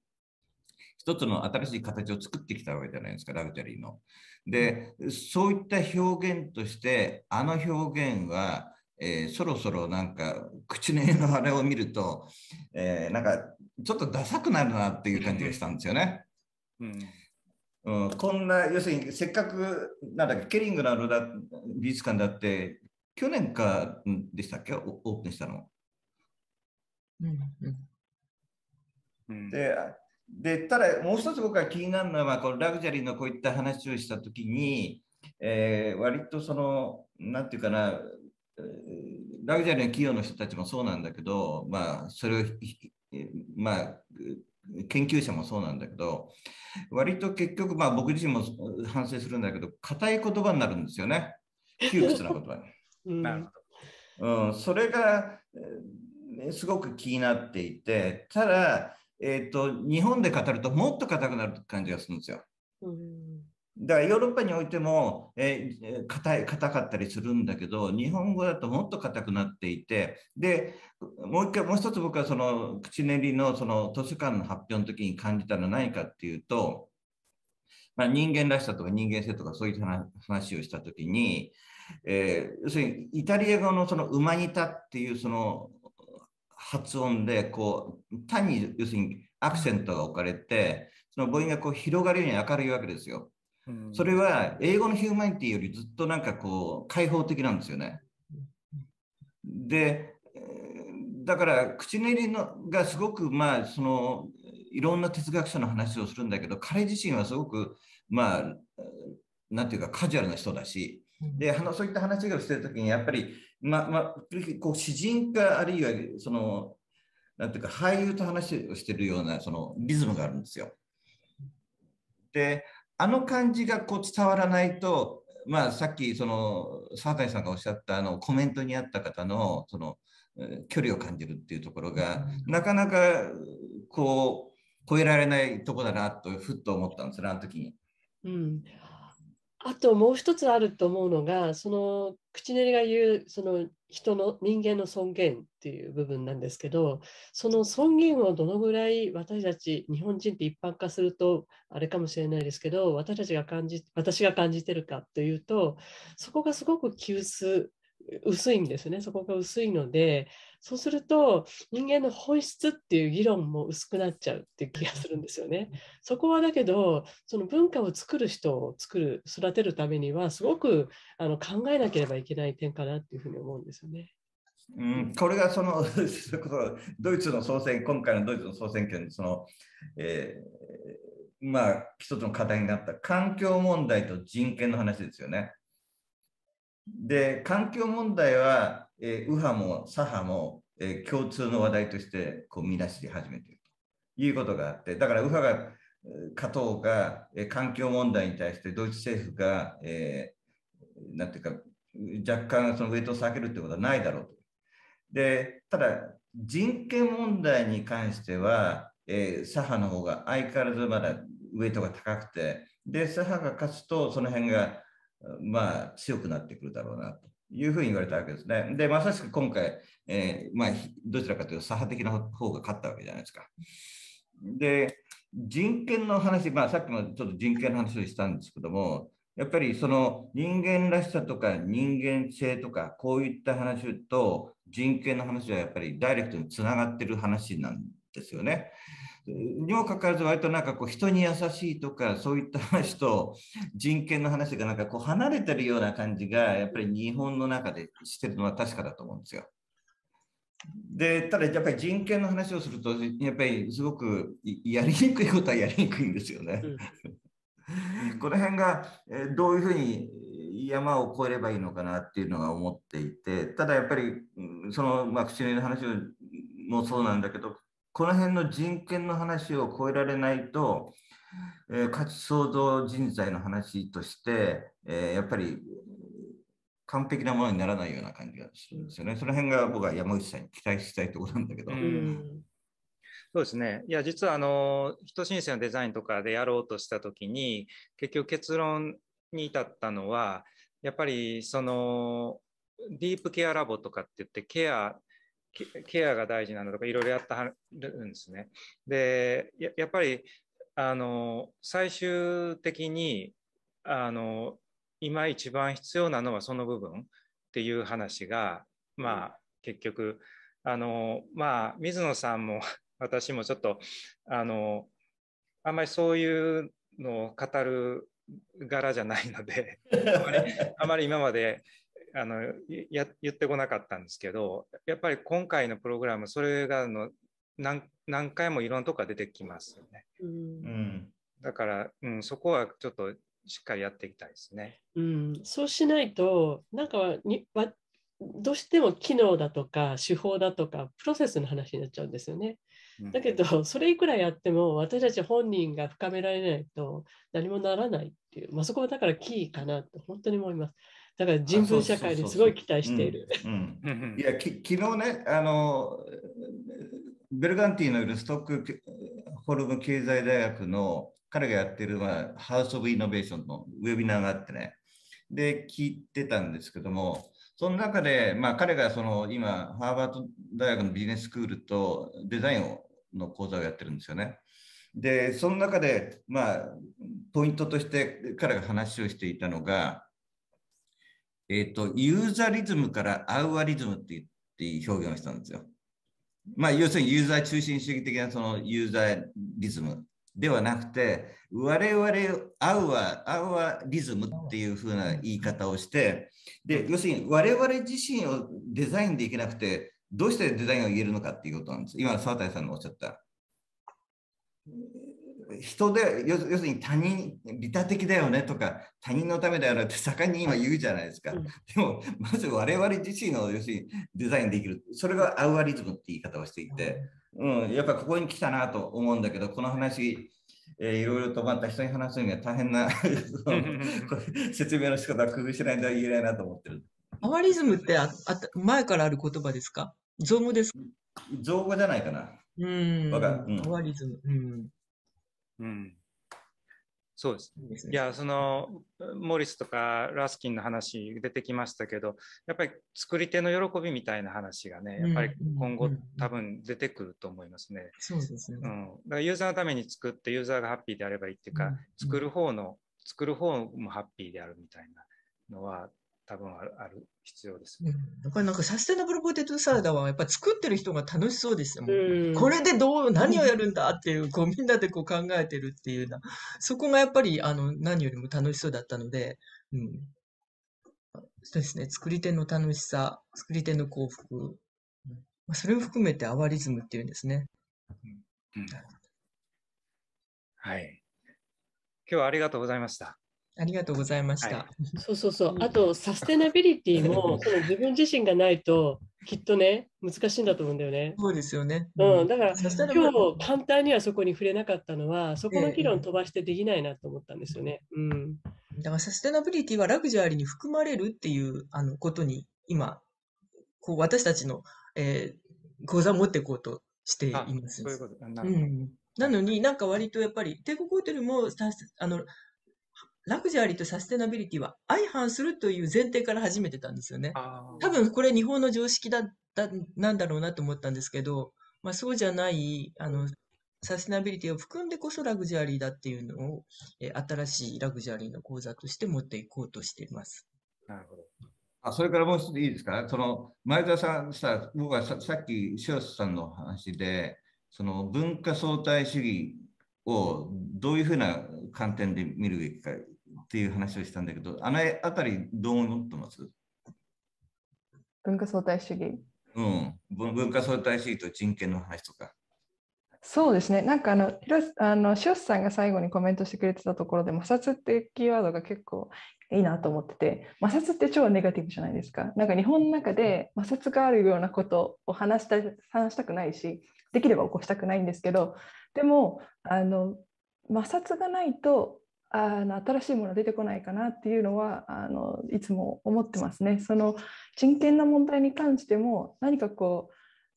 一つの新しい形を作ってきたわけじゃないですか、ラグジュアリーの。で、そういった表現として、あの表現は、えー、そろそろなんか口の絵のあれを見ると、えー、なんかちょっとダサくなるなっていう感じがしたんですよね。うん、うん、こんな要するにせっかくなんだっけケリングのだ美術館だって去年かでしたっけオープンしたの。うんうん、でで、ただもう一つ僕が気になるのは、このラグジュアリーのこういった話をしたときに、えー、割とその、なんていうかな、ラグジュアリーの企業の人たちもそうなんだけど、まあ、それを、まあ、研究者もそうなんだけど、割と結局、まあ、僕自身も反省するんだけど、硬い言葉になるんですよね、窮屈な言葉に。うん、それが、えー、すごく気になっていて、ただ、えーと、日本で語るともっと硬くなる感じがするんですよ。だからヨーロッパにおいても、えー、硬い硬かったりするんだけど日本語だともっと硬くなっていてでもう一回もう一つ僕はその口練りのその図書館の発表の時に感じたのは何かっていうと、まあ、人間らしさとか人間性とかそういう話をした時に、えー、要するにイタリア語のその「ウマニタ」っていうその発音でこう単に要するにアクセントが置かれてその母音がこう広がるように明るいわけですよ。それは英語のヒューマニティよりずっとなんかこう開放的なんですよね。でだから口練りのがすごくまあそのいろんな哲学者の話をするんだけど彼自身はすごくまあなていうかカジュアルな人だしでそういった話をしてる時にやっぱりまあまあ、こう詩人かあるいはそのなんていうか俳優と話をしてるようなそのリズムがあるんですよ。であの感じがこう伝わらないと、まあ、さっきその沢谷さんがおっしゃったあのコメントにあった方のその距離を感じるっていうところがなかなかこう超えられないとこだなとふっと思ったんですねあの時に。うんあともう一つあると思うのがその口練りが言うその人の人間の尊厳っていう部分なんですけどその尊厳をどのぐらい私たち日本人って一般化するとあれかもしれないですけど私たちが感じ私が感じてるかというとそこがすごく急須薄いんですねそこが薄いのでそうすると人間の本質っていう議論も薄くなっちゃうっていう気がするんですよね。そこはだけどその文化を作る人を作る育てるためにはすごくあの考えなければいけない点かなっていうふうに思うんですよね。うん、これがその ドイツの総選今回のドイツの総選挙にその、えー、まあ一つの課題になった環境問題と人権の話ですよね。で、環境問題は、えー、右派も左派も、えー、共通の話題としてこう見出し始めているということがあって、だから右派が勝とうが、えー、環境問題に対してドイツ政府が、えー、なんていうか、若干そのウェイトを下げるということはないだろうと。で、ただ、人権問題に関しては、えー、左派の方が相変わらずまだウェイトが高くて、で、左派が勝つと、その辺がまあ、強くなってくるだろうなというふうに言われたわけですね。で、まさしく今回、えー、まあ、どちらかというと左派的な方が勝ったわけじゃないですか。で、人権の話、まあ、さっきもちょっと人権の話をしたんですけども、やっぱりその人間らしさとか人間性とかこういった話と人権の話はやっぱりダイレクトにつながってる話なんですよね。にもかかわらず割となんかこう人に優しいとかそういった話と人権の話がなんかこう離れてるような感じがやっぱり日本の中でしてるのは確かだと思うんですよ。でただやっぱり人権の話をするとやっぱりすごくやりにくいことはやりにくいんですよね。うん、この辺がどういうふうに山を越えればいいのかなっていうのは思っていてただやっぱりその、まあ、口の話もそうなんだけどこの辺の人権の話を超えられないと、えー、価値創造人材の話として、えー、やっぱり完璧なものにならないような感じがするんですよね。その辺が僕は山口さんに期待したいところなんだけど。そうですね。いや、実はあの、人申請のデザインとかでやろうとした時に、結局結論に至ったのは、やっぱりその、ディープケアラボとかって言って、ケアケアが大事なんだとかいろいろやってはるんですね。でやっぱりあの最終的にあの今一番必要なのはその部分っていう話が、まあ、結局あの、まあ、水野さんも 私もちょっとあのあんまりそういうのを語る柄じゃないので あまり今まであのや言ってこなかったんですけどやっぱり今回のプログラムそれがの何何回もいろんなとこが出てきますよね。うん、だから、うん、そこはちょっとしっかりやっていきたいですね。うん、そうしないとなんかにわどうしても機能だとか手法だとかプロセスの話になっちゃうんですよね。だけどそれいくらやっても私たち本人が深められないと何もならないっていう、まあ、そこはだからキーかなと本当に思います。だから人文社会にすごい期待している。いやき、昨日ね、あの、ベルガンティのいるストックホルム経済大学の彼がやってる、まあ、ハウス・オブ・イノベーションのウェビナーがあってね、で、聞いてたんですけども、その中で、まあ、彼がその今、ハーバード大学のビジネススクールとデザインをの講座をやってるんですよね。で、その中で、まあ、ポイントとして彼が話をしていたのが、えっ、ー、と、ユーザリズムからアウアリズムって言って表現をしたんですよ。まあ、要するにユーザー中心主義的なそのユーザーリズムではなくて、我々アウア、アウアリズムっていうふうな言い方をして、で、要するに我々自身をデザインできなくて、どうしてデザインを言えるのかっていうことなんです。今澤沢谷さんのおっしゃった。人で要するに他人利他的だよねとか他人のためだよねって盛んに今言うじゃないですか、うん、でもまず我々自身を要するにデザインできるそれがアウアリズムって言い方をしていて、うん、うん、やっぱここに来たなと思うんだけどこの話えー、いろいろとまた人に話すには大変な 説明の仕方を工夫しないと言えないなと思ってる。アワリズムってああ前からある言葉ですか造語ですか造語じゃないかな。うん。我が、うん、アワリズム。うんうん。そうです。いいですね、いや、その、モリスとかラスキンの話出てきましたけど、やっぱり作り手の喜びみたいな話がね、やっぱり今後多分出てくると思いますね。そうですね。うん。だからユーザーのために作ってユーザーがハッピーであればいいっていうか、うんうん、作る方の、作る方もハッピーであるみたいなのは多分あるある必要です、ね、うん、だからなんかサステナブルポテトサラダはやっぱ作ってる人が楽しそうですよ。これでどう、何をやるんだっていう、こうみんなでこう考えてるっていうな、そこがやっぱりあの何よりも楽しそうだったので、うん。そうですね、作り手の楽しさ、作り手の幸福、まあ、それを含めてアワリズムっていうんですね。うん、うん、はい。今日はありがとうございました。ありがとうございました。はい、そうそうそう。あと、サステナビリティも、その自分自身がないと、きっとね、難しいんだと思うんだよね。そうですよね。うん。だから、今日、簡単にはそこに触れなかったのは、そこの議論飛ばしてできないなと思ったんですよね。うん。だから、サステナビリティはラグジュアリーに含まれるっていうあのことに、今、こう私たちの、えー、講座を持っていこうとしています。そういうことな,、うん、なのになんか割とやっぱり、帝国ホテルもあのラグジュアリーとサステナビリティは相反するという前提から始めてたんですよね。多分これ日本の常識だったなんだろうなと思ったんですけど、まあ、そうじゃないあのサステナビリティを含んでこそラグジュアリーだっていうのを、えー、新しいラグジュアリーの講座として持っていこうとしています。なるほどあそれからもう一ついいですかその前澤さんさ僕はささっき塩瀬さんの話でその文化相対主義をどういうふうな観点で見るべきかっていう話をしたんだけど、あのあたりどう思ってます文化相対主義。うん、文化相対主義と人権の話とか。そうですね、なんかあの、ひろあの塩さんが最後にコメントしてくれてたところで、摩擦っていうキーワードが結構いいなと思ってて、摩擦って超ネガティブじゃないですか。なんか日本の中で摩擦があるようなことを話した話したくないし、できれば起こしたくないんですけど、でも、あの摩擦がないとあの新しいもの出てこないかなっていうのはあのいつも思ってますね。その人権の問題に関しても何かこ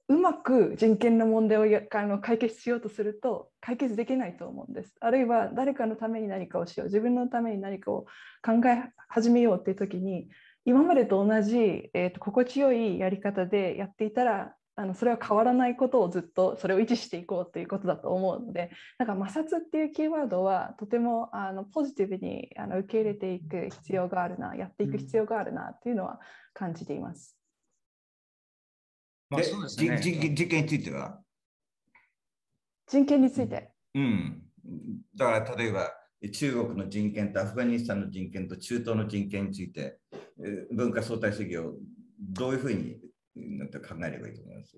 ううまく人権の問題をやあの解決しようとすると解決できないと思うんです。あるいは誰かのために何かをしよう自分のために何かを考え始めようっていう時に今までと同じ、えーと、と心地よいやり方でやっていたらあのそれは変わらないことをずっとそれを維持していこうということだと思うのでなんか摩擦っていうキーワードはとてもあのポジティブにあの受け入れていく必要があるなやっていく必要があるなっていうのは感じています。まあそうですね、人権については人権について。うん、だから例えば中国の人権とアフガニスタンの人権と中東の人権について文化相対主義をどういうふうになんて考えればいいと思います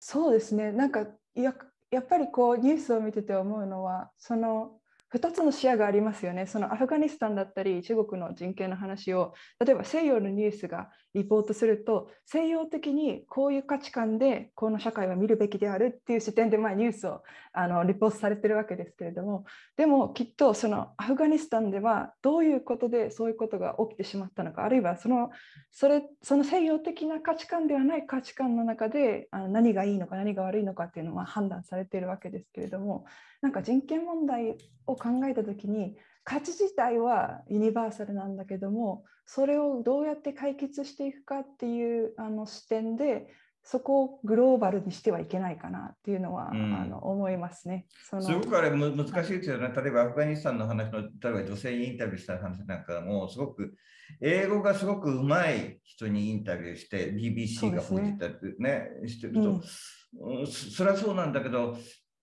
そうですねなんかややっぱりこうニュースを見てて思うのはその2つの視野がありますよね。そのアフガニスタンだったり中国の人権の話を例えば西洋のニュースがリポートすると西洋的にこういう価値観でこの社会は見るべきであるっていう視点でまあニュースをあのリポートされてるわけですけれどもでもきっとそのアフガニスタンではどういうことでそういうことが起きてしまったのかあるいはそのそれその西洋的な価値観ではない価値観の中であの何がいいのか何が悪いのかっていうのは判断されてるわけですけれどもなんか人権問題を考えた時に価値自体はユニバーサルなんだけどもそれをどうやって解決していくかっていうあの視点でそこをグローバルにしてはいけないかなっていうのは、うん、あの思いますね。すごくあれ難しいですよね。例えばアフガニスタンの話の、例えば女性にインタビューした話なんかも、すごく英語がすごくうまい人にインタビューして、BBC が報じたりね、ねしてると、うん、そりゃそうなんだけど、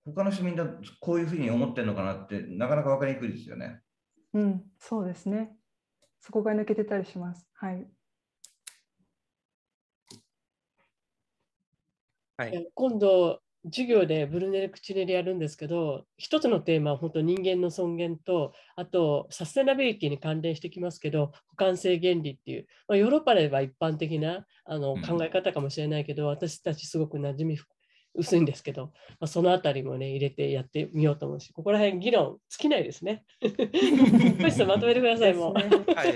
他の市みんなこういうふうに思ってるのかなってなかなか分かりにくいですよね。うん、そうですね。そこが抜けてたりします。はい。はい、今度授業でブルネル・クチュネルやるんですけど一つのテーマは本当人間の尊厳とあとサステナビリティに関連してきますけど補完性原理っていう、まあ、ヨーロッパでは一般的なあの考え方かもしれないけど、うん、私たちすごく馴染み薄いんですけど、まあ、そのあたりもね入れてやってみようと思うしここら辺議論尽きないですね。さ んまとめてくださいもう、はい、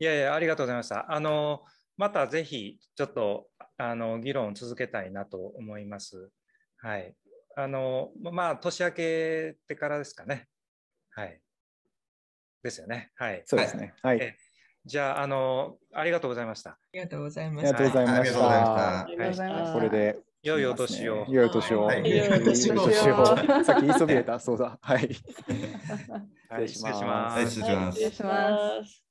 いやいやありがとうございました。あのまたぜひちょっとあの議論続けたいなと思います。はい。あのまあ年明けてからですかね。はい。ですよね。はい。そうですね。はい。じゃあ、あの、ありがとうございました。ありがとうございました。ありがとうございました。これで良いお年を。良いお年を。良いお年を。さっき言いそびれた、そうだ。はい。失礼します。失礼します。失礼します。